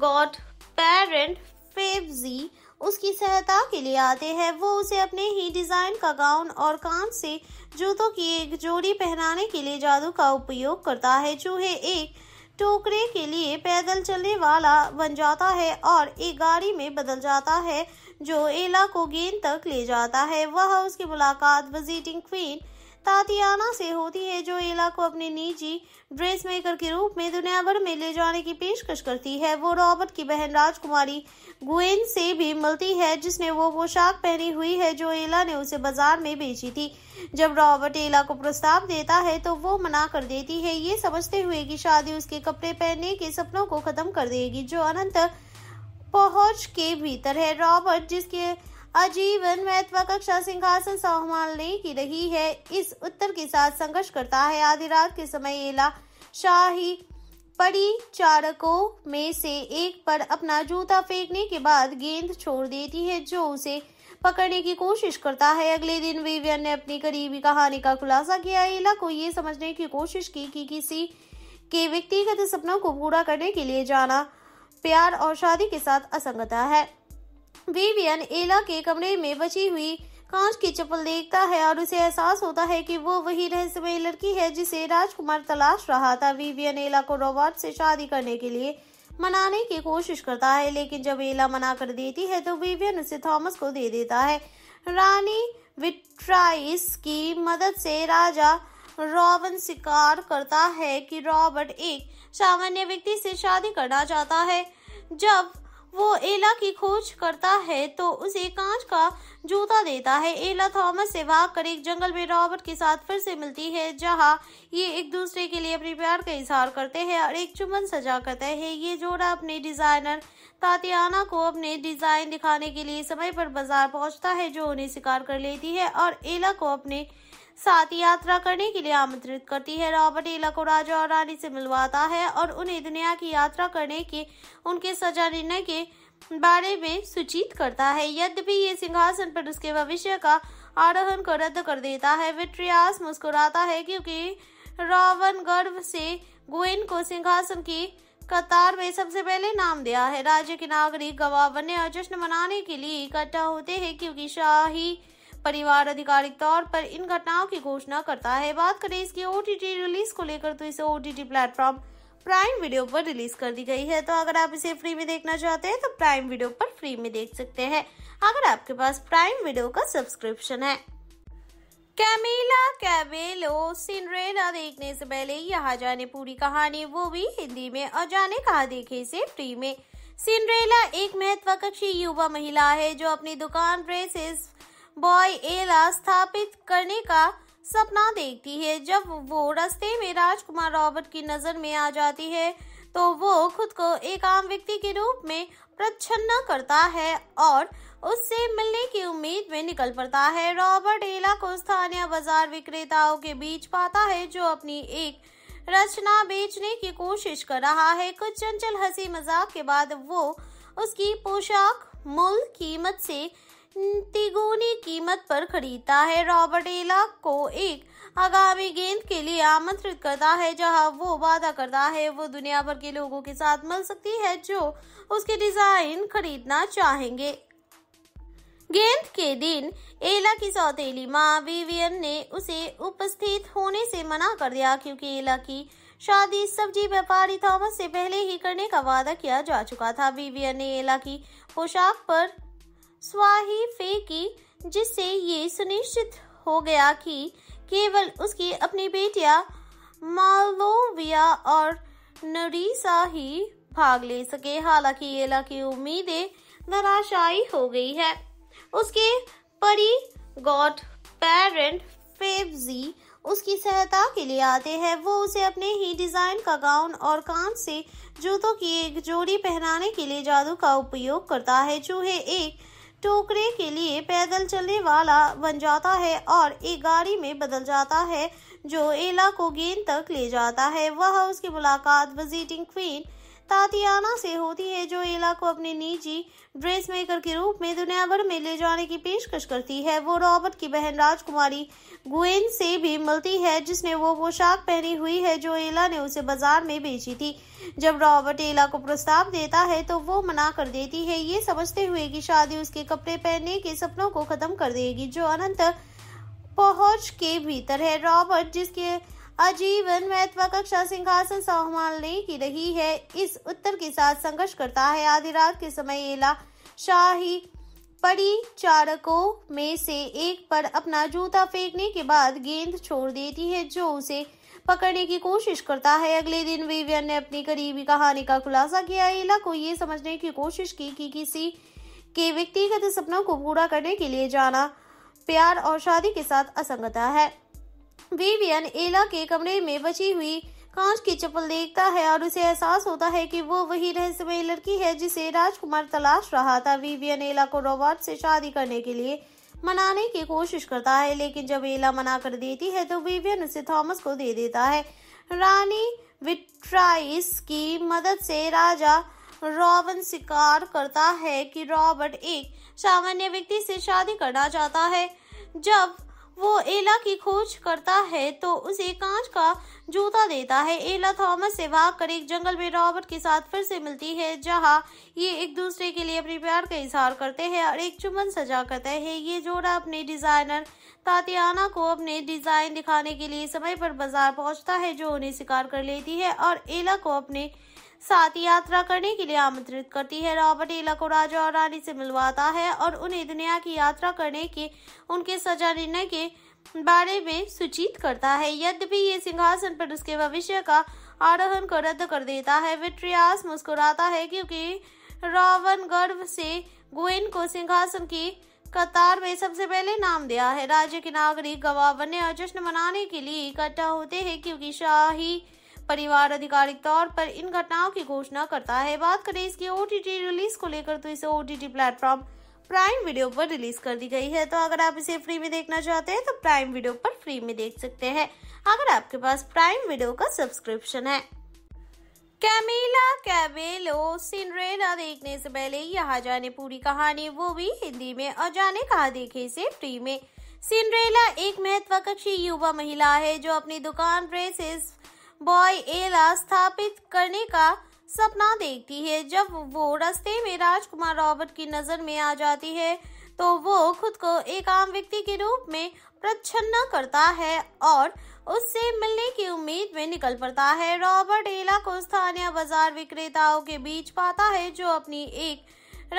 गॉड पेरेंट फेवजी उसकी सहायता के लिए आते हैं वो उसे अपने ही डिजाइन का गाउन और कान से जूतों की एक जोड़ी पहनाने के लिए जादू का उपयोग करता है चूहे एक टोकरे के लिए पैदल चलने वाला बन जाता है और एक गाड़ी में बदल जाता है जो एला को गेंद तक ले जाता है वह उसकी मुलाकात विजिटिंग क्वीन तातियाना से होती है जो एला को अपने निजी ड्रेस मेकर के रूप में दुनिया भर में ले जाने की पेशकश करती है वो रॉबर्ट की बहन राजकुमारी गुएन से भी मिलती है जिसने वो पोशाक पहनी हुई है जो एला ने उसे बाजार में बेची थी जब रॉबर्ट एला को प्रस्ताव देता है तो वो मना कर देती है ये समझते हुए की शादी उसके कपड़े पहनने के सपनों को खत्म कर देगी जो अनंत पहुंच के भीतर है रॉबर्ट जिसके आजीवन महत्वाकांक्षा सिंहासन संभालने की रही है इस उत्तर के साथ संघर्ष करता है आधी रात के समय एला शाही परिचारकों में से एक पर अपना जूता फेंकने के बाद गेंद छोड़ देती है जो उसे पकड़ने की कोशिश करता है अगले दिन विवियन ने अपनी करीबी कहानी का खुलासा किया एला को ये समझने की कोशिश की कि किसी के व्यक्तिगत सपनों को पूरा करने के लिए जाना प्यार और शादी के साथ असंगता है विवियन एला के कमरे में बची हुई कांच की चप्पल देखता है और उसे एहसास होता है कि वो वही रहस्यमय लड़की है जिसे राजकुमार तलाश रहा था विवियन एला को रोबोट से शादी करने के लिए मनाने की कोशिश करता है लेकिन जब एला मना कर देती है तो विवियन उसे थॉमस को दे देता है रानी विट्राइस की मदद से राजा रॉबन स्वीकार करता है कि रॉबर्ट एक सामान्य व्यक्ति से शादी करना चाहता है जब वो एला की खोज करता है तो उसे कांच का जूता देता है एला थॉमस से भागकर एक जंगल में रॉबर्ट के साथ फिर से मिलती है जहां ये एक दूसरे के लिए अपने प्यार का इजहार करते हैं और एक चुमन सजा करते हैं ये जोड़ा अपने डिजाइनर तातियाना को अपने डिजाइन दिखाने के लिए समय पर बाजार पहुंचता है जो उन्हें शिकार कर लेती है और एला को अपने साथ यात्रा करने के लिए आमंत्रित करती है रॉबर्ट एला को राजा और रानी से मिलवाता है और उन्हें दुनिया की यात्रा करने के उनके सजा निर्णय के बारे में सूचित करता है यद्यपि ये सिंहासन पर उसके भविष्य का आरोहन को रद्द कर देता है विट्रियास मुस्कुराता है क्योंकि रावण गर्व से गोइन को सिंहासन की कतार में सबसे पहले नाम दिया है राज्य के नागरिक गवाह बनने और जश्न मनाने के लिए इकट्ठा होते हैं क्योंकि शाही परिवार आधिकारिक तौर पर इन घटनाओं की घोषणा करता है बात करें इसके ओ रिलीज को लेकर तो इसे टी प्लेटफॉर्म प्राइम वीडियो पर रिलीज कर दी गई है तो अगर आप इसे फ्री में देखना चाहते हैं तो प्राइम वीडियो पर फ्री में देख सकते हैं अगर आपके पास प्राइम वीडियो का सब्सक्रिप्शन है कैमिला कैबेलो सिंड्रेला देखने से पहले यहाँ जाने पूरी कहानी वो भी हिंदी में और जाने कहा देखे से फ्री में सिंड्रेला एक महत्वाकांक्षी युवा महिला है जो अपनी दुकान ड्रेसेस बॉय एला स्थापित करने का सपना देखती है जब वो रास्ते में राजकुमार रॉबर्ट की नजर में आ जाती है तो वो खुद को एक आम व्यक्ति के रूप में प्रच्छन्न करता है और उससे मिलने की उम्मीद में निकल पड़ता है रॉबर्ट एला को स्थानीय बाजार विक्रेताओं के बीच पाता है जो अपनी एक रचना बेचने की कोशिश कर रहा है कुछ चंचल हंसी मजाक के बाद वो उसकी पोशाक मूल कीमत से तिगुनी कीमत पर खरीदता है रॉबर्ट एला को एक आगामी गेंद के लिए आमंत्रित करता है जहां वो वादा करता है वो दुनिया भर के लोगों के साथ मिल सकती है जो उसके डिजाइन खरीदना चाहेंगे गेंद के दिन एला की सौतेली माँ विवियन ने उसे उपस्थित होने से मना कर दिया क्योंकि एला की शादी सब्जी व्यापारी थॉमस से पहले ही करने का वादा किया जा चुका था विवियन ने एला की पोशाक पर स्वाही फेंकी जिससे ये सुनिश्चित हो गया कि केवल उसकी अपनी बेटियां मालोविया और नरीसा ही भाग ले सके हालांकि ये की उम्मीदें नराशाई हो गई है उसके परी गॉड पेरेंट फेवजी उसकी सहायता के लिए आते हैं वो उसे अपने ही डिजाइन का गाउन और कान से जूतों की एक जोड़ी पहनाने के लिए जादू का उपयोग करता है चूहे एक टोकरे के लिए पैदल चलने वाला बन जाता है और एक गाड़ी में बदल जाता है जो एला को गेंद तक ले जाता है वह उसकी मुलाकात विजिटिंग क्वीन तातियाना से होती है जो एला को अपने निजी ड्रेस मेकर के रूप में दुनिया भर में ले जाने की पेशकश करती है वो रॉबर्ट की बहन राजकुमारी गुएन से भी मिलती है जिसने वो पोशाक पहनी हुई है जो एला ने उसे बाजार में बेची थी जब रॉबर्ट एला को प्रस्ताव देता है तो वो मना कर देती है ये समझते हुए की शादी उसके कपड़े पहनने के सपनों को खत्म कर देगी जो अनंत पहुंच के भीतर है रॉबर्ट जिसके आजीवन महत्व कक्षा सिंहासन संभालने की रही है इस उत्तर के साथ संघर्ष करता है आधी रात के समय एला शाही परिचारकों में से एक पर अपना जूता फेंकने के बाद गेंद छोड़ देती है जो उसे पकड़ने की कोशिश करता है अगले दिन विवियन ने अपनी करीबी कहानी का खुलासा किया एला को ये समझने की कोशिश की कि किसी के व्यक्तिगत सपनों को पूरा करने के लिए जाना प्यार और शादी के साथ असंगता है विवियन एला के कमरे में बची हुई कांच की चप्पल देखता है और उसे एहसास होता है कि वो वही रहस्यमय लड़की है जिसे राजकुमार तलाश रहा था विवियन एला को रोबोट से शादी करने के लिए मनाने की कोशिश करता है लेकिन जब एला मना कर देती है तो विवियन उसे थॉमस को दे देता है रानी विट्राइस की मदद से राजा रॉबन स्वीकार करता है कि रॉबर्ट एक सामान्य व्यक्ति से शादी करना चाहता है जब वो एला की खोज करता है तो उसे कांच का जूता देता है एला थॉमस से भाग कर एक जंगल में रॉबर्ट के साथ फिर से मिलती है जहां ये एक दूसरे के लिए अपने प्यार का इजहार करते हैं और एक चुमन सजा करते हैं ये जोड़ा अपने डिजाइनर तातियाना को अपने डिजाइन दिखाने के लिए समय पर बाजार पहुंचता है जो उन्हें शिकार कर लेती है और एला को अपने साथ यात्रा करने के लिए आमंत्रित करती है रॉबर्ट एला को राजा और रानी से मिलवाता है और उन्हें दुनिया की यात्रा करने के उनके सजा निर्णय के बारे में सूचित करता है यद्यपि ये सिंहासन पर उसके भविष्य का आरोहन को रद्द कर देता है विट्रियास मुस्कुराता है क्योंकि रावण गर्व से गुएन को सिंहासन की कतार में सबसे पहले नाम दिया है राज्य के नागरिक गवाह बनने और जश्न मनाने के लिए इकट्ठा होते हैं क्योंकि शाही परिवार आधिकारिक तौर पर इन घटनाओं की घोषणा करता है बात करें इसकी ओटीटी रिलीज को लेकर तो इसे ओटीटी प्लेटफॉर्म प्राइम वीडियो पर रिलीज कर दी गई है तो अगर आप इसे फ्री में देखना चाहते हैं तो प्राइम वीडियो पर फ्री में देख सकते हैं अगर आपके पास प्राइम वीडियो का सब्सक्रिप्शन है कैमिला कैबेलो सिंड्रेला देखने से पहले यहाँ जाने पूरी कहानी वो भी हिंदी में और जाने कहा देखे से फ्री में सिंड्रेला एक महत्वाकांक्षी युवा महिला है जो अपनी दुकान ड्रेसेस बॉय एला स्थापित करने का सपना देखती है जब वो रास्ते में राजकुमार रॉबर्ट की नजर में आ जाती है तो वो खुद को एक आम व्यक्ति के रूप में प्रच्छन्न करता है और उससे मिलने की उम्मीद में निकल पड़ता है रॉबर्ट एला को स्थानीय बाजार विक्रेताओं के बीच पाता है जो अपनी एक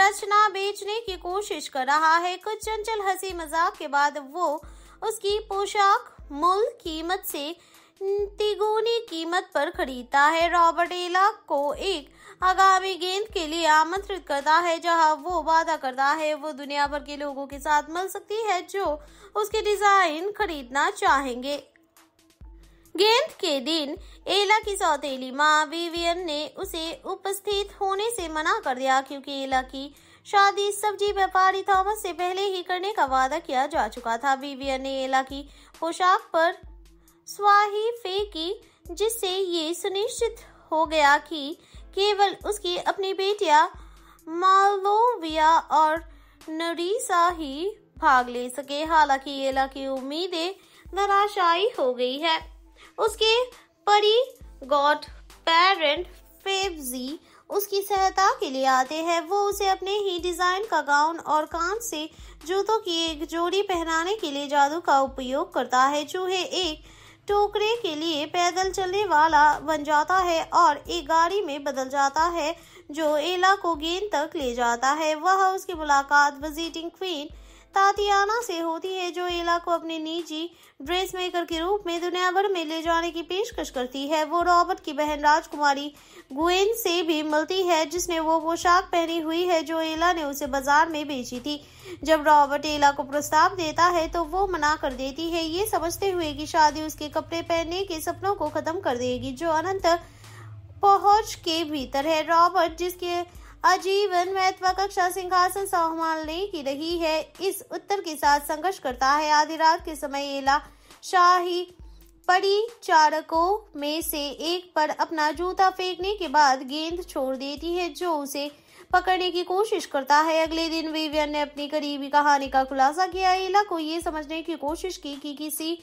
रचना बेचने की कोशिश कर रहा है कुछ चंचल हंसी मजाक के बाद वो उसकी पोशाक मूल कीमत से तिगुनी कीमत पर खरीदता है रॉबर्ट एला को एक आगामी गेंद के लिए आमंत्रित करता है जहां वो वादा करता है वो दुनिया भर के लोगों के साथ मिल सकती है जो उसके डिजाइन खरीदना चाहेंगे गेंद के दिन एला की सौतेली माँ विवियन ने उसे उपस्थित होने से मना कर दिया क्योंकि एला की शादी सब्जी व्यापारी थॉमस से पहले ही करने का वादा किया जा चुका था विवियन ने एला की पोशाक पर स्वाही फेंकी जिससे ये सुनिश्चित हो गया कि केवल उसकी अपनी बेटियां मालोविया और नरीसा ही भाग ले सके हालांकि ये की उम्मीदें नराशाई हो गई है उसके परी गॉड पेरेंट फेवजी उसकी सहायता के लिए आते हैं वो उसे अपने ही डिजाइन का गाउन और कान से जूतों की एक जोड़ी पहनाने के लिए जादू का उपयोग करता है चूहे एक टोकरे के लिए पैदल चलने वाला बन जाता है और एक गाड़ी में बदल जाता है जो एला को गेंद तक ले जाता है वह उसकी मुलाकात विजिटिंग क्वीन तातियाना से होती है जो एला को अपने निजी ड्रेस मेकर के रूप में दुनिया भर में ले जाने की पेशकश करती है वो रॉबर्ट की बहन राजकुमारी गुएन से भी मिलती है जिसने वो पोशाक पहनी हुई है जो एला ने उसे बाजार में बेची थी जब रॉबर्ट एला को प्रस्ताव देता है तो वो मना कर देती है ये समझते हुए की शादी उसके कपड़े पहनने के सपनों को खत्म कर देगी जो अनंत पहुंच के भीतर है रॉबर्ट जिसके आजीवन महत्वाकांक्षा सिंहासन संभालने की रही है इस उत्तर के साथ संघर्ष करता है आधी रात के समय एला शाही परिचारकों में से एक पर अपना जूता फेंकने के बाद गेंद छोड़ देती है जो उसे पकड़ने की कोशिश करता है अगले दिन विवियन ने अपनी करीबी कहानी का खुलासा किया एला को ये समझने की कोशिश की कि किसी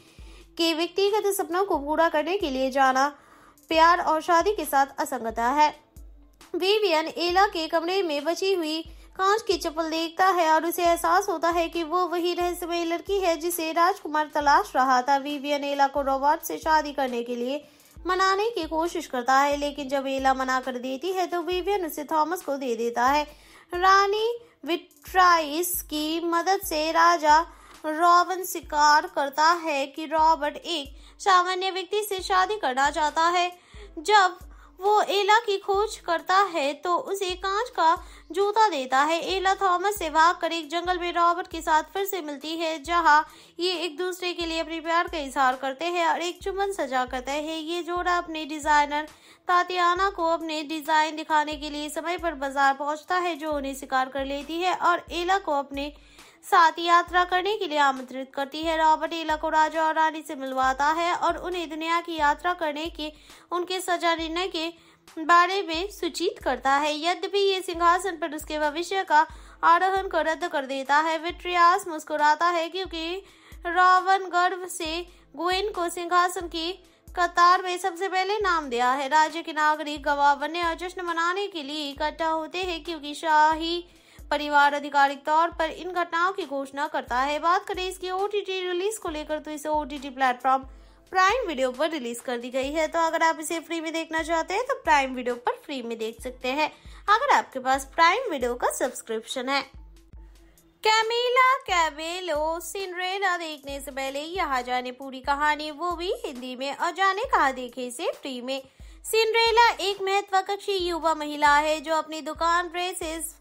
के व्यक्तिगत सपनों को पूरा करने के लिए जाना प्यार और शादी के साथ असंगता है विवियन एला के कमरे में बची हुई कांच की चप्पल देखता है और उसे एहसास होता है कि वो वही रहस्यमय लड़की है जिसे राजकुमार तलाश रहा था विवियन एला को रोबोट से शादी करने के लिए मनाने की कोशिश करता है लेकिन जब एला मना कर देती है तो विवियन उसे थॉमस को दे देता है रानी विट्राइस की मदद से राजा रॉबन स्वीकार करता है कि रॉबर्ट एक सामान्य व्यक्ति से शादी करना चाहता है जब वो एला की खोज करता है तो उसे कांच का जूता देता है एला थॉमस से भागकर एक जंगल में रॉबर्ट के साथ फिर से मिलती है जहां ये एक दूसरे के लिए अपने प्यार का इजहार करते हैं और एक चुमन सजा करते हैं ये जोड़ा अपने डिजाइनर तातियाना को अपने डिजाइन दिखाने के लिए समय पर बाजार पहुंचता है जो उन्हें शिकार कर लेती है और एला को अपने साथ यात्रा करने के लिए आमंत्रित करती है रॉबर्ट एला को राजा और रानी से मिलवाता है और उन्हें दुनिया की यात्रा करने के उनके सजा निर्णय के बारे में सूचित करता है यद्यपि ये सिंहासन पर उसके भविष्य का आरोहन को रद्द कर देता है विट्रियास मुस्कुराता है क्योंकि रावण गर्व से गुइन को सिंहासन की कतार में सबसे पहले नाम दिया है राज्य के नागरिक गवाह बनने और जश्न मनाने के लिए इकट्ठा होते हैं क्योंकि शाही परिवार आधिकारिक तौर पर इन घटनाओं की घोषणा करता है बात करें इसकी ओ रिलीज को लेकर तो इसे ओ प्लेटफॉर्म प्राइम वीडियो पर रिलीज कर दी गई है तो अगर आप इसे फ्री में देखना चाहते हैं तो प्राइम वीडियो पर फ्री में देख सकते हैं अगर आपके पास प्राइम वीडियो का सब्सक्रिप्शन है कैमिला कैबेलो सिंड्रेला देखने से पहले यहाँ जाने पूरी कहानी वो भी हिंदी में और जाने कहा देखे से फ्री में सिंड्रेला एक महत्वाकांक्षी युवा महिला है जो अपनी दुकान ड्रेसेस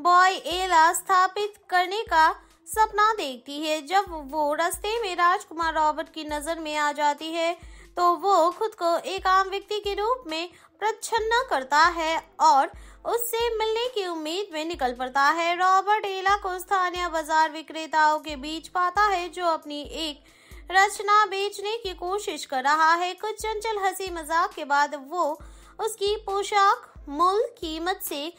बॉय एला स्थापित करने का सपना देखती है जब वो रास्ते में राजकुमार रॉबर्ट की नजर में आ जाती है तो वो खुद को एक आम व्यक्ति के रूप में प्रच्छन्न करता है और उससे मिलने की उम्मीद में निकल पड़ता है रॉबर्ट एला को स्थानीय बाजार विक्रेताओं के बीच पाता है जो अपनी एक रचना बेचने की कोशिश कर रहा है कुछ चंचल हंसी मजाक के बाद वो उसकी पोशाक मूल कीमत से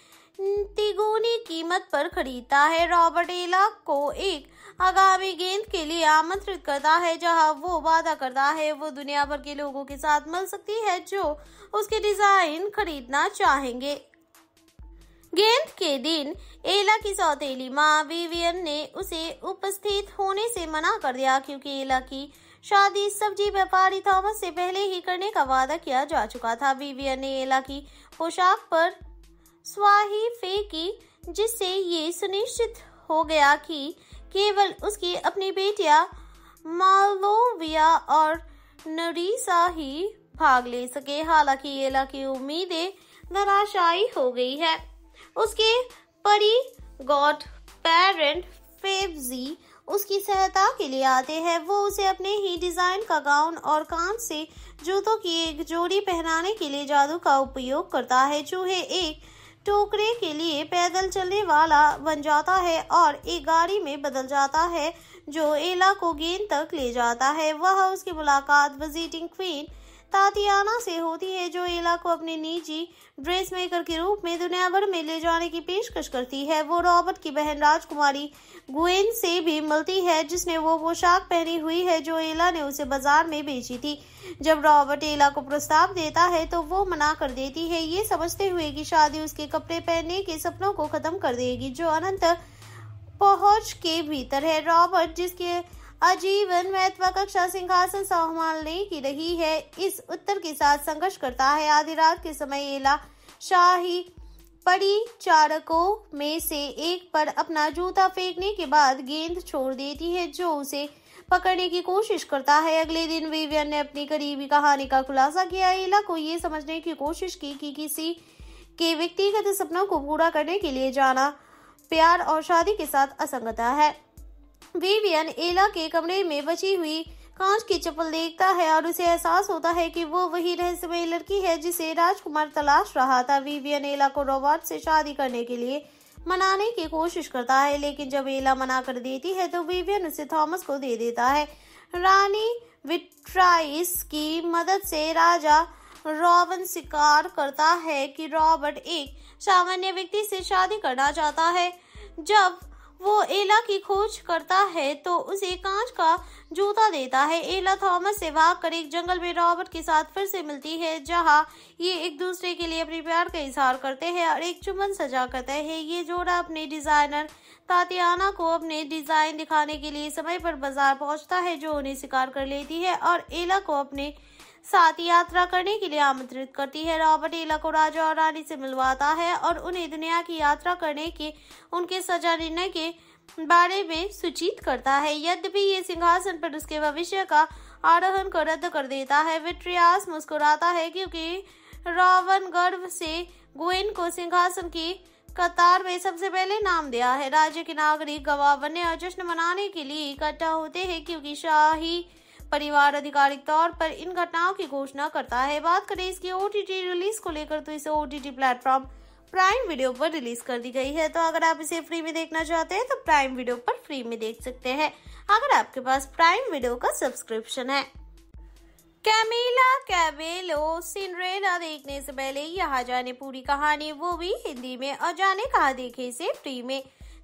तिगुनी कीमत पर खरीदता है रॉबर्ट एला को एक आगामी गेंद के लिए आमंत्रित करता है जहां वो वादा करता है वो दुनिया भर के लोगों के साथ मिल सकती है जो उसके डिजाइन खरीदना चाहेंगे गेंद के दिन एला की सौतेली माँ विवियन ने उसे उपस्थित होने से मना कर दिया क्योंकि एला की शादी सब्जी व्यापारी थॉमस से पहले ही करने का वादा किया जा चुका था विवियन ने एला की पोशाक पर स्वाही फेंकी जिससे ये सुनिश्चित हो गया कि केवल उसकी अपनी बेटियां मालोविया और नरीसा ही भाग ले सके हालांकि ये की उम्मीदें नराशाई हो गई है उसके परी गॉड पेरेंट फेवजी उसकी सहायता के लिए आते हैं वो उसे अपने ही डिजाइन का गाउन और कान से जूतों की एक जोड़ी पहनाने के लिए जादू का उपयोग करता है चूहे एक टोकरे के लिए पैदल चलने वाला बन जाता है और एक गाड़ी में बदल जाता है जो एला को गेंद तक ले जाता है वह उसकी मुलाकात विजिटिंग क्वीन तातियाना से होती है जो एला को अपने निजी ड्रेस मेकर के रूप में दुनिया भर में ले जाने की पेशकश करती है वो रॉबर्ट की बहन राजकुमारी गुएन से भी मिलती है जिसने वो पोशाक पहनी हुई है जो एला ने उसे बाजार में बेची थी जब रॉबर्ट एला को प्रस्ताव देता है तो वो मना कर देती है ये समझते हुए की शादी उसके कपड़े पहनने के सपनों को खत्म कर देगी जो अनंत पहुंच के भीतर है रॉबर्ट जिसके आजीवन महत्वाकांक्षा सिंहासन संभालने की रही है इस उत्तर के साथ संघर्ष करता है आधी रात के समय एला शाही परिचारकों में से एक पर अपना जूता फेंकने के बाद गेंद छोड़ देती है जो उसे पकड़ने की कोशिश करता है अगले दिन विवियन ने अपनी करीबी कहानी का खुलासा किया एला को ये समझने की कोशिश की कि किसी के व्यक्तिगत सपनों को पूरा करने के लिए जाना प्यार और शादी के साथ असंगता है विवियन एला के कमरे में बची हुई कांच की चप्पल देखता है और उसे एहसास होता है कि वो वही रहस्यमय लड़की है जिसे राजकुमार तलाश रहा था विवियन एला को रोबोट से शादी करने के लिए मनाने की कोशिश करता है लेकिन जब एला मना कर देती है तो विवियन उसे थॉमस को दे देता है रानी विट्राइस की मदद से राजा रॉबन स्वीकार करता है कि रॉबर्ट एक सामान्य व्यक्ति से शादी करना चाहता है जब वो एला की खोज करता है तो उसे कांच का जूता देता है एला थॉमस से भागकर एक जंगल में रॉबर्ट के साथ फिर से मिलती है जहां ये एक दूसरे के लिए अपने प्यार का इजहार करते हैं और एक चुमन सजा करते हैं ये जोड़ा अपने डिजाइनर तातियाना को अपने डिजाइन दिखाने के लिए समय पर बाजार पहुंचता है जो उन्हें शिकार कर लेती है और एला को अपने साथ यात्रा करने के लिए आमंत्रित करती है रॉबर्ट एला को राजा और रानी से मिलवाता है और उन्हें दुनिया की यात्रा करने के उनके सजा निर्णय के बारे में सूचित करता है यद्यपि ये सिंहासन पर उसके भविष्य का आरोहन को रद्द कर देता है विट्रियास मुस्कुराता है क्योंकि रावण गर्व से गुएन को सिंहासन की कतार में सबसे पहले नाम दिया है राज्य के नागरिक गवाह बनने और जश्न मनाने के लिए इकट्ठा होते हैं क्योंकि शाही परिवार आधिकारिक तौर पर इन घटनाओं की घोषणा करता है बात करें इसकी ओ रिलीज को लेकर तो इसे ओ प्लेटफॉर्म प्राइम वीडियो पर रिलीज कर दी गई है तो अगर आप इसे फ्री में देखना चाहते हैं तो प्राइम वीडियो पर फ्री में देख सकते हैं अगर आपके पास प्राइम वीडियो का सब्सक्रिप्शन है कैमिला कैबेलो सिंड्रेला देखने से पहले यहाँ जाने पूरी कहानी वो भी हिंदी में और जाने कहा देखे से फ्री में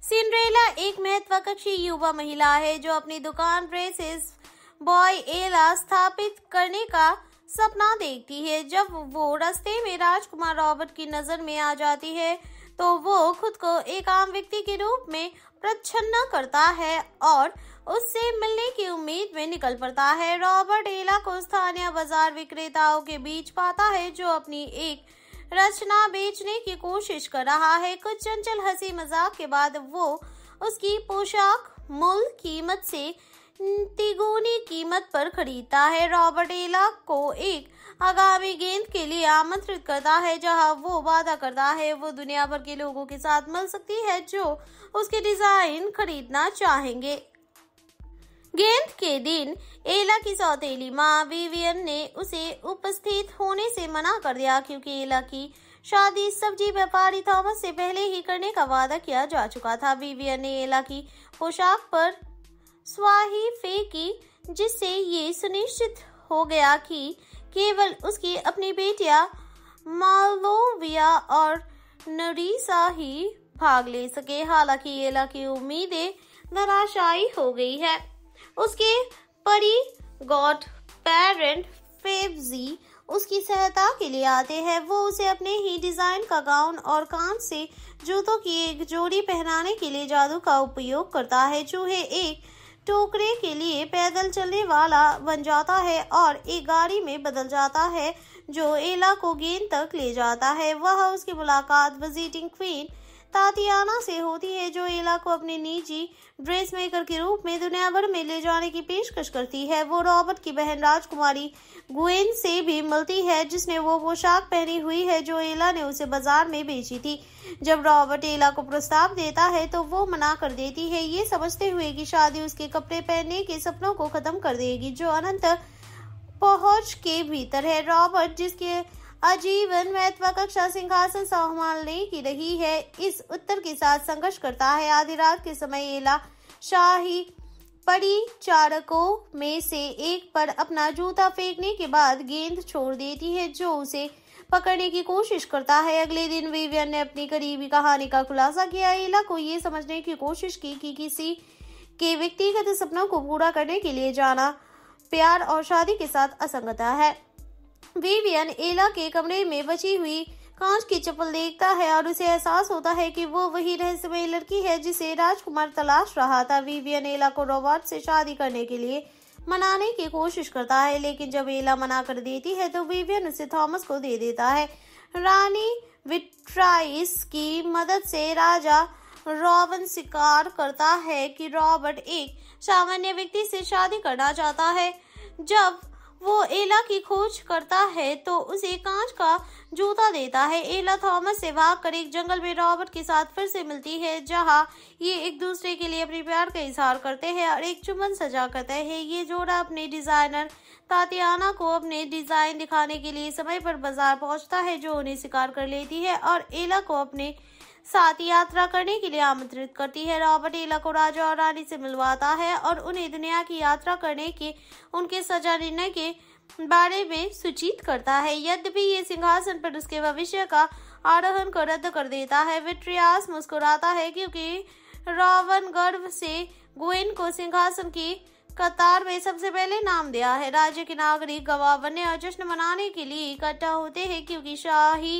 सिंड्रेला एक महत्वाकांक्षी युवा महिला है जो अपनी दुकान ड्रेसेस बॉय एला स्थापित करने का सपना देखती है जब वो रास्ते में राजकुमार रॉबर्ट की नजर में आ जाती है तो वो खुद को एक आम व्यक्ति के रूप में प्रच्छन्न करता है और उससे मिलने की उम्मीद में निकल पड़ता है रॉबर्ट एला को स्थानीय बाजार विक्रेताओं के बीच पाता है जो अपनी एक रचना बेचने की कोशिश कर रहा है कुछ चंचल हंसी मजाक के बाद वो उसकी पोशाक मूल कीमत से तिगुनी कीमत पर खरीदता है रॉबर्ट एला को एक आगामी गेंद के लिए आमंत्रित करता है जहां वो वादा करता है वो दुनिया भर के लोगों के साथ मिल सकती है जो उसके डिजाइन खरीदना चाहेंगे गेंद के दिन एला की सौतेली माँ विवियन ने उसे उपस्थित होने से मना कर दिया क्योंकि एला की शादी सब्जी व्यापारी थॉमस से पहले ही करने का वादा किया जा चुका था विवियन ने एला की पोशाक पर स्वाही फेंकी जिससे ये सुनिश्चित हो गया कि केवल उसकी अपनी बेटियां मालोविया और नरीसा ही भाग ले सके हालांकि ये की उम्मीदें नराशाई हो गई है उसके परी गॉड पेरेंट फेवजी उसकी सहायता के लिए आते हैं वो उसे अपने ही डिजाइन का गाउन और कान से जूतों की एक जोड़ी पहनाने के लिए जादू का उपयोग करता है चूहे एक टोकरे के लिए पैदल चलने वाला बन जाता है और एक गाड़ी में बदल जाता है जो एला को गेंद तक ले जाता है वह उसकी मुलाकात विजिटिंग क्वीन तातियाना से होती है जो एला को अपने निजी ड्रेस मेकर के रूप में दुनिया भर में ले जाने की पेशकश करती है वो रॉबर्ट की बहन राजकुमारी गुएन से भी मिलती है जिसने वो पोशाक पहनी हुई है जो एला ने उसे बाजार में बेची थी जब रॉबर्ट एला को प्रस्ताव देता है तो वो मना कर देती है ये समझते हुए की शादी उसके कपड़े पहनने के सपनों को खत्म कर देगी जो अनंत पहुंच के भीतर है रॉबर्ट जिसके आजीवन महत्वा कक्षा सिंहासन संभालने की रही है इस उत्तर के साथ संघर्ष करता है आधी रात के समय एला शाही परिचारकों में से एक पर अपना जूता फेंकने के बाद गेंद छोड़ देती है जो उसे पकड़ने की कोशिश करता है अगले दिन विवियन ने अपनी करीबी कहानी का खुलासा किया एला को ये समझने की कोशिश की कि किसी के व्यक्तिगत सपनों को पूरा करने के लिए जाना प्यार और शादी के साथ असंगता है विवियन एला के कमरे में बची हुई कांच की चप्पल देखता है और उसे एहसास होता है कि वो वही रहस्यमय लड़की है जिसे राजकुमार तलाश रहा था विवियन एला को रोबोट से शादी करने के लिए मनाने की कोशिश करता है लेकिन जब एला मना कर देती है तो विवियन उसे थॉमस को दे देता है रानी विट्राइस की मदद से राजा रॉबन स्वीकार करता है कि रॉबर्ट एक सामान्य व्यक्ति से शादी करना चाहता है जब वो एला की खोज करता है तो उसे कांच का जूता देता है एला थॉमस से भाग कर एक जंगल में रॉबर्ट के साथ फिर से मिलती है जहां ये एक दूसरे के लिए अपने प्यार का इजहार करते हैं और एक चुमन सजा करते है ये जोड़ा अपने डिजाइनर तातियाना को अपने डिजाइन दिखाने के लिए समय पर बाजार पहुंचता है जो उन्हें शिकार कर लेती है और एला को अपने साथ यात्रा करने के लिए आमंत्रित करती है रॉबर्ट एला को राजा और रानी से मिलवाता है और उन्हें दुनिया की यात्रा करने के उनके सजा निर्णय के बारे में सूचित करता है यद्यपि ये सिंहासन पर उसके भविष्य का आरोहन को रद्द कर देता है विट्रियास मुस्कुराता है क्योंकि रावण गर्व से गोइन को सिंहासन की कतार में सबसे पहले नाम दिया है राज्य के नागरिक गवाह बनने और जश्न मनाने के लिए इकट्ठा होते हैं क्योंकि शाही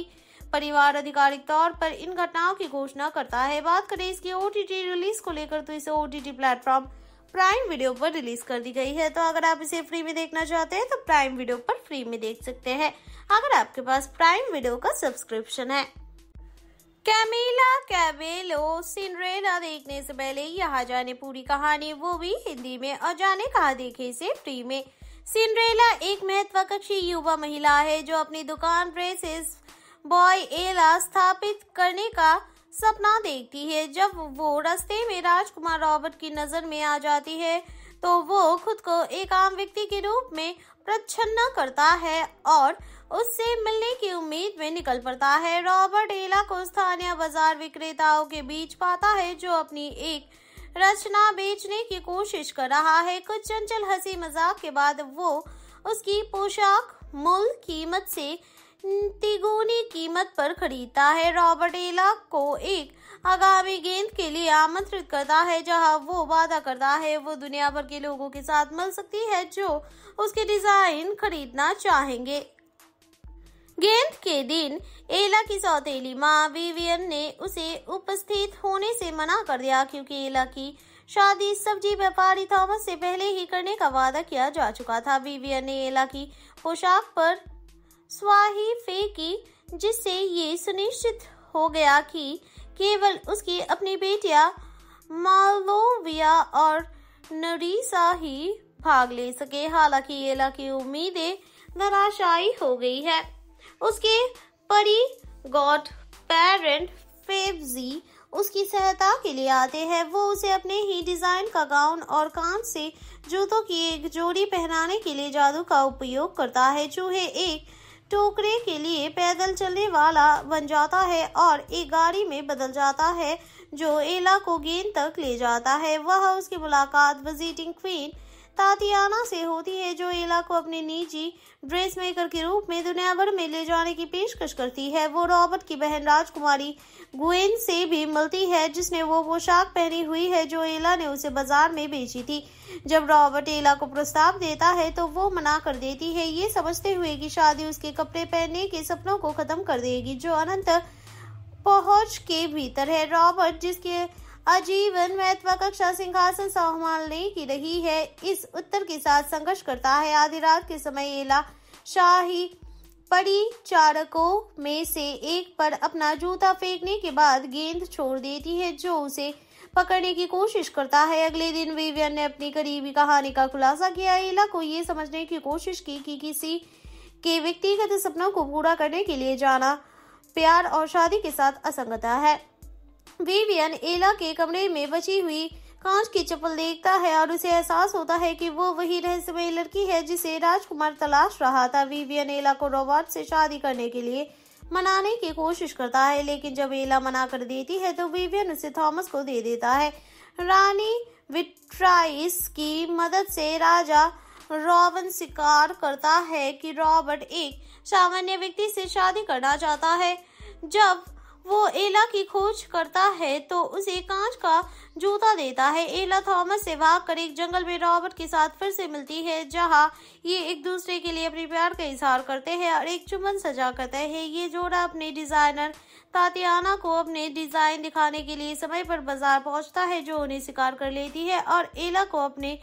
परिवार आधिकारिक तौर पर इन घटनाओं की घोषणा करता है बात करें इसकी ओ रिलीज को लेकर तो इसे ओ प्लेटफॉर्म प्राइम वीडियो पर रिलीज कर दी गई है तो अगर आप इसे फ्री में देखना चाहते हैं तो प्राइम वीडियो पर फ्री में देख सकते हैं अगर आपके पास प्राइम वीडियो का सब्सक्रिप्शन है कैमिला कैबेलो सिंड्रेला देखने से पहले यहाँ जाने पूरी कहानी वो भी हिंदी में और जाने कहा देखे से फ्री में सिंड्रेला एक महत्वाकांक्षी युवा महिला है जो अपनी दुकान ड्रेसेस बॉय एला स्थापित करने का सपना देखती है जब वो रास्ते में राजकुमार रॉबर्ट की नजर में आ जाती है तो वो खुद को एक आम व्यक्ति के रूप में प्रच्छन्न करता है और उससे मिलने की उम्मीद में निकल पड़ता है रॉबर्ट एला को स्थानीय बाजार विक्रेताओं के बीच पाता है जो अपनी एक रचना बेचने की कोशिश कर रहा है कुछ चंचल हंसी मजाक के बाद वो उसकी पोशाक मूल कीमत से तिगुनी कीमत पर खरीदता है रॉबर्ट एला को एक आगामी गेंद के लिए आमंत्रित करता है जहां वो वादा करता है वो दुनिया भर के लोगों के साथ मिल सकती है जो उसके डिजाइन खरीदना चाहेंगे गेंद के दिन एला की सौतेली माँ विवियन ने उसे उपस्थित होने से मना कर दिया क्योंकि एला की शादी सब्जी व्यापारी थॉमस से पहले ही करने का वादा किया जा चुका था विवियन ने एला की पोशाक पर स्वाही फेंकी जिससे ये सुनिश्चित हो गया कि केवल उसकी अपनी बेटियां मालोविया और नरीसा ही भाग ले सके हालांकि ये की उम्मीदें नराशाई हो गई है उसके परी गॉड पेरेंट फेवजी उसकी सहायता के लिए आते हैं वो उसे अपने ही डिजाइन का गाउन और कान से जूतों की एक जोड़ी पहनाने के लिए जादू का उपयोग करता है चूहे एक टोकरे के लिए पैदल चलने वाला बन जाता है और एक गाड़ी में बदल जाता है जो एला को गेंद तक ले जाता है वह उसकी मुलाकात विजिटिंग क्वीन तातियाना से होती है जो एला को अपने निजी ड्रेस मेकर के रूप में दुनिया भर में ले जाने की पेशकश करती है वो रॉबर्ट की बहन राजकुमारी गुएन से भी मिलती है जिसने वो पोशाक पहनी हुई है जो एला ने उसे बाजार में बेची थी जब रॉबर्ट एला को प्रस्ताव देता है तो वो मना कर देती है ये समझते हुए की शादी उसके कपड़े पहनने के सपनों को खत्म कर देगी जो अनंत पहुंच के भीतर है रॉबर्ट जिसके आजीवन महत्वाकांक्षा सिंहासन संभालने की रही है इस उत्तर के साथ संघर्ष करता है आधी रात के समय एला शाही परिचारकों में से एक पर अपना जूता फेंकने के बाद गेंद छोड़ देती है जो उसे पकड़ने की कोशिश करता है अगले दिन विवियन ने अपनी करीबी कहानी का खुलासा किया एला को ये समझने की कोशिश की कि किसी के व्यक्तिगत सपनों को पूरा करने के लिए जाना प्यार और शादी के साथ असंगता है विवियन एला के कमरे में बची हुई कांच की चप्पल देखता है और उसे एहसास होता है कि वो वही रहस्यमय लड़की है जिसे राजकुमार तलाश रहा था विवियन एला को रोबोट से शादी करने के लिए मनाने की कोशिश करता है लेकिन जब एला मना कर देती है तो विवियन उसे थॉमस को दे देता है रानी विट्राइस की मदद से राजा रॉबन स्वीकार करता है कि रॉबर्ट एक सामान्य व्यक्ति से शादी करना चाहता है जब वो एला की खोज करता है तो उसे कांच का जूता देता है एला थॉमस से भागकर एक जंगल में रॉबर्ट के साथ फिर से मिलती है जहां ये एक दूसरे के लिए अपने प्यार का इजहार करते हैं और एक चुमन सजा करते हैं ये जोड़ा अपने डिजाइनर तातियाना को अपने डिजाइन दिखाने के लिए समय पर बाजार पहुंचता है जो उन्हें शिकार कर लेती है और एला को अपने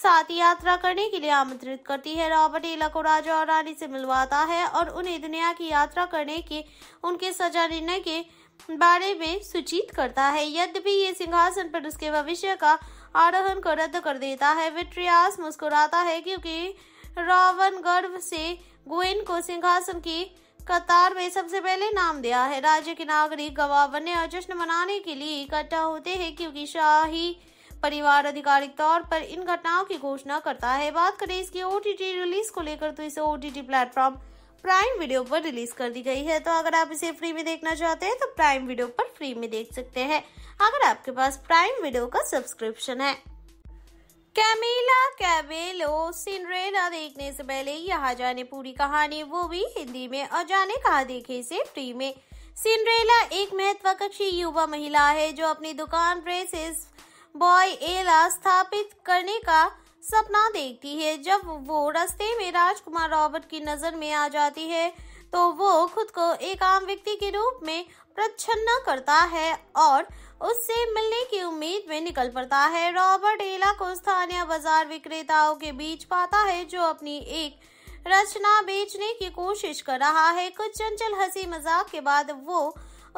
साथ यात्रा करने के लिए आमंत्रित करती है रॉबर्ट एला को राजा और रानी से मिलवाता है और उन्हें दुनिया की यात्रा करने के उनके सजा निर्णय के बारे में सूचित करता है यद्यपि ये सिंहासन पर उसके भविष्य का आरोहन को रद्द कर देता है विट्रियास मुस्कुराता है क्योंकि रावण गर्व से गोइन को सिंहासन की कतार में सबसे पहले नाम दिया है राज्य के नागरिक गवाह बनने और जश्न मनाने के लिए इकट्ठा होते हैं क्योंकि शाही परिवार आधिकारिक तौर पर इन घटनाओं की घोषणा करता है बात करें इसके ओ रिलीज को लेकर तो इसे टी प्लेटफॉर्म प्राइम वीडियो पर रिलीज कर दी गई है तो अगर आप इसे फ्री में देखना चाहते हैं तो प्राइम वीडियो पर फ्री में देख सकते हैं अगर आपके पास प्राइम वीडियो का सब्सक्रिप्शन है कैमिला कैबेलो सिंड्रेला देखने से पहले यहाँ जाने पूरी कहानी वो भी हिंदी में और जाने कहा देखे से फ्री में सिंड्रेला एक महत्वाकांक्षी युवा महिला है जो अपनी दुकान ड्रेसेस बॉय एला स्थापित करने का सपना देखती है जब वो रास्ते में राजकुमार रॉबर्ट की नजर में आ जाती है तो वो खुद को एक आम व्यक्ति के रूप में प्रच्छन्न करता है और उससे मिलने की उम्मीद में निकल पड़ता है रॉबर्ट एला को स्थानीय बाजार विक्रेताओं के बीच पाता है जो अपनी एक रचना बेचने की कोशिश कर रहा है कुछ चंचल हंसी मजाक के बाद वो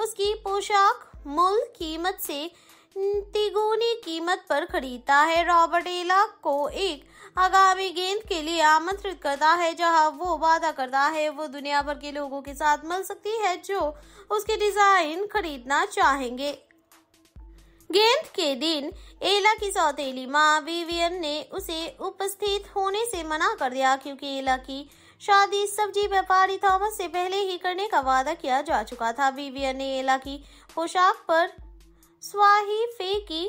उसकी पोशाक मूल कीमत से तिगुनी कीमत पर खरीदता है रॉबर्ट एला को एक आगामी गेंद के लिए आमंत्रित करता है जहां वो वादा करता है वो दुनिया भर के लोगों के साथ मिल सकती है जो उसके डिजाइन खरीदना चाहेंगे गेंद के दिन एला की सौतेली माँ विवियन ने उसे उपस्थित होने से मना कर दिया क्योंकि एला की शादी सब्जी व्यापारी थॉमस से पहले ही करने का वादा किया जा चुका था विवियन ने एला की पोशाक पर स्वाही फेंकी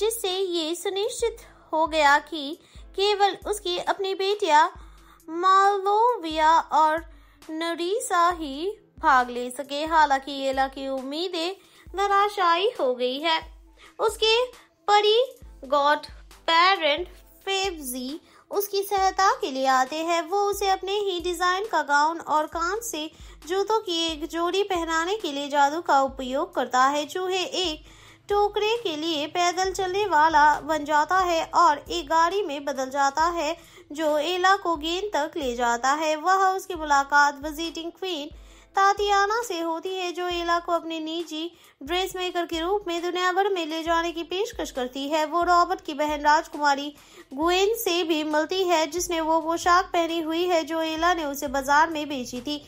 जिससे ये सुनिश्चित हो गया कि केवल उसकी अपनी बेटियां मालोविया और नरीसा ही भाग ले सके हालांकि ये लकी उम्मीदें नराशाई हो गई है उसके परी गॉड पेरेंट फेवजी उसकी सहायता के लिए आते हैं वो उसे अपने ही डिजाइन का गाउन और कान से जूतों की एक जोड़ी पहनाने के लिए जादू का उपयोग करता है चूहे एक टोकरे के लिए पैदल चलने वाला बन जाता है और एक गाड़ी में बदल जाता है जो एला को गेंद तक ले जाता है वह उसकी मुलाकात विजिटिंग क्वीन तातियाना से होती है जो एला को अपने निजी ड्रेस मेकर के रूप में दुनिया भर में ले जाने की पेशकश करती है वो रॉबर्ट की बहन राजकुमारी गुएन से भी मिलती है जिसने वो पोशाक पहनी हुई है जो एला ने उसे बाजार में बेची थी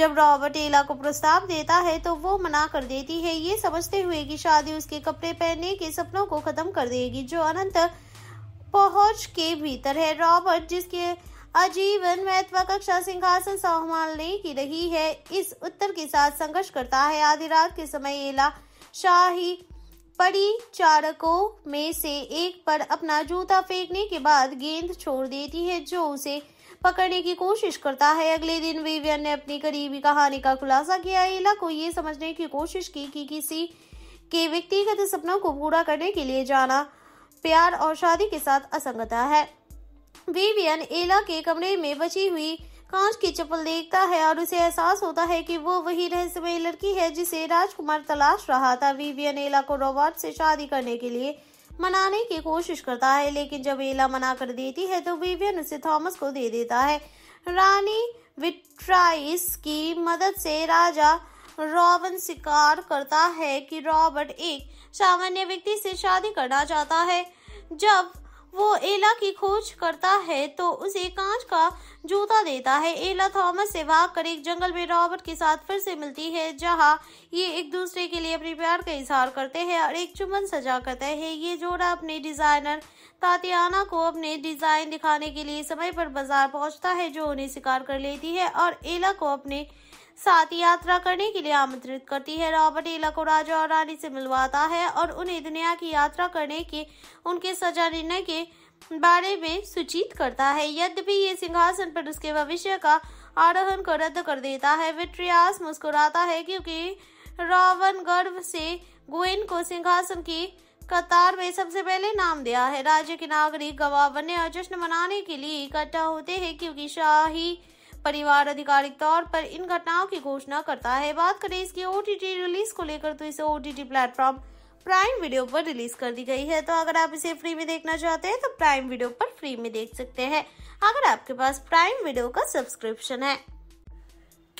जब रॉबर्ट एला को प्रस्ताव देता है तो वो मना कर देती है ये समझते हुए की शादी उसके कपड़े पहनने के सपनों को खत्म कर देगी जो अनंत पहुंच के भीतर है रॉबर्ट जिसके आजीवन महत्व कक्षा सिंहासन संभालने की रही है इस उत्तर के साथ संघर्ष करता है आधी रात के समय एला शाही परिचारकों में से एक पर अपना जूता फेंकने के बाद गेंद छोड़ देती है जो उसे पकड़ने की कोशिश करता है अगले दिन विवियन ने अपनी करीबी कहानी का खुलासा किया एला को ये समझने की कोशिश की कि किसी के व्यक्तिगत सपनों को पूरा करने के लिए जाना प्यार और शादी के साथ असंगता है विवियन एला के कमरे में बची हुई कांच की चप्पल देखता है और उसे एहसास होता है कि वो वही रहस्यमय लड़की है जिसे राजकुमार तलाश रहा था विवियन एला को रोबोट से शादी करने के लिए मनाने की कोशिश करता है लेकिन जब एला मना कर देती है तो विवियन उसे थॉमस को दे देता है रानी विट्राइस की मदद से राजा रॉबन स्वीकार करता है कि रॉबर्ट एक सामान्य व्यक्ति से शादी करना चाहता है जब वो एला की खोज करता है तो उसे कांच का जूता देता है एला थॉमस से भाग कर एक जंगल में रॉबर्ट के साथ फिर से मिलती है जहां ये एक दूसरे के लिए अपने प्यार का इजहार करते हैं और एक चुमन सजा करते हैं ये जोड़ा अपने डिजाइनर तातियाना को अपने डिजाइन दिखाने के लिए समय पर बाजार पहुंचता है जो उन्हें शिकार कर लेती है और एला को अपने साथ यात्रा करने के लिए आमंत्रित करती है रॉबर्ट एला को राजा और रानी से मिलवाता है और उन्हें दुनिया की यात्रा करने के उनके सजा निर्णय के बारे में सूचित करता है यद्यपि ये सिंहासन पर उसके भविष्य का आरोहन को रद्द कर देता है विट्रियास मुस्कुराता है क्योंकि रावण गर्व से गुएन को सिंहासन की कतार में सबसे पहले नाम दिया है राज्य के नागरिक गवाह बनने और जश्न मनाने के लिए इकट्ठा होते हैं क्योंकि शाही परिवार आधिकारिक तौर पर इन घटनाओं की घोषणा करता है बात करें इसकी ओटीटी रिलीज को लेकर तो इसे ओटीटी प्लेटफॉर्म प्राइम वीडियो पर रिलीज कर दी गई है तो अगर आप इसे फ्री में देखना चाहते हैं तो प्राइम वीडियो पर फ्री में देख सकते हैं अगर आपके पास प्राइम वीडियो का सब्सक्रिप्शन है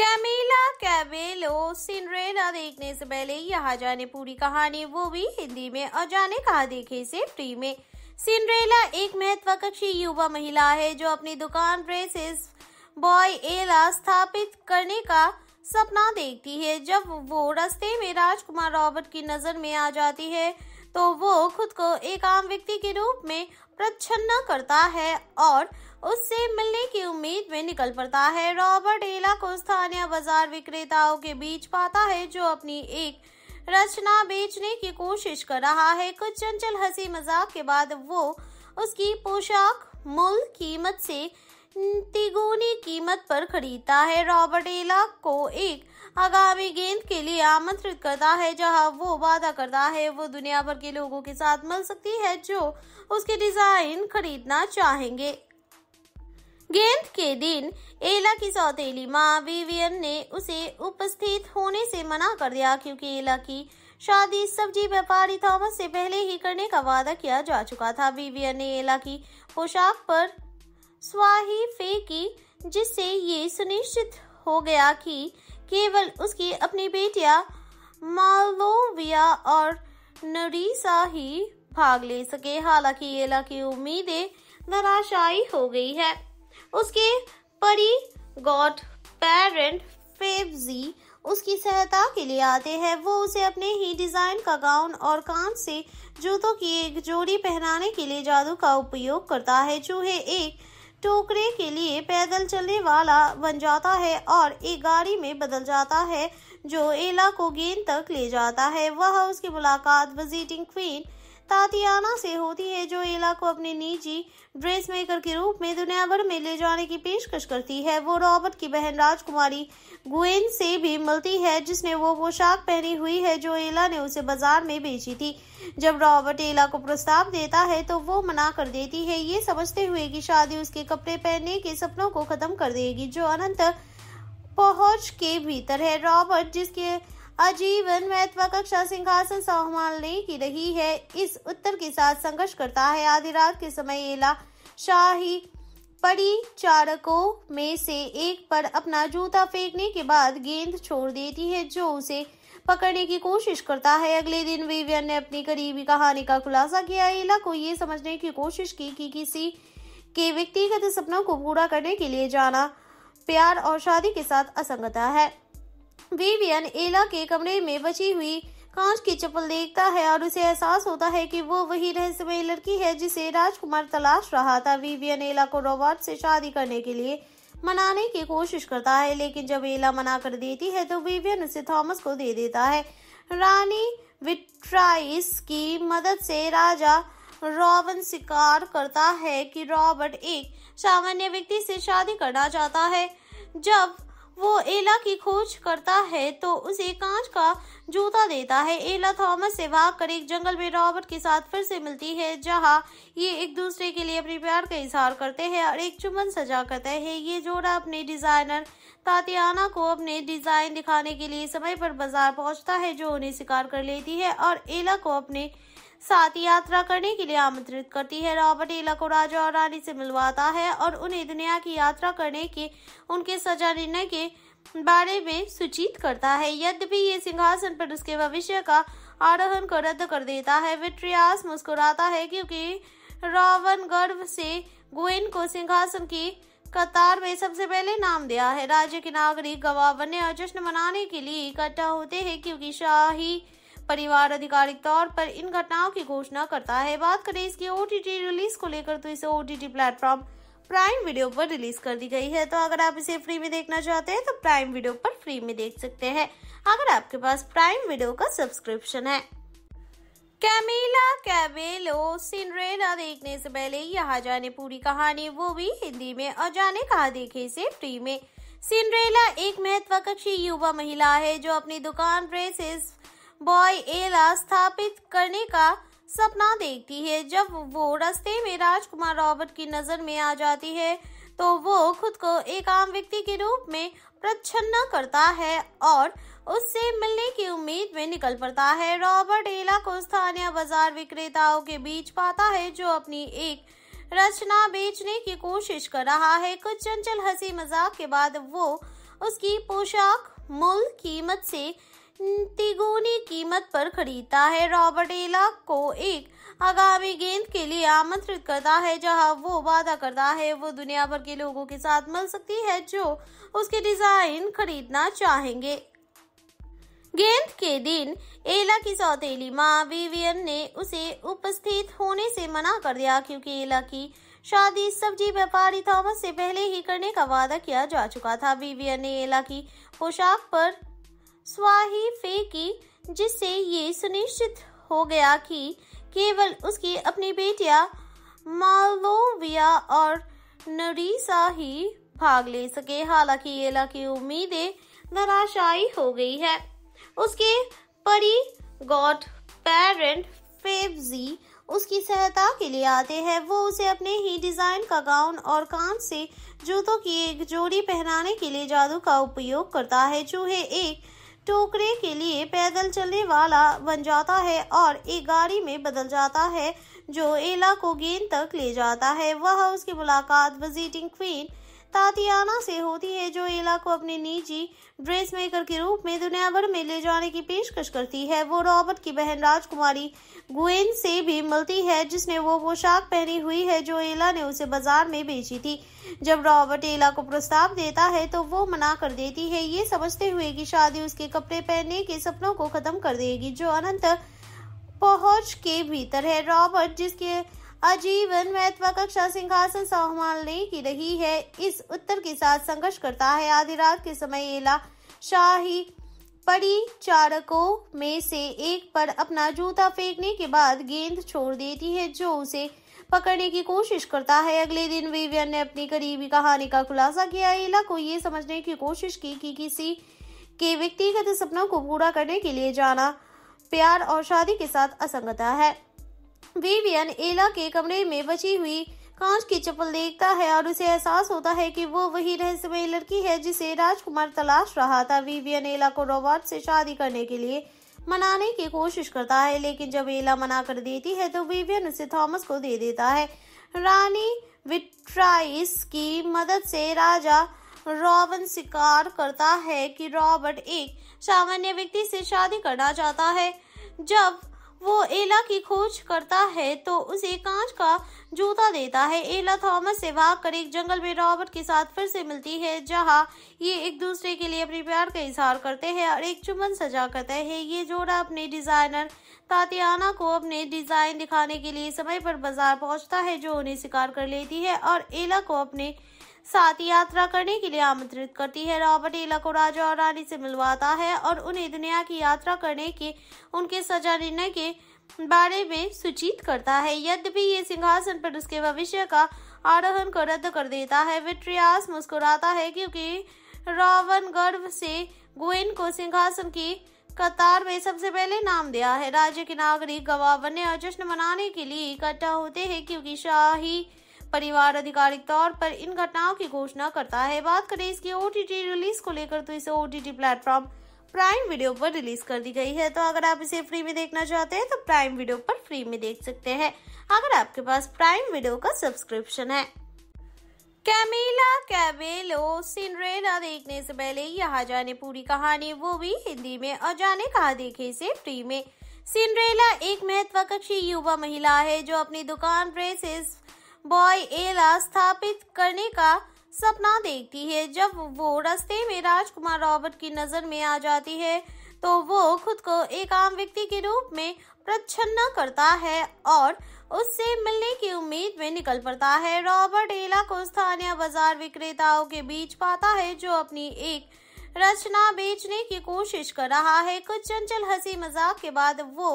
कैमिला कैबेलो सिंड्रेला देखने से पहले यहाँ जाने पूरी कहानी वो भी हिंदी में और जाने कहा देखे से फ्री में सिंड्रेला एक महत्वाकांक्षी युवा महिला है जो अपनी दुकान ड्रेसेस बॉय एला स्थापित करने का सपना देखती है जब वो रास्ते में राजकुमार रॉबर्ट की नजर में आ जाती है तो वो खुद को एक आम व्यक्ति के रूप में प्रच्छन्न करता है और उससे मिलने की उम्मीद में निकल पड़ता है रॉबर्ट एला को स्थानीय बाजार विक्रेताओं के बीच पाता है जो अपनी एक रचना बेचने की कोशिश कर रहा है कुछ चंचल हंसी मजाक के बाद वो उसकी पोशाक मूल कीमत से तिगुनी कीमत पर खरीदता है रॉबर्ट एला को एक आगामी गेंद के लिए आमंत्रित करता है जहां वो वादा करता है वो दुनिया भर के लोगों के साथ मिल सकती है जो उसके डिजाइन खरीदना चाहेंगे गेंद के दिन एला की सौतेली माँ विवियन ने उसे उपस्थित होने से मना कर दिया क्योंकि एला की शादी सब्जी व्यापारी थॉमस से पहले ही करने का वादा किया जा चुका था विवियन ने एला की पोशाक पर स्वाही फेंकी जिससे ये सुनिश्चित हो गया कि केवल उसकी अपनी बेटियां मालोविया और नरीसा ही भाग ले सके हालांकि ये की उम्मीदें नराशाई हो गई है उसके परी गॉड पेरेंट फेवजी उसकी सहायता के लिए आते हैं वो उसे अपने ही डिजाइन का गाउन और कान से जूतों की एक जोड़ी पहनाने के लिए जादू का उपयोग करता है चूहे एक टोकरे के लिए पैदल चलने वाला बन जाता है और एक गाड़ी में बदल जाता है जो एला को गेंद तक ले जाता है वह उसकी मुलाकात विजिटिंग क्वीन तातियाना से होती है जो एला को अपने निजी ड्रेस मेकर के रूप में दुनिया भर में ले जाने की पेशकश करती है वो रॉबर्ट की बहन राजकुमारी गुएन से भी मिलती है जिसने वो पोशाक पहनी हुई है जो एला ने उसे बाजार में बेची थी जब रॉबर्ट एला को प्रस्ताव देता है तो वो मना कर देती है ये समझते हुए की शादी उसके कपड़े पहनने के सपनों को खत्म कर देगी जो अनंत पहुंच के भीतर है रॉबर्ट जिसके आजीवन महत्व कक्षा सिंहासन संभालने की रही है इस उत्तर के साथ संघर्ष करता है आधी रात के समय एला शाही परिचारकों में से एक पर अपना जूता फेंकने के बाद गेंद छोड़ देती है जो उसे पकड़ने की कोशिश करता है अगले दिन विवियन ने अपनी करीबी कहानी का खुलासा किया एला को ये समझने की कोशिश की कि किसी के व्यक्तिगत सपनों को पूरा करने के लिए जाना प्यार और शादी के साथ असंगता है विवियन एला के कमरे में बची हुई कांच की चप्पल देखता है और उसे एहसास होता है कि वो वही रहस्यमय लड़की है जिसे राजकुमार तलाश रहा था विवियन एला को रॉबर्ट से शादी करने के लिए मनाने की कोशिश करता है लेकिन जब एला मना कर देती है तो विवियन उसे थॉमस को दे देता है रानी विट्राइस की मदद से राजा रॉबन स्वीकार करता है कि रॉबर्ट एक सामान्य व्यक्ति से शादी करना चाहता है जब वो एला की खोज करता है तो उसे कांच का जूता देता है एला थॉमस से भागकर एक जंगल में रॉबर्ट के साथ फिर से मिलती है जहां ये एक दूसरे के लिए अपने प्यार का इजहार करते हैं और एक चुमन सजा करते हैं ये जोड़ा अपने डिजाइनर तातियाना को अपने डिजाइन दिखाने के लिए समय पर बाजार पहुंचता है जो उन्हें शिकार कर लेती है और एला को अपने साथ यात्रा करने के लिए आमंत्रित करती है रॉबर्ट एला को राजा और रानी से मिलवाता है और उन्हें दुनिया की यात्रा करने के उनके सजा निर्णय के बारे में सूचित करता है यद्यपि ये सिंहासन पर उसके भविष्य का आरोहन को रद्द कर देता है विट्रियास मुस्कुराता है क्योंकि रावण गर्व से गुइन को सिंहासन की कतार में सबसे पहले नाम दिया है राज्य के नागरिक गवाह बनने और जश्न मनाने के लिए इकट्ठा होते हैं क्योंकि शाही परिवार आधिकारिक तौर पर इन घटनाओं की घोषणा करता है बात करें इसकी ओ रिलीज को लेकर तो इसे ओ प्लेटफॉर्म प्राइम वीडियो पर रिलीज कर दी गई है तो अगर आप इसे फ्री में देखना चाहते हैं तो प्राइम वीडियो पर फ्री में देख सकते हैं अगर आपके पास प्राइम वीडियो का सब्सक्रिप्शन है कैमिला कैबेलो सिंड्रेला देखने से पहले यहाँ जाने पूरी कहानी वो भी हिंदी में और जाने कहा देखे से फ्री में सिंड्रेला एक महत्वाकांक्षी युवा महिला है जो अपनी दुकान ड्रेसेस बॉय एला स्थापित करने का सपना देखती है जब वो रास्ते में राजकुमार रॉबर्ट की नजर में आ जाती है तो वो खुद को एक आम व्यक्ति के रूप में प्रच्छन्न करता है और उससे मिलने की उम्मीद में निकल पड़ता है रॉबर्ट एला को स्थानीय बाजार विक्रेताओं के बीच पाता है जो अपनी एक रचना बेचने की कोशिश कर रहा है कुछ चंचल हंसी मजाक के बाद वो उसकी पोशाक मूल कीमत से तिगुनी कीमत पर खरीदता है रॉबर्ट एला को एक आगामी गेंद के लिए आमंत्रित करता है जहां वो वादा करता है वो दुनिया भर के लोगों के साथ मिल सकती है जो उसके डिजाइन खरीदना चाहेंगे गेंद के दिन एला की सौतेली माँ विवियन ने उसे उपस्थित होने से मना कर दिया क्योंकि एला की शादी सब्जी व्यापारी थॉमस से पहले ही करने का वादा किया जा चुका था विवियन ने एला की पोशाक पर स्वाही फेंकी जिससे ये सुनिश्चित हो गया कि केवल उसकी अपनी बेटियां मालोविया और नरीसा ही भाग ले सके हालांकि ये की उम्मीदें नराशाई हो गई है उसके परी गॉड पेरेंट फेवजी उसकी सहायता के लिए आते हैं वो उसे अपने ही डिजाइन का गाउन और कान से जूतों की एक जोड़ी पहनाने के लिए जादू का उपयोग करता है चूहे एक टोकरे के लिए पैदल चलने वाला बन जाता है और एक गाड़ी में बदल जाता है जो एला को गेंद तक ले जाता है वह उसकी मुलाकात विजिटिंग क्वीन तातियाना से होती है जो एला को अपने निजी ड्रेस मेकर के रूप में दुनिया भर में ले जाने की पेशकश करती है वो रॉबर्ट की बहन राजकुमारी गुएन से भी मिलती है जिसने वो पोशाक पहनी हुई है जो एला ने उसे बाजार में बेची थी जब रॉबर्ट एला को प्रस्ताव देता है तो वो मना कर देती है ये समझते हुए की शादी उसके कपड़े पहनने के सपनों को खत्म कर देगी जो अनंत पहुंच के भीतर है रॉबर्ट जिसके आजीवन महत्वाकांक्षा सिंहासन संभालने की रही है इस उत्तर के साथ संघर्ष करता है आधी रात के समय एला शाही परिचारकों में से एक पर अपना जूता फेंकने के बाद गेंद छोड़ देती है जो उसे पकड़ने की कोशिश करता है अगले दिन विवियन ने अपनी करीबी कहानी का खुलासा किया एला को ये समझने की कोशिश की कि किसी के व्यक्तिगत सपनों को पूरा करने के लिए जाना प्यार और शादी के साथ असंगता है विवियन एला के कमरे में बची हुई कांच की चप्पल देखता है और उसे एहसास होता है कि वो वही रहस्यमय लड़की है जिसे राजकुमार तलाश रहा था विवियन एला को रोबोट से शादी करने के लिए मनाने की कोशिश करता है लेकिन जब एला मना कर देती है तो विवियन उसे थॉमस को दे देता है रानी विट्राइस की मदद से राजा रॉबन स्वीकार करता है कि रॉबर्ट एक सामान्य व्यक्ति से शादी करना चाहता है जब वो एला की खोज करता है तो उसे कांच का जूता देता है एला थॉमस से भाग कर एक जंगल में रॉबर्ट के साथ फिर से मिलती है जहां ये एक दूसरे के लिए अपने प्यार का इजहार करते हैं और एक चुमन सजा करते हैं ये जोड़ा अपने डिजाइनर तातियाना को अपने डिजाइन दिखाने के लिए समय पर बाजार पहुंचता है जो उन्हें शिकार कर लेती है और एला को अपने साथ यात्रा करने के लिए आमंत्रित करती है रॉबर्ट एला को राजा और रानी से मिलवाता है और उन्हें दुनिया की यात्रा करने के उनके सजा निर्णय के बारे में सूचित करता है यद्यपि ये सिंहासन पर उसके भविष्य का आरोहन को रद्द कर देता है विट्रियास मुस्कुराता है क्योंकि रावण गर्व से गुएन को सिंहासन की कतार में सबसे पहले नाम दिया है राज्य के नागरिक गवाह बनने और जश्न मनाने के लिए इकट्ठा होते हैं क्योंकि शाही परिवार आधिकारिक तौर पर इन घटनाओं की घोषणा करता है बात करें इसकी ओ रिलीज को लेकर तो इसे ओ प्लेटफॉर्म प्राइम वीडियो पर रिलीज कर दी गई है तो अगर आप इसे फ्री में देखना चाहते हैं तो प्राइम वीडियो पर फ्री में देख सकते हैं अगर आपके पास प्राइम वीडियो का सब्सक्रिप्शन है कैमिला कैबेलो सिंड्रेला देखने से पहले यहाँ जाने पूरी कहानी वो भी हिंदी में और जाने कहा देखे से फ्री में सिंड्रेला एक महत्वाकांक्षी युवा महिला है जो अपनी दुकान ड्रेसेस बॉय एला स्थापित करने का सपना देखती है जब वो रास्ते में राजकुमार रॉबर्ट की नजर में आ जाती है तो वो खुद को एक आम व्यक्ति के रूप में प्रच्छन्न करता है और उससे मिलने की उम्मीद में निकल पड़ता है रॉबर्ट एला को स्थानीय बाजार विक्रेताओं के बीच पाता है जो अपनी एक रचना बेचने की कोशिश कर रहा है कुछ चंचल हंसी मजाक के बाद वो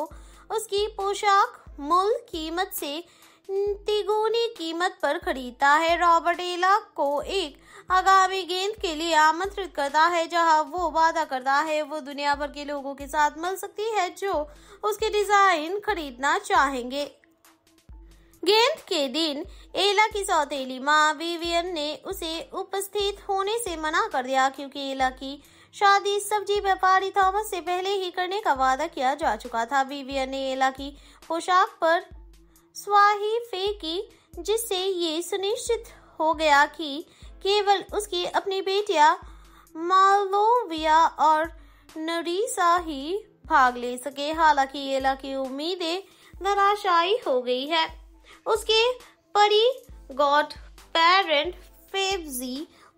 उसकी पोशाक मूल कीमत से तिगुनी कीमत पर खरीदता है रॉबर्ट एला को एक आगामी गेंद के लिए आमंत्रित करता है जहां वो वादा करता है वो दुनिया भर के लोगों के साथ मिल सकती है जो उसके डिजाइन खरीदना चाहेंगे गेंद के दिन एला की सौतेली माँ विवियन ने उसे उपस्थित होने से मना कर दिया क्योंकि एला की शादी सब्जी व्यापारी थॉमस से पहले ही करने का वादा किया जा चुका था विवियन ने एला की पोशाक पर स्वाही फेंकी जिससे ये सुनिश्चित हो गया कि केवल उसकी अपनी बेटियां मालोविया और नरीसा ही भाग ले सके हालांकि ये की उम्मीदें नराशाई हो गई है उसके परी गॉड पेरेंट फेवजी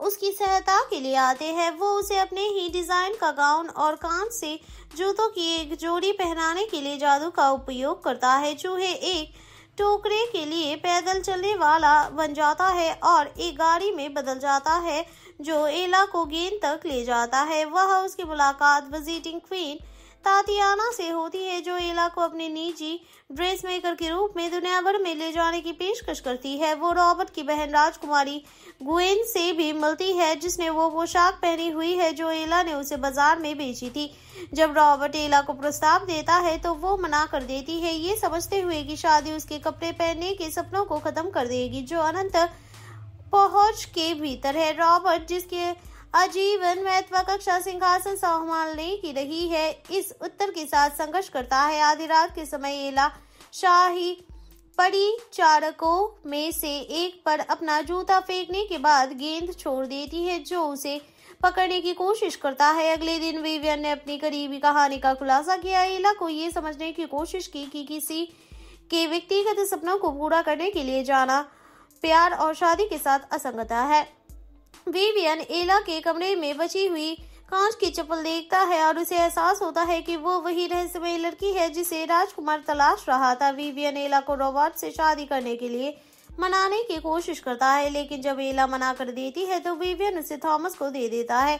उसकी सहायता के लिए आते हैं वो उसे अपने ही डिजाइन का गाउन और कान से जूतों की एक जोड़ी पहनाने के लिए जादू का उपयोग करता है चूहे एक टोकरे के लिए पैदल चलने वाला बन जाता है और एक गाड़ी में बदल जाता है जो एला को गेंद तक ले जाता है वह उसकी मुलाकात विजिटिंग क्वीन तातियाना से होती है जो एला को अपने निजी ड्रेस मेकर के रूप में दुनिया भर में ले जाने की पेशकश करती है वो रॉबर्ट की बहन राजकुमारी गुएन से भी मिलती है जिसने वो पोशाक पहनी हुई है जो एला ने उसे बाजार में बेची थी जब रॉबर्ट एला को प्रस्ताव देता है तो वो मना कर देती है ये समझते हुए की शादी उसके कपड़े पहनने के सपनों को खत्म कर देगी जो अनंत पहुंच के भीतर है रॉबर्ट जिसके आजीवन महत्वा कक्षा सिंहासन संभालने की रही है इस उत्तर के साथ संघर्ष करता है आधी रात के समय एला शाही परिचारकों में से एक पर अपना जूता फेंकने के बाद गेंद छोड़ देती है जो उसे पकड़ने की कोशिश करता है अगले दिन विवियन ने अपनी करीबी कहानी का खुलासा किया एला को ये समझने की कोशिश की कि किसी के व्यक्तिगत सपनों को पूरा करने के लिए जाना प्यार और शादी के साथ असंगता है विवियन एला के कमरे में बची हुई कांच की चप्पल देखता है और उसे एहसास होता है कि वो वही रहस्यमय लड़की है जिसे राजकुमार तलाश रहा था विवियन एला को रोबोट से शादी करने के लिए मनाने की कोशिश करता है लेकिन जब एला मना कर देती है तो विवियन उसे थॉमस को दे देता है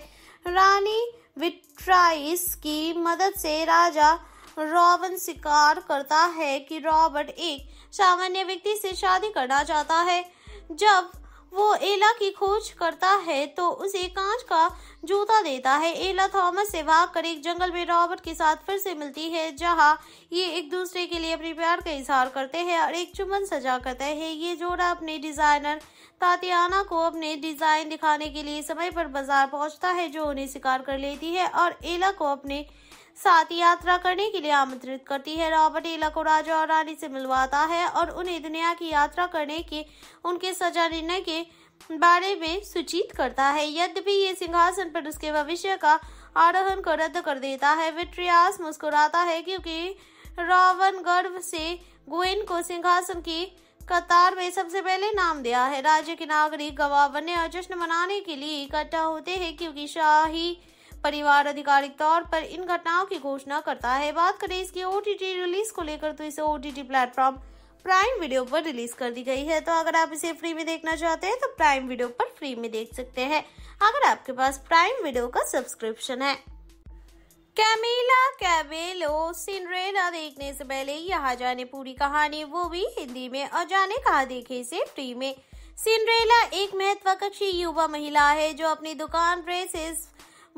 रानी विट्राइस की मदद से राजा रॉबन स्वीकार करता है कि रॉबर्ट एक सामान्य व्यक्ति से शादी करना चाहता है जब वो एला की खोज करता है तो उसे कांच का जूता देता है एला थॉमस से भाग कर एक जंगल में रॉबर्ट के साथ फिर से मिलती है जहां ये एक दूसरे के लिए अपने प्यार का इजहार करते हैं और एक चुमन सजा करते है ये जोड़ा अपने डिजाइनर तातियाना को अपने डिजाइन दिखाने के लिए समय पर बाजार पहुंचता है जो उन्हें शिकार कर लेती है और एला को अपने साथ यात्रा करने के लिए आमंत्रित करती है रॉबर्ट एला को राजा और रानी से मिलवाता है और उन्हें दुनिया की यात्रा करने के उनके सजा निर्णय के बारे में सूचित करता है यद्यपि ये सिंहासन पर उसके भविष्य का आरोहन को रद्द कर देता है विट्रियास मुस्कुराता है क्योंकि रावण गर्व से गोइन को सिंहासन की कतार में सबसे पहले नाम दिया है राज्य के नागरिक गवाह बनने और जश्न मनाने के लिए इकट्ठा होते हैं क्योंकि शाही परिवार आधिकारिक तौर पर इन घटनाओं की घोषणा करता है बात करें इसकी ओ रिलीज को लेकर तो इसे ओ प्लेटफॉर्म प्राइम वीडियो पर रिलीज कर दी गई है तो अगर आप इसे फ्री में देखना चाहते हैं तो प्राइम वीडियो पर फ्री में देख सकते हैं अगर आपके पास प्राइम वीडियो का सब्सक्रिप्शन है कैमिला कैबेलो सिंड्रेला देखने से पहले यहाँ जाने पूरी कहानी वो भी हिंदी में और जाने कहा देखे से फ्री में सिंड्रेला एक महत्वाकांक्षी युवा महिला है जो अपनी दुकान ड्रेसेस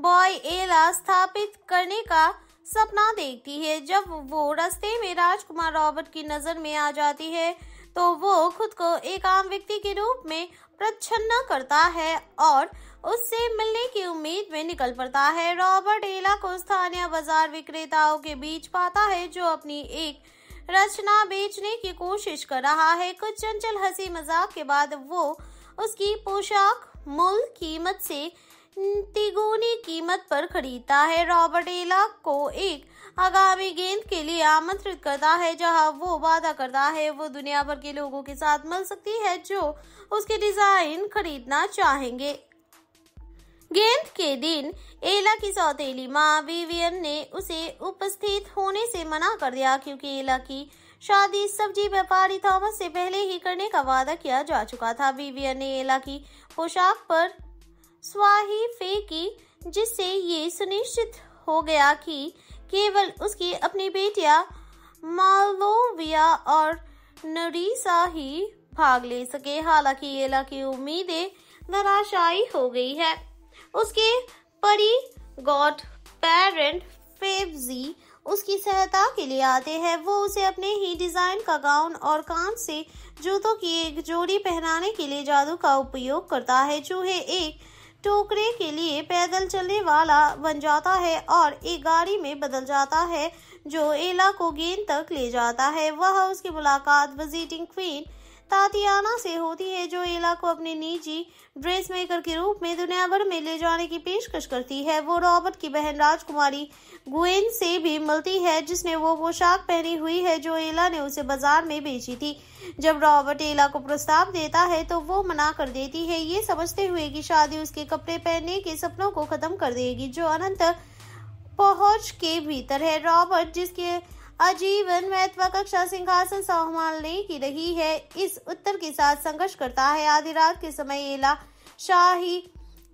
बॉय एला स्थापित करने का सपना देखती है जब वो रास्ते में राजकुमार रॉबर्ट की नजर में आ जाती है तो वो खुद को एक आम व्यक्ति के रूप में प्रच्छन्न करता है और उससे मिलने की उम्मीद में निकल पड़ता है रॉबर्ट एला को स्थानीय बाजार विक्रेताओं के बीच पाता है जो अपनी एक रचना बेचने की कोशिश कर रहा है कुछ चंचल हंसी मजाक के बाद वो उसकी पोशाक मूल कीमत से तिगुनी कीमत पर खरीदता है रॉबर्ट एला को एक आगामी गेंद के लिए आमंत्रित करता है जहां वो वादा करता है वो दुनिया भर के लोगों के साथ मिल सकती है जो उसके डिजाइन खरीदना चाहेंगे गेंद के दिन एला की सौतेली माँ विवियन ने उसे उपस्थित होने से मना कर दिया क्योंकि एला की शादी सब्जी व्यापारी थॉमस से पहले ही करने का वादा किया जा चुका था विवियन ने एला की पोशाक पर स्वाही फेंकी जिससे ये सुनिश्चित हो गया कि केवल उसकी अपनी बेटियां मालोविया और नरीसा ही भाग ले सके हालांकि ये की उम्मीदें नराशाई हो गई है उसके परी गॉड पेरेंट फेवजी उसकी सहायता के लिए आते हैं वो उसे अपने ही डिजाइन का गाउन और कान से जूतों की एक जोड़ी पहनाने के लिए जादू का उपयोग करता है चूहे एक टोकरे के लिए पैदल चलने वाला बन जाता है और एक गाड़ी में बदल जाता है जो एला को गेंद तक ले जाता है वह उसकी मुलाकात विजिटिंग क्वीन तातियाना से होती है जो एला को अपने निजी ड्रेस मेकर के रूप में दुनिया भर में ले जाने की पेशकश करती है वो रॉबर्ट की बहन राजकुमारी गुएन से भी मिलती है जिसने वो पोशाक पहनी हुई है जो एला ने उसे बाजार में बेची थी जब रॉबर्ट एला को प्रस्ताव देता है तो वो मना कर देती है ये समझते हुए की शादी उसके कपड़े पहनने के सपनों को खत्म कर देगी जो अनंत पहुंच के भीतर है रॉबर्ट जिसके आजीवन महत्वाकांक्षा सिंहासन संभालने की रही है इस उत्तर के साथ संघर्ष करता है आधी रात के समय एला शाही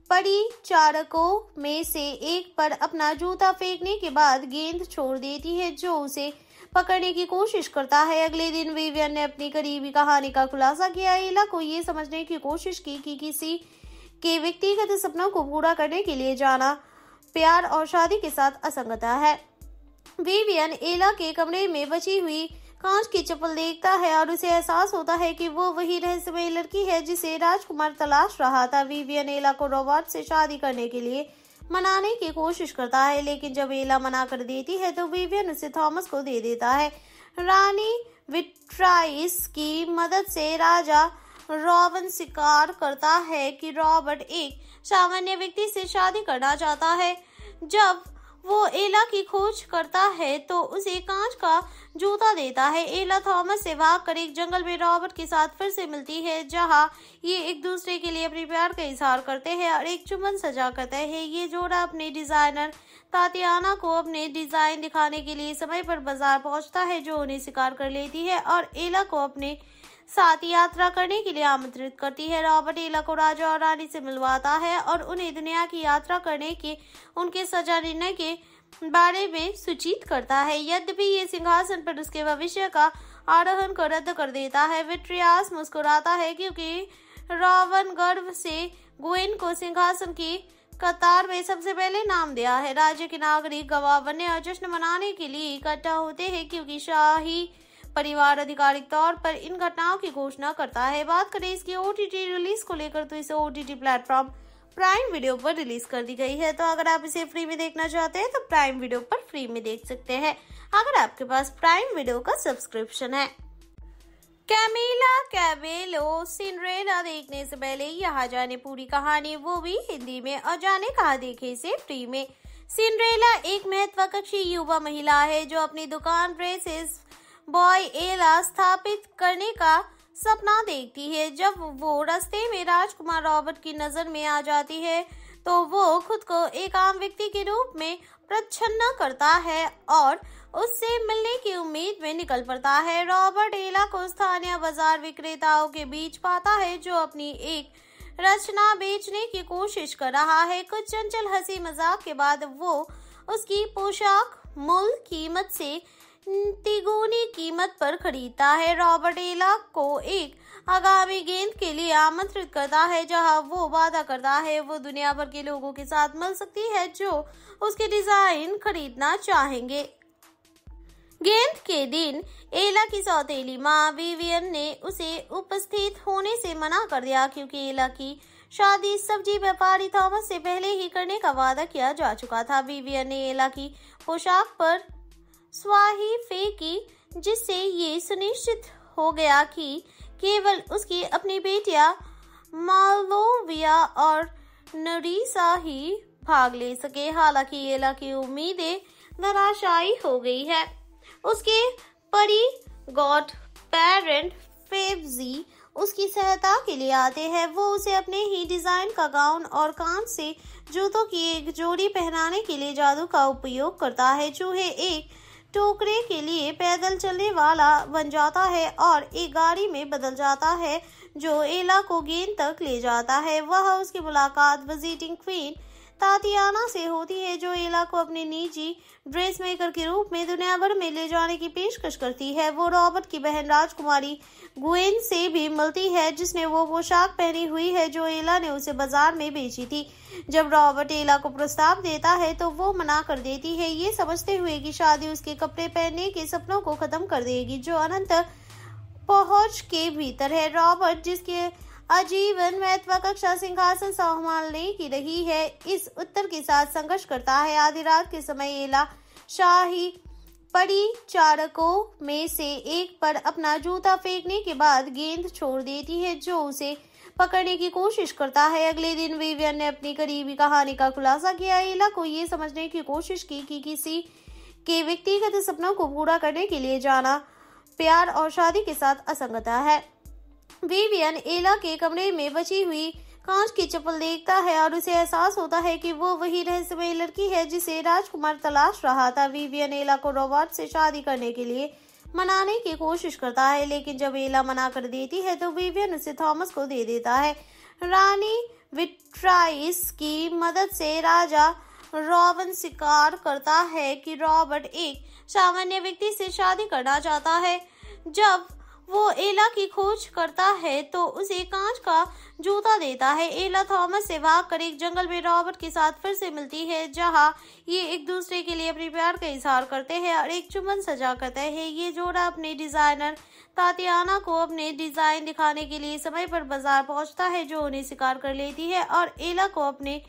परिचारकों में से एक पर अपना जूता फेंकने के बाद गेंद छोड़ देती है जो उसे पकड़ने की कोशिश करता है अगले दिन विवियन ने अपनी करीबी कहानी का खुलासा किया एला को ये समझने की कोशिश की कि किसी के व्यक्तिगत सपनों को पूरा करने के लिए जाना प्यार और शादी के साथ असंगता है विवियन एला के कमरे में बची हुई कांच की चप्पल देखता है और उसे एहसास होता है कि वो वही रहस्यमय लड़की है जिसे राजकुमार तलाश रहा था विवियन एला को रोबोट से शादी करने के लिए मनाने की कोशिश करता है लेकिन जब एला मना कर देती है तो विवियन उसे थॉमस को दे देता है रानी विट्राइस की मदद से राजा रॉबन स्वीकार करता है कि रॉबर्ट एक सामान्य व्यक्ति से शादी करना चाहता है जब वो एला की खोज करता है तो उसे कांच का जूता देता है एला थॉमस से भागकर एक जंगल में रॉबर्ट के साथ फिर से मिलती है जहां ये एक दूसरे के लिए अपने प्यार का इजहार करते हैं और एक चुमन सजा करते हैं ये जोड़ा अपने डिजाइनर तातियाना को अपने डिजाइन दिखाने के लिए समय पर बाजार पहुंचता है जो उन्हें शिकार कर लेती है और एला को अपने साथ यात्रा करने के लिए आमंत्रित करती है रॉबर्ट एला को राजा और रानी से मिलवाता है और उन्हें दुनिया की यात्रा करने के उनके सजा निर्णय के बारे में सूचित करता है यद्यपि ये सिंहासन पर उसके भविष्य का आरोहन को रद्द कर देता है विट्रियास मुस्कुराता है क्योंकि रावण गर्व से गोइन को सिंहासन की कतार में सबसे पहले नाम दिया है राज्य के नागरिक गवाह बनने और जश्न मनाने के लिए इकट्ठा होते हैं क्योंकि शाही परिवार आधिकारिक तौर पर इन घटनाओं की घोषणा करता है बात करें इसके ओ रिलीज को लेकर तो इसे टी प्लेटफॉर्म प्राइम वीडियो पर रिलीज कर दी गई है तो अगर आप इसे फ्री में देखना चाहते हैं तो प्राइम वीडियो पर फ्री में देख सकते हैं अगर आपके पास प्राइम वीडियो का सब्सक्रिप्शन है कैमिला कैबेलो सिंड्रेला देखने से पहले यहाँ जाने पूरी कहानी वो भी हिंदी में और जाने कहा देखे से फ्री में सिंड्रेला एक महत्वाकांक्षी युवा महिला है जो अपनी दुकान ड्रेसेस बॉय एला स्थापित करने का सपना देखती है जब वो रास्ते में राजकुमार रॉबर्ट की नजर में आ जाती है तो वो खुद को एक आम व्यक्ति के रूप में प्रच्छन्न करता है और उससे मिलने की उम्मीद में निकल पड़ता है रॉबर्ट एला को स्थानीय बाजार विक्रेताओं के बीच पाता है जो अपनी एक रचना बेचने की कोशिश कर रहा है कुछ चंचल हंसी मजाक के बाद वो उसकी पोशाक मूल कीमत से तिगुनी कीमत पर खरीदता है रॉबर्ट एला को एक आगामी गेंद के लिए आमंत्रित करता है जहां वो वादा करता है वो दुनिया भर के लोगों के साथ मिल सकती है जो उसके डिजाइन खरीदना चाहेंगे गेंद के दिन एला की सौतेली माँ विवियन ने उसे उपस्थित होने से मना कर दिया क्योंकि एला की शादी सब्जी व्यापारी थॉमस से पहले ही करने का वादा किया जा चुका था विवियन ने एला की पोशाक पर स्वाही फेंकी जिससे ये सुनिश्चित हो गया कि केवल उसकी अपनी बेटियां मालोविया और नरीसा ही भाग ले सके हालांकि ये लकी उम्मीदें नराशाई हो गई है उसके परी गॉड पेरेंट फेवजी उसकी सहायता के लिए आते हैं वो उसे अपने ही डिजाइन का गाउन और कान से जूतों की एक जोड़ी पहनाने के लिए जादू का उपयोग करता है चूहे एक टोकरे के लिए पैदल चलने वाला बन जाता है और एक गाड़ी में बदल जाता है जो एला को गेंद तक ले जाता है वह उसकी मुलाकात विजिटिंग क्वीन तातियाना से होती है जो एला को अपने निजी ड्रेस मेकर के रूप में दुनिया भर में ले जाने की पेशकश करती है वो रॉबर्ट की बहन राजकुमारी गुएन से भी मिलती है जिसने वो पोशाक पहनी हुई है जो एला ने उसे बाजार में बेची थी जब रॉबर्ट एला को प्रस्ताव देता है तो वो मना कर देती है ये समझते हुए की शादी उसके कपड़े पहनने के सपनों को खत्म कर देगी जो अनंत पहुंच के भीतर है रॉबर्ट जिसके आजीवन महत्व कक्षा सिंहासन संभालने की रही है इस उत्तर के साथ संघर्ष करता है आधी रात के समय एला शाही परिचारकों में से एक पर अपना जूता फेंकने के बाद गेंद छोड़ देती है जो उसे पकड़ने की कोशिश करता है अगले दिन विवियन ने अपनी करीबी कहानी का खुलासा किया एला को ये समझने की कोशिश की कि किसी के व्यक्तिगत सपनों को पूरा करने के लिए जाना प्यार और शादी के साथ असंगता है विवियन एला के कमरे में बची हुई कांच की चप्पल देखता है और उसे एहसास होता है कि वो वही रहस्यमय लड़की है जिसे राजकुमार तलाश रहा था विवियन एला को रोबोट से शादी करने के लिए मनाने की कोशिश करता है लेकिन जब एला मना कर देती है तो विवियन उसे थॉमस को दे देता है रानी विट्राइस की मदद से राजा रॉबन स्वीकार करता है कि रॉबर्ट एक सामान्य व्यक्ति से शादी करना चाहता है जब वो एला की खोज करता है तो उसे कांच का जूता देता है एला थॉमस से भाग कर एक जंगल में रॉबर्ट के साथ फिर से मिलती है जहां ये एक दूसरे के लिए अपने प्यार का इजहार करते हैं और एक चुमन सजा करते हैं ये जोड़ा अपने डिजाइनर तातियाना को अपने डिजाइन दिखाने के लिए समय पर बाजार पहुंचता है जो उन्हें शिकार कर लेती है और एला को अपने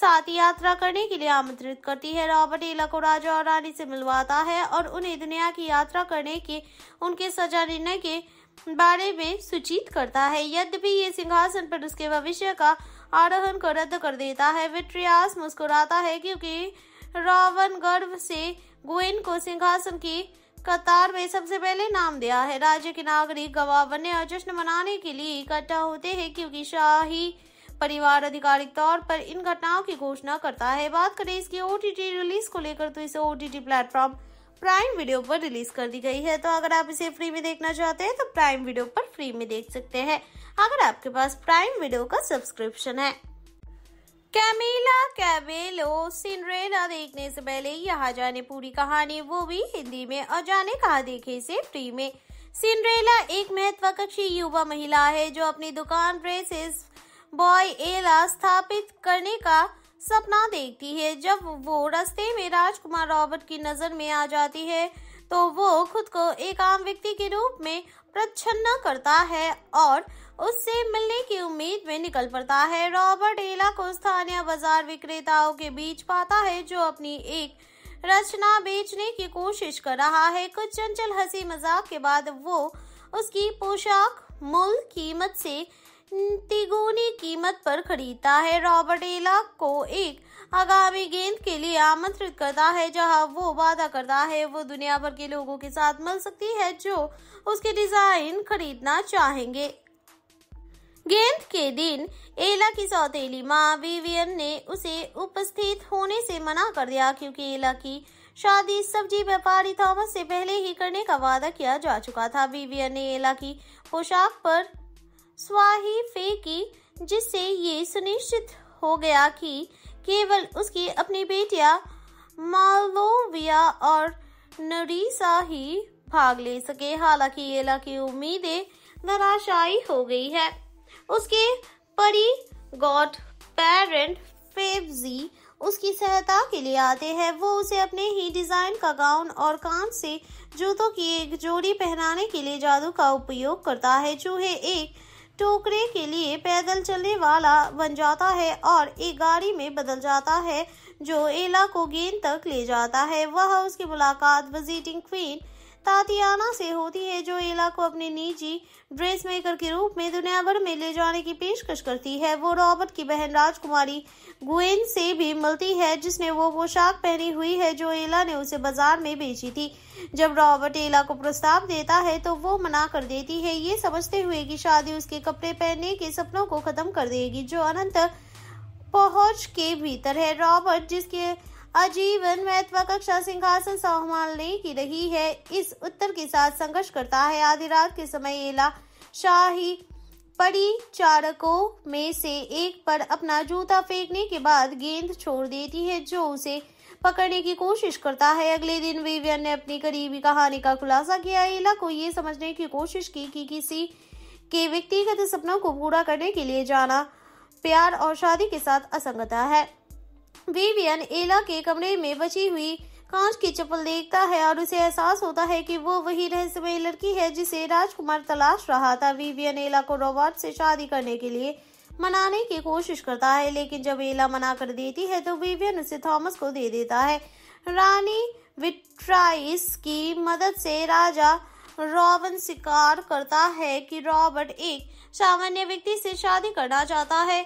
साथ यात्रा करने के लिए आमंत्रित करती है रॉबर्ट एला को राजा और रानी से मिलवाता है और उन्हें दुनिया की यात्रा करने के उनके सजा निर्णय के बारे में सूचित करता है यद्यपि ये सिंहासन पर उसके भविष्य का आरोहन को रद्द कर देता है विट्रियास मुस्कुराता है क्योंकि रावण गर्व से गुएन को सिंहासन की कतार में सबसे पहले नाम दिया है राज्य के नागरिक बनने और जश्न मनाने के लिए इकट्ठा होते हैं क्योंकि शाही परिवार आधिकारिक तौर पर इन घटनाओं की घोषणा करता है बात करें इसकी ओ रिलीज को लेकर तो इसे ओ प्लेटफॉर्म प्राइम वीडियो पर रिलीज कर दी गई है तो अगर आप इसे फ्री में देखना चाहते हैं तो प्राइम वीडियो पर फ्री में देख सकते हैं अगर आपके पास प्राइम वीडियो का सब्सक्रिप्शन है कैमिला कैबेलो सिंड्रेला देखने से पहले यहाँ जाने पूरी कहानी वो भी हिंदी में और जाने कहा देखे से फ्री में सिंड्रेला एक महत्वाकांक्षी युवा महिला है जो अपनी दुकान ड्रेसेस बॉय एला स्थापित करने का सपना देखती है जब वो रास्ते में राजकुमार रॉबर्ट की नजर में आ जाती है तो वो खुद को एक आम व्यक्ति के रूप में प्रच्छन्न करता है और उससे मिलने की उम्मीद में निकल पड़ता है रॉबर्ट एला को स्थानीय बाजार विक्रेताओं के बीच पाता है जो अपनी एक रचना बेचने की कोशिश कर रहा है कुछ चंचल हंसी मजाक के बाद वो उसकी पोशाक मूल कीमत से तिगुनी कीमत पर खरीदता है रॉबर्ट एला को एक आगामी गेंद के लिए आमंत्रित करता है जहां वो वादा करता है वो दुनिया भर के लोगों के साथ मिल सकती है जो उसके डिजाइन खरीदना चाहेंगे गेंद के दिन एला की सौतेली माँ विवियन ने उसे उपस्थित होने से मना कर दिया क्योंकि एला की शादी सब्जी व्यापारी थॉमस से पहले ही करने का वादा किया जा चुका था विवियन ने एला की पोशाक पर स्वाही फेंकी जिससे ये सुनिश्चित हो गया कि केवल उसकी अपनी बेटियां मालोविया और नरीसा ही भाग ले सके हालांकि ये की उम्मीदें नराशाई हो गई है उसके परी गॉड पेरेंट फेवजी उसकी सहायता के लिए आते हैं वो उसे अपने ही डिजाइन का गाउन और कान से जूतों की एक जोड़ी पहनाने के लिए जादू का उपयोग करता है चूहे एक टोकरे के लिए पैदल चलने वाला बन जाता है और एक गाड़ी में बदल जाता है जो एला को गेंद तक ले जाता है वह उसकी मुलाकात विजिटिंग क्वीन तातियाना से होती है जो एला को अपने निजी ड्रेस मेकर के रूप में दुनिया भर में ले जाने की पेशकश करती है वो रॉबर्ट की बहन राजकुमारी गुएन से भी मिलती है जिसने वो पोशाक पहनी हुई है जो एला ने उसे बाजार में बेची थी जब रॉबर्ट एला को प्रस्ताव देता है तो वो मना कर देती है ये समझते हुए की शादी उसके कपड़े पहनने के सपनों को खत्म कर देगी जो अनंत पहुंच के भीतर है रॉबर्ट जिसके आजीवन महत्वाकांक्षा सिंहासन संभालने की रही है इस उत्तर के साथ संघर्ष करता है आधी रात के समय एला शाही परिचारकों में से एक पर अपना जूता फेंकने के बाद गेंद छोड़ देती है जो उसे पकड़ने की कोशिश करता है अगले दिन विवियन ने अपनी करीबी कहानी का खुलासा किया एला को ये समझने की कोशिश की कि किसी के व्यक्तिगत सपनों को पूरा करने के लिए जाना प्यार और शादी के साथ असंगता है विवियन एला के कमरे में बची हुई कांच की चप्पल देखता है और उसे एहसास होता है कि वो वही रहस्यमय लड़की है जिसे राजकुमार तलाश रहा था विवियन एला को रॉबर्ट से शादी करने के लिए मनाने की कोशिश करता है लेकिन जब एला मना कर देती है तो विवियन उसे थॉमस को दे देता है रानी विट्राइस की मदद से राजा रॉबन स्वीकार करता है कि रॉबर्ट एक सामान्य व्यक्ति से शादी करना चाहता है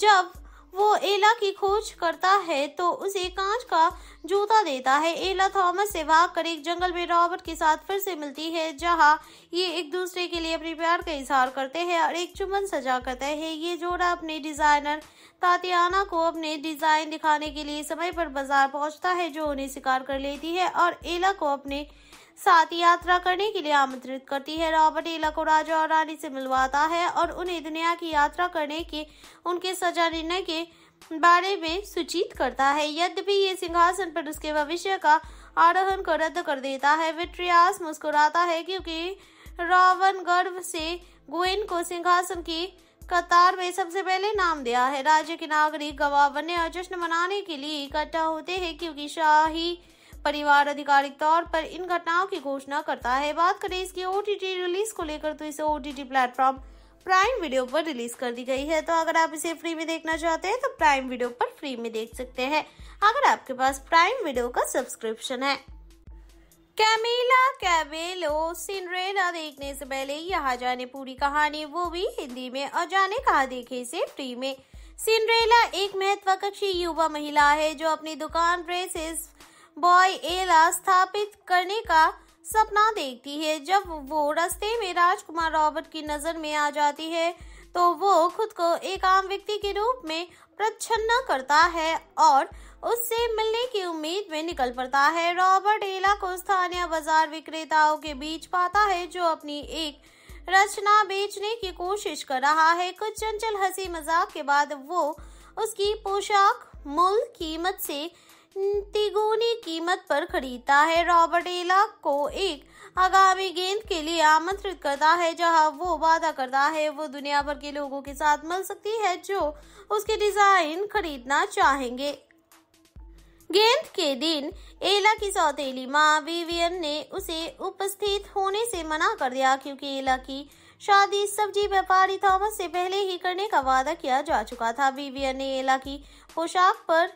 जब वो एला की खोज करता है तो उसे कांच का जूता देता है एला थॉमस से भागकर एक जंगल में रॉबर्ट के साथ फिर से मिलती है जहां ये एक दूसरे के लिए अपने प्यार का इजहार करते हैं और एक चुमन सजा करते हैं ये जोड़ा अपने डिजाइनर तातियाना को अपने डिजाइन दिखाने के लिए समय पर बाजार पहुंचता है जो उन्हें शिकार कर लेती है और एला को अपने साथ यात्रा करने के लिए आमंत्रित करती है रॉबर्ट एला को राजा और रानी से मिलवाता है और उन्हें दुनिया की यात्रा करने के उनके सजा निर्णय के बारे में सूचित करता है यद्यपि ये सिंहासन पर उसके भविष्य का आरोहन को रद्द कर देता है विट्रियास मुस्कुराता है क्योंकि रावण गर्व से गुइन को सिंहासन की कतार में सबसे पहले नाम दिया है राज्य के नागरिक गवाह बनने और जश्न मनाने के लिए इकट्ठा होते हैं क्योंकि शाही परिवार आधिकारिक तौर पर इन घटनाओं की घोषणा करता है बात करें इसकी ओ रिलीज को लेकर तो इसे ओ प्लेटफॉर्म प्राइम वीडियो पर रिलीज कर दी गई है तो अगर आप इसे फ्री में देखना चाहते हैं तो प्राइम वीडियो पर फ्री में देख सकते हैं अगर आपके पास प्राइम वीडियो का सब्सक्रिप्शन है कैमिला कैबेलो सिंड्रेला देखने से पहले यहाँ जाने पूरी कहानी वो भी हिंदी में और जाने कहा देखे से फ्री में सिंड्रेला एक महत्वाकांक्षी युवा महिला है जो अपनी दुकान ड्रेसेस बॉय एला स्थापित करने का सपना देखती है जब वो रास्ते में राजकुमार रॉबर्ट की नजर में आ जाती है तो वो खुद को एक आम व्यक्ति के रूप में प्रच्छन्न करता है और उससे मिलने की उम्मीद में निकल पड़ता है रॉबर्ट एला को स्थानीय बाजार विक्रेताओं के बीच पाता है जो अपनी एक रचना बेचने की कोशिश कर रहा है कुछ चंचल हंसी मजाक के बाद वो उसकी पोशाक मूल कीमत से तिगुनी कीमत पर खरीदता है रॉबर्ट एला को एक आगामी गेंद के लिए आमंत्रित करता है जहां वो वादा करता है वो दुनिया भर के लोगों के साथ मिल सकती है जो उसके डिजाइन खरीदना चाहेंगे गेंद के दिन एला की सौतेली माँ विवियन ने उसे उपस्थित होने से मना कर दिया क्योंकि एला की शादी सब्जी व्यापारी थॉमस से पहले ही करने का वादा किया जा चुका था विवियन ने एला की पोशाक पर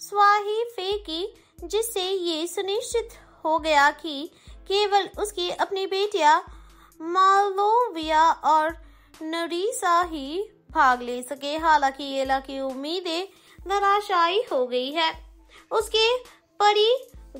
स्वाही फेंकी जिससे ये सुनिश्चित हो गया कि केवल उसकी अपनी बेटियां मालोविया और नरीसा ही भाग ले सके हालांकि ये की उम्मीदें नराशाई हो गई है उसके परी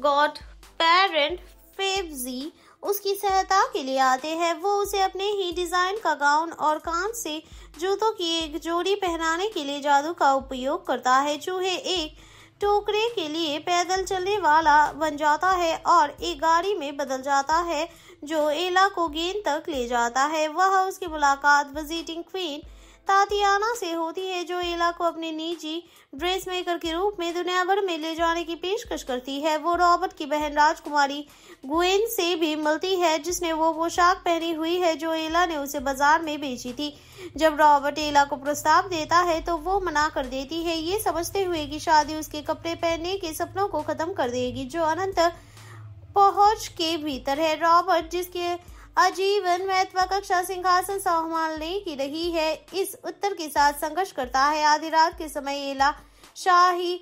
गॉड पेरेंट फेवजी उसकी सहायता के लिए आते हैं वो उसे अपने ही डिजाइन का गाउन और कान से जूतों की एक जोड़ी पहनाने के लिए जादू का उपयोग करता है चूहे एक टोकरे के लिए पैदल चलने वाला बन जाता है और एक गाड़ी में बदल जाता है जो एला को गेंद तक ले जाता है वह उसकी मुलाकात विजिटिंग क्वीन तातियाना से होती है जो एला को अपने निजी ड्रेस मेकर के रूप में दुनिया भर में ले जाने की पेशकश करती है वो रॉबर्ट की बहन राजकुमारी गुएन से भी मिलती है जिसने वो पोशाक पहनी हुई है जो एला ने उसे बाजार में बेची थी जब रॉबर्ट एला को प्रस्ताव देता है तो वो मना कर देती है ये समझते हुए की शादी उसके कपड़े पहनने के सपनों को खत्म कर देगी जो अनंत पहुंच के भीतर है रॉबर्ट जिसके आजीवन महत्वाकांक्षा सिंहासन संभालने की रही है इस उत्तर के साथ संघर्ष करता है आधी रात के समय एला शाही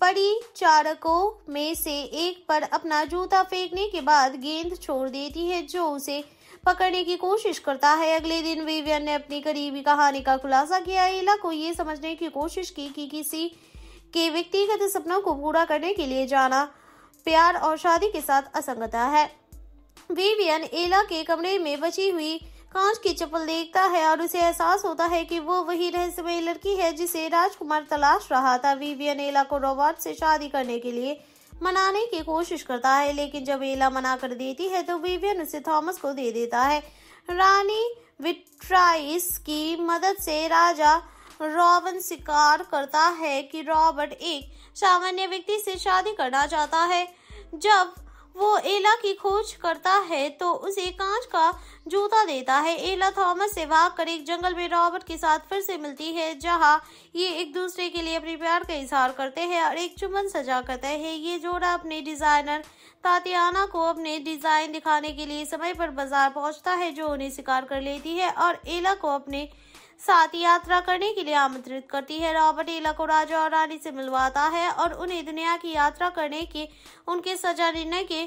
परिचारकों में से एक पर अपना जूता फेंकने के बाद गेंद छोड़ देती है जो उसे पकड़ने की कोशिश करता है अगले दिन विवियन ने अपनी करीबी कहानी का खुलासा किया एला को ये समझने की कोशिश की कि किसी के व्यक्तिगत सपनों को पूरा करने के लिए जाना प्यार और शादी के साथ असंगता है विवियन एला के कमरे में बची हुई कांच की चप्पल देखता है और उसे एहसास होता है कि वो वही रहस्यमय लड़की है जिसे राजकुमार तलाश रहा था विवियन एला को रोबोट से शादी करने के लिए मनाने की कोशिश करता है लेकिन जब एला मना कर देती है तो विवियन उसे थॉमस को दे देता है रानी विट्राइस की मदद से राजा रॉबन स्वीकार करता है कि रॉबर्ट एक सामान्य व्यक्ति से शादी करना चाहता है जब वो एला की खोज करता है तो उसे कांच का जूता देता है एला थॉमस से भागकर एक जंगल में रॉबर्ट के साथ फिर से मिलती है जहां ये एक दूसरे के लिए अपने प्यार का इजहार करते हैं और एक चुमन सजा करते हैं ये जोड़ा अपने डिजाइनर तातियाना को अपने डिजाइन दिखाने के लिए समय पर बाजार पहुंचता है जो उन्हें शिकार कर लेती है और एला को अपने साथ यात्रा करने के लिए आमंत्रित करती है रॉबर्ट एला को राजा और रानी से मिलवाता है और उन्हें दुनिया की यात्रा करने के उनके सजा निर्णय के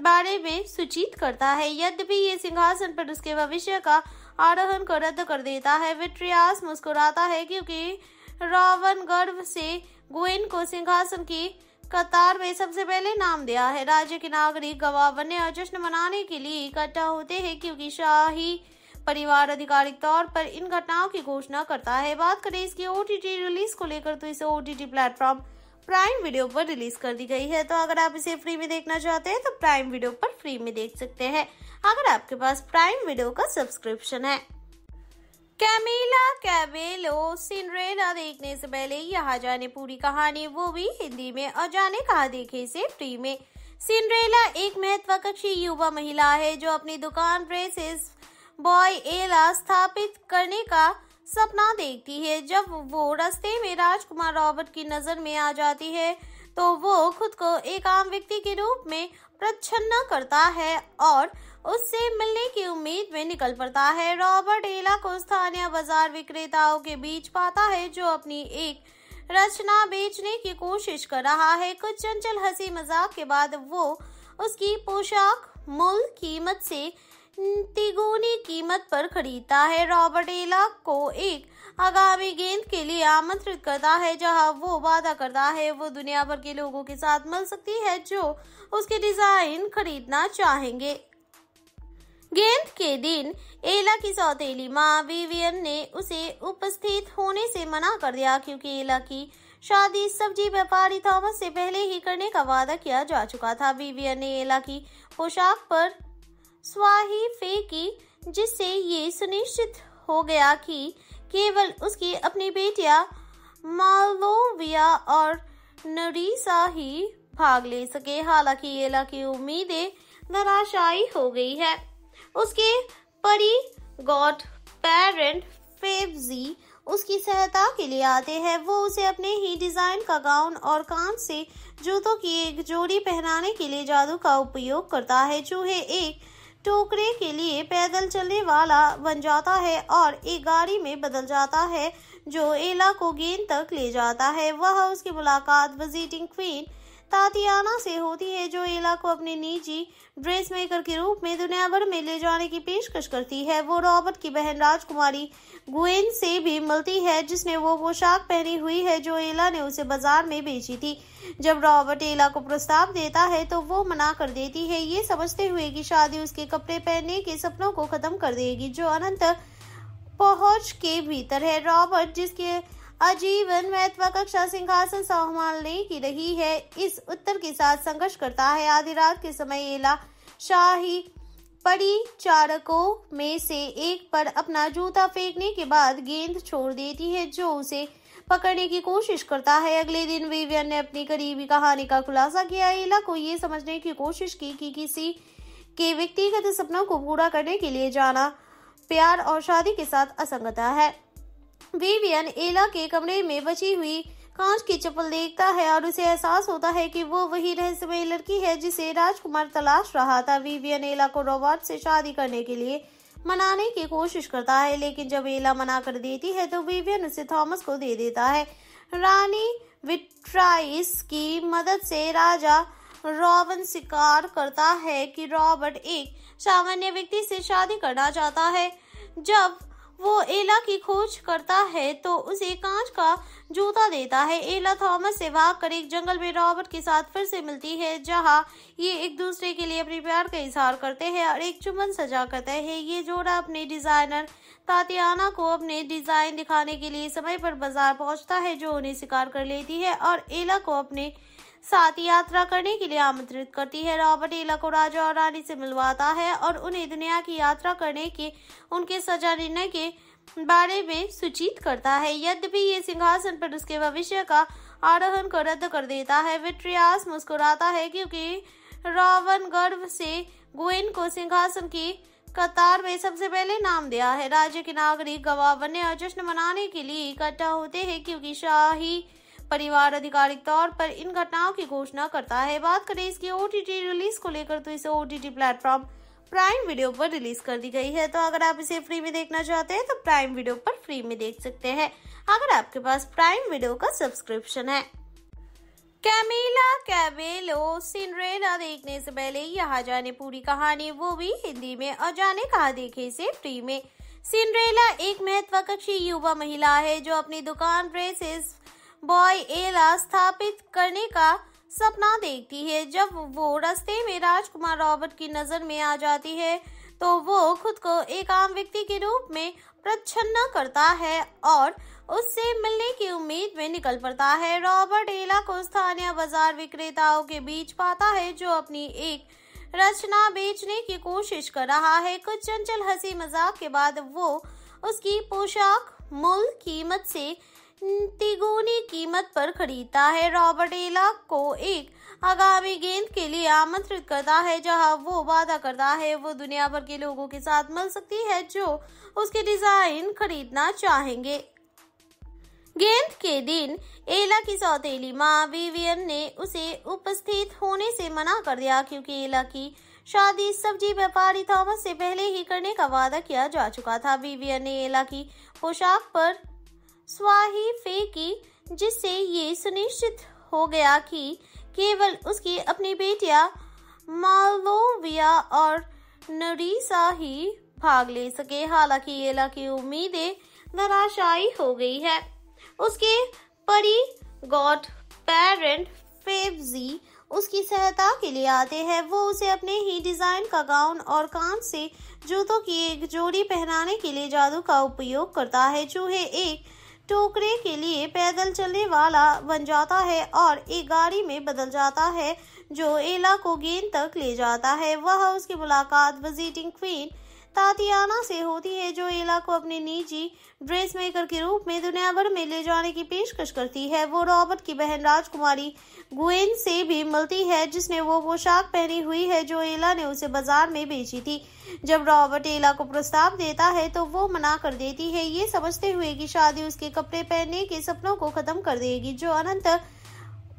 बारे में सूचित करता है यद्यपि ये सिंहासन पर उसके भविष्य का आरोहन को रद्द कर देता है विट्रियास मुस्कुराता है क्योंकि रावण गर्व से गुएन को सिंहासन की कतार में सबसे पहले नाम दिया है राज्य के नागरिक गवाह बनने और जश्न मनाने के लिए इकट्ठा होते हैं क्योंकि शाही परिवार आधिकारिक तौर पर इन घटनाओं की घोषणा करता है बात करें इसकी ओ रिलीज को लेकर तो इसे ओ प्लेटफॉर्म प्राइम वीडियो पर रिलीज कर दी गई है तो अगर आप इसे फ्री में देखना चाहते हैं तो प्राइम वीडियो पर फ्री में देख सकते हैं अगर आपके पास प्राइम वीडियो का सब्सक्रिप्शन है कैमिला कैबेलो सिंड्रेला देखने से पहले यहाँ जाने पूरी कहानी वो भी हिंदी में और जाने कहा देखे से फ्री में सिंड्रेला एक महत्वाकांक्षी युवा महिला है जो अपनी दुकान ड्रेसेस बॉय एला स्थापित करने का सपना देखती है जब वो रास्ते में राजकुमार रॉबर्ट की नजर में आ जाती है तो वो खुद को एक आम व्यक्ति के रूप में प्रच्छन्न करता है और उससे मिलने की उम्मीद में निकल पड़ता है रॉबर्ट एला को स्थानीय बाजार विक्रेताओं के बीच पाता है जो अपनी एक रचना बेचने की कोशिश कर रहा है कुछ चंचल हंसी मजाक के बाद वो उसकी पोशाक मूल कीमत से तिगुनी कीमत पर खरीदता है रॉबर्ट एला को एक आगामी गेंद के लिए आमंत्रित करता है जहां वो वादा करता है वो दुनिया भर के लोगों के साथ मिल सकती है जो उसके डिजाइन खरीदना चाहेंगे गेंद के दिन एला की सौतेली माँ विवियन ने उसे उपस्थित होने से मना कर दिया क्योंकि एला की शादी सब्जी व्यापारी थॉमस से पहले ही करने का वादा किया जा चुका था विवियन ने एला की पोशाक पर स्वाही फेंकी जिससे ये सुनिश्चित हो गया कि केवल उसकी अपनी बेटियां मालोविया और नरीसा ही भाग ले सके हालांकि ये की उम्मीदें नराशाई हो गई है उसके परी गॉड पेरेंट फेवजी उसकी सहायता के लिए आते हैं वो उसे अपने ही डिजाइन का गाउन और कान से जूतों की एक जोड़ी पहनाने के लिए जादू का उपयोग करता है चूहे एक टोकरे के लिए पैदल चलने वाला बन जाता है और एक गाड़ी में बदल जाता है जो एला को गेंद तक ले जाता है वह उसकी मुलाकात विजिटिंग क्वीन तातियाना से होती है जो एला को अपने निजी ड्रेस मेकर के रूप में दुनिया भर में ले जाने की पेशकश करती है वो रॉबर्ट की बहन राजकुमारी गुएन से भी मिलती है जिसने वो पोशाक पहनी हुई है जो एला ने उसे बाजार में बेची थी जब रॉबर्ट एला को प्रस्ताव देता है तो वो मना कर देती है ये समझते हुए की शादी उसके कपड़े पहनने के सपनों को खत्म कर देगी जो अनंत पहुंच के भीतर है रॉबर्ट जिसके आजीवन महत्वाकांक्षा सिंहासन संभालने की रही है इस उत्तर के साथ संघर्ष करता है आधी रात के समय एला शाही परिचारकों में से एक पर अपना जूता फेंकने के बाद गेंद छोड़ देती है जो उसे पकड़ने की कोशिश करता है अगले दिन विवियन ने अपनी करीबी कहानी का खुलासा किया एला को ये समझने की कोशिश की कि किसी के व्यक्तिगत सपनों को पूरा करने के लिए जाना प्यार और शादी के साथ असंगता है विवियन एला के कमरे में बची हुई कांच की चप्पल देखता है और उसे एहसास होता है कि वो वही रहस्यमय लड़की है जिसे राजकुमार तलाश रहा था विवियन एला को रॉबर्ट से शादी करने के लिए मनाने की कोशिश करता है लेकिन जब एला मना कर देती है तो विवियन उसे थॉमस को दे देता है रानी विट्राइस की मदद से राजा रॉबन स्वीकार करता है कि रॉबर्ट एक सामान्य व्यक्ति से शादी करना चाहता है जब वो एला की खोज करता है तो उसे कांच का जूता देता है एला थॉमस से भाग कर एक जंगल में रॉबर्ट के साथ फिर से मिलती है जहां ये एक दूसरे के लिए अपने प्यार का इजहार करते हैं और एक चुमन सजा करते हैं ये जोड़ा अपने डिजाइनर तातियाना को अपने डिजाइन दिखाने के लिए समय पर बाजार पहुंचता है जो उन्हें शिकार कर लेती है और एला को अपने साथ यात्रा करने के लिए आमंत्रित करती है रॉबर्ट एला को राजा और रानी से मिलवाता है और उन्हें दुनिया की यात्रा करने के उनके सजा निर्णय के बारे में सूचित करता है यद्यपि ये सिंहासन पर उसके भविष्य का आरोहन को रद्द कर देता है विट्रियास मुस्कुराता है क्योंकि रावण गर्व से गोइन को सिंहासन की कतार में सबसे पहले नाम दिया है राज्य के नागरिक गवाह बनने और जश्न मनाने के लिए इकट्ठा होते हैं क्योंकि शाही परिवार आधिकारिक तौर पर इन घटनाओं की घोषणा करता है बात करें इसकी ओ रिलीज को लेकर तो इसे ओ प्लेटफॉर्म प्राइम वीडियो पर रिलीज कर दी गई है तो अगर आप इसे फ्री में देखना चाहते हैं तो प्राइम वीडियो पर फ्री में देख सकते हैं अगर आपके पास प्राइम वीडियो का सब्सक्रिप्शन है कैमिला कैबेलो सिंड्रेला देखने से पहले यहाँ जाने पूरी कहानी वो भी हिंदी में और जाने कहा देखे से फ्री में सिंड्रेला एक महत्वाकांक्षी युवा महिला है जो अपनी दुकान ड्रेसेस बॉय एला स्थापित करने का सपना देखती है जब वो रास्ते में राजकुमार रॉबर्ट की नजर में आ जाती है तो वो खुद को एक आम व्यक्ति के रूप में प्रच्छन्न करता है और उससे मिलने की उम्मीद में निकल पड़ता है रॉबर्ट एला को स्थानीय बाजार विक्रेताओं के बीच पाता है जो अपनी एक रचना बेचने की कोशिश कर रहा है कुछ चंचल हंसी मजाक के बाद वो उसकी पोशाक मूल कीमत से तिगुनी कीमत पर खरीदता है रॉबर्ट एला को एक आगामी गेंद के लिए आमंत्रित करता है जहां वो वादा करता है वो दुनिया भर के लोगों के साथ मिल सकती है जो उसके डिजाइन खरीदना चाहेंगे गेंद के दिन एला की सौतेली माँ विवियन ने उसे उपस्थित होने से मना कर दिया क्योंकि एला की शादी सब्जी व्यापारी थॉमस से पहले ही करने का वादा किया जा चुका था विवियन ने एला की पोशाक पर स्वाही फेंकी जिससे ये सुनिश्चित हो गया कि केवल उसकी अपनी बेटियां मालोविया और नरीसा ही भाग ले सके हालांकि ये की उम्मीदें नराशाई हो गई है उसके परी गॉड पेरेंट फेवजी उसकी सहायता के लिए आते हैं वो उसे अपने ही डिजाइन का गाउन और कान से जूतों की एक जोड़ी पहनाने के लिए जादू का उपयोग करता है चूहे एक टोकरे के लिए पैदल चलने वाला बन जाता है और एक गाड़ी में बदल जाता है जो एला को गेंद तक ले जाता है वह उसकी मुलाकात विजिटिंग क्वीन तातियाना से होती है जो एला को अपने निजी ड्रेस मेकर के रूप में दुनिया भर में ले जाने की पेशकश करती है वो रॉबर्ट की बहन राजकुमारी गुएन से भी मिलती है जिसने वो पोशाक पहनी हुई है जो एला ने उसे बाजार में बेची थी जब रॉबर्ट एला को प्रस्ताव देता है तो वो मना कर देती है ये समझते हुए की शादी उसके कपड़े पहनने के सपनों को खत्म कर देगी जो अनंत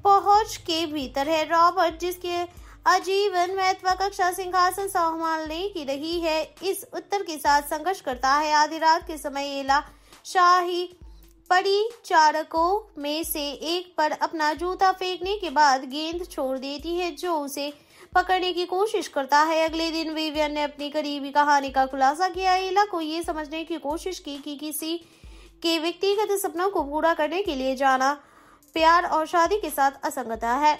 पहुंच के भीतर है रॉबर्ट जिसके आजीवन महत्वाकांक्षा सिंहासन संभालने की रही है इस उत्तर के साथ संघर्ष करता है आधी रात के समय एला शाही परिचारकों में से एक पर अपना जूता फेंकने के बाद गेंद छोड़ देती है जो उसे पकड़ने की कोशिश करता है अगले दिन विवियन ने अपनी करीबी कहानी का खुलासा किया एला को ये समझने की कोशिश की कि किसी के व्यक्तिगत सपनों को पूरा करने के लिए जाना प्यार और शादी के साथ असंगता है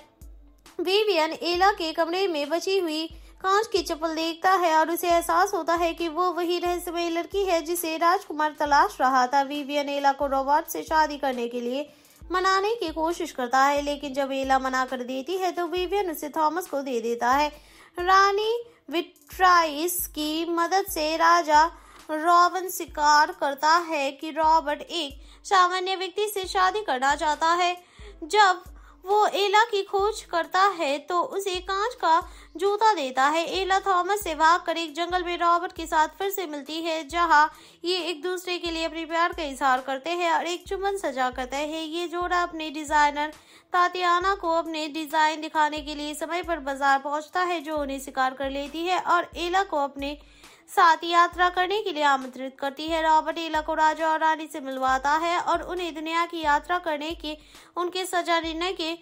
विवियन एला के कमरे में बची हुई कांच की चप्पल देखता है और उसे एहसास होता है कि वो वही रहस्यमय लड़की है जिसे राजकुमार तलाश रहा था विवियन एला को रोबोट से शादी करने के लिए मनाने की कोशिश करता है लेकिन जब एला मना कर देती है तो विवियन उसे थॉमस को दे देता है रानी विट्राइस की मदद से राजा रॉबन स्वीकार करता है कि रॉबर्ट एक सामान्य व्यक्ति से शादी करना चाहता है जब वो एला की खोज करता है तो उसे कांच का जूता देता है एला थॉमस से भागकर एक जंगल में रॉबर्ट के साथ फिर से मिलती है जहां ये एक दूसरे के लिए अपने प्यार का इजहार करते हैं और एक चुमन सजा करते हैं ये जोड़ा अपने डिजाइनर तातियाना को अपने डिजाइन दिखाने के लिए समय पर बाजार पहुंचता है जो उन्हें शिकार कर लेती है और एला को अपने साथ यात्रा करने के लिए आमंत्रित करती है रॉबर्ट एला को राजा और रानी से मिलवाता है और उन्हें दुनिया की यात्रा करने के उनके सजा निर्णय के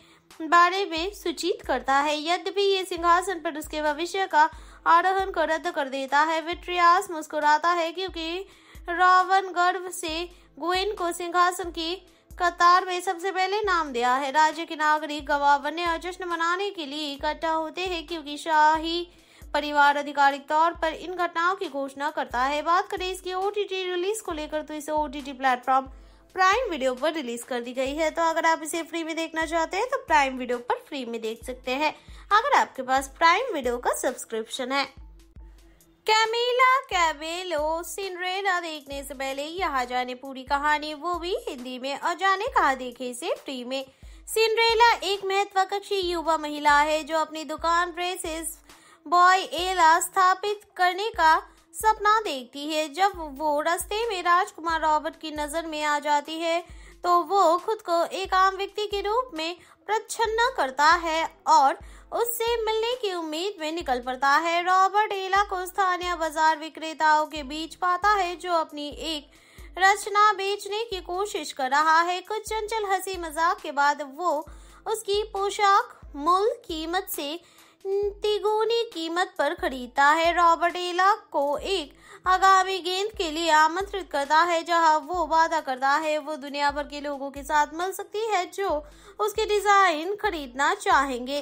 बारे में सूचित करता है यद्यपि ये सिंहासन पर उसके भविष्य का आरोहन को रद्द कर देता है विट्रियास मुस्कुराता है क्योंकि रावण गर्व से गोइन को सिंहासन की कतार में सबसे पहले नाम दिया है राज्य के नागरिक गवाह बनने और जश्न मनाने के लिए इकट्ठा होते हैं क्योंकि शाही परिवार आधिकारिक तौर पर इन घटनाओं की घोषणा करता है बात करें इसके ओ रिलीज को लेकर तो इसे टी प्लेटफॉर्म प्राइम वीडियो पर रिलीज कर दी गई है तो अगर आप इसे फ्री में देखना चाहते हैं तो प्राइम वीडियो पर फ्री में देख सकते हैं अगर आपके पास प्राइम वीडियो का सब्सक्रिप्शन है कैमिला कैबेलो सिंड्रेला देखने से पहले यहाँ जाने पूरी कहानी वो भी हिंदी में और जाने कहा देखे से फ्री में सिंड्रेला एक महत्वाकांक्षी युवा महिला है जो अपनी दुकान ड्रेसेस बॉय एला स्थापित करने का सपना देखती है जब वो रास्ते में राजकुमार रॉबर्ट की नजर में आ जाती है तो वो खुद को एक आम व्यक्ति के रूप में प्रच्छन्न करता है और उससे मिलने की उम्मीद में निकल पड़ता है रॉबर्ट एला को स्थानीय बाजार विक्रेताओं के बीच पाता है जो अपनी एक रचना बेचने की कोशिश कर रहा है कुछ चंचल हंसी मजाक के बाद वो उसकी पोशाक मूल कीमत से तिगुनी कीमत पर खरीदता है रॉबर्ट एला को एक आगामी गेंद के लिए आमंत्रित करता है जहां वो वादा करता है वो दुनिया भर के लोगों के साथ मिल सकती है जो उसके डिजाइन खरीदना चाहेंगे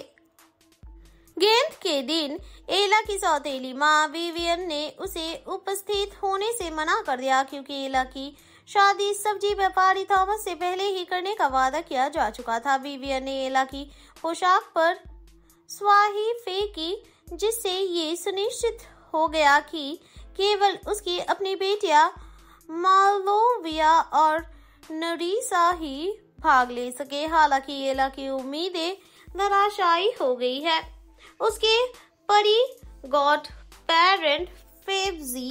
गेंद के दिन एला की सौतेली माँ विवियन ने उसे उपस्थित होने से मना कर दिया क्योंकि एला की शादी सब्जी व्यापारी थॉमस से पहले ही करने का वादा किया जा चुका था विवियन ने एला की पोशाक पर स्वाही फेंकी जिससे ये सुनिश्चित हो गया कि केवल उसकी अपनी बेटियां मालोविया और नरीसा ही भाग ले सके हालांकि ये लकी उम्मीदें नराशाई हो गई है उसके परी गॉड पेरेंट फेवजी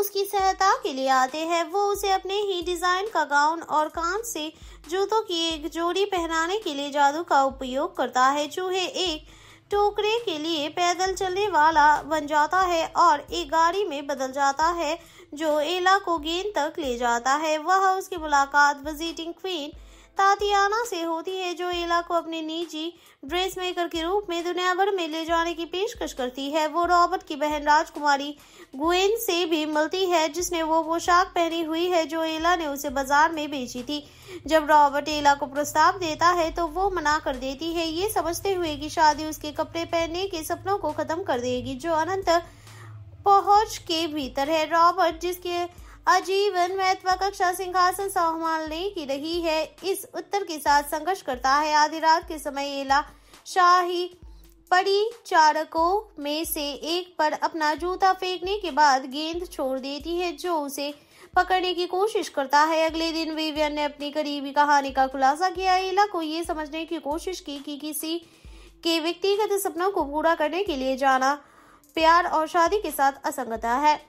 उसकी सहायता के लिए आते हैं वो उसे अपने ही डिजाइन का गाउन और कान से जूतों की एक जोड़ी पहनाने के लिए जादू का उपयोग करता है चूहे एक टोकरे के लिए पैदल चलने वाला बन जाता है और एक गाड़ी में बदल जाता है जो एला को गेंद तक ले जाता है वह उसकी मुलाकात विजिटिंग क्वीन तातियाना से होती है जो एला को अपने निजी ड्रेस मेकर के रूप में दुनिया भर में ले जाने की पेशकश करती है वो रॉबर्ट की बहन राजकुमारी गुएन से भी मिलती है जिसने वो पोशाक पहनी हुई है जो एला ने उसे बाजार में बेची थी जब रॉबर्ट एला को प्रस्ताव देता है तो वो मना कर देती है ये समझते हुए की शादी उसके कपड़े पहनने के सपनों को खत्म कर देगी जो अनंत पहुंच के भीतर है रॉबर्ट जिसके आजीवन महत्व कक्षा सिंहासन संभालने की रही है इस उत्तर के साथ संघर्ष करता है आधी रात के समय एला शाही परिचारकों में से एक पर अपना जूता फेंकने के बाद गेंद छोड़ देती है जो उसे पकड़ने की कोशिश करता है अगले दिन विवियन ने अपनी करीबी कहानी का खुलासा किया एला को ये समझने की कोशिश की कि किसी के व्यक्तिगत सपनों को पूरा करने के लिए जाना प्यार और शादी के साथ असंगता है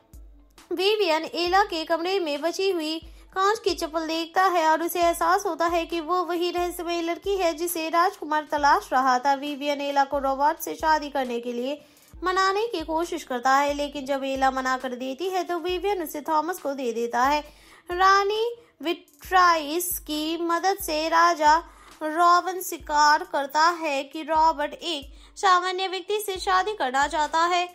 विवियन एला के कमरे में बची हुई कांच की चप्पल देखता है और उसे एहसास होता है कि वो वही रहस्यमय लड़की है जिसे राजकुमार तलाश रहा था विवियन एला को रोबोट से शादी करने के लिए मनाने की कोशिश करता है लेकिन जब एला मना कर देती है तो विवियन उसे थॉमस को दे देता है रानी विट्राइस की मदद से राजा रॉबन स्वीकार करता है कि रॉबर्ट एक सामान्य व्यक्ति से शादी करना चाहता है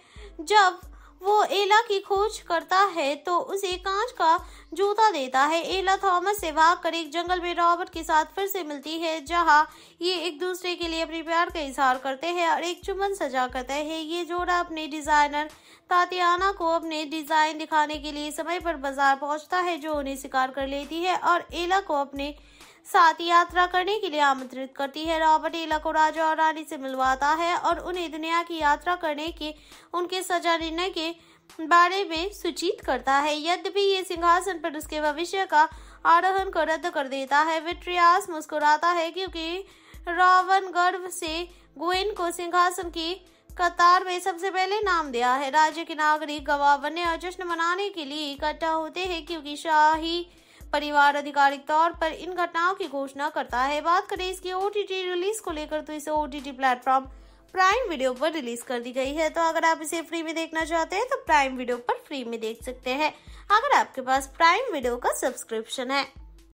जब वो एला की खोज करता है तो उसे कांच का जूता देता है एला थॉमस से भाग कर एक जंगल में रॉबर्ट के साथ फिर से मिलती है जहां ये एक दूसरे के लिए अपने प्यार का इजहार करते हैं और एक चुमन सजा करते हैं ये जोड़ा अपने डिजाइनर तातियाना को अपने डिजाइन दिखाने के लिए समय पर बाजार पहुंचता है जो उन्हें शिकार कर लेती है और एला को अपने साथ यात्रा करने के लिए आमंत्रित करती है रॉबर्ट एला को राजा और रानी से मिलवाता है और उन्हें दुनिया की यात्रा करने के उनके सजा निर्णय के बारे में सूचित करता है यद्यपि ये सिंहासन पर उसके भविष्य का आरोहन को रद्द कर देता है विट्रियास मुस्कुराता है क्योंकि रावण गर्व से गुएन को सिंहासन की कतार में सबसे पहले नाम दिया है राज्य के नागरिक गवाह बनने और जश्न मनाने के लिए इकट्ठा होते हैं क्योंकि शाही परिवार आधिकारिक तौर पर इन घटनाओं की घोषणा करता है बात करें इसकी ओ रिलीज को लेकर तो इसे टी प्लेटफॉर्म प्राइम वीडियो पर रिलीज कर दी गई है तो अगर आप इसे फ्री में देखना चाहते हैं तो प्राइम वीडियो पर फ्री में देख सकते हैं अगर आपके पास प्राइम वीडियो का सब्सक्रिप्शन है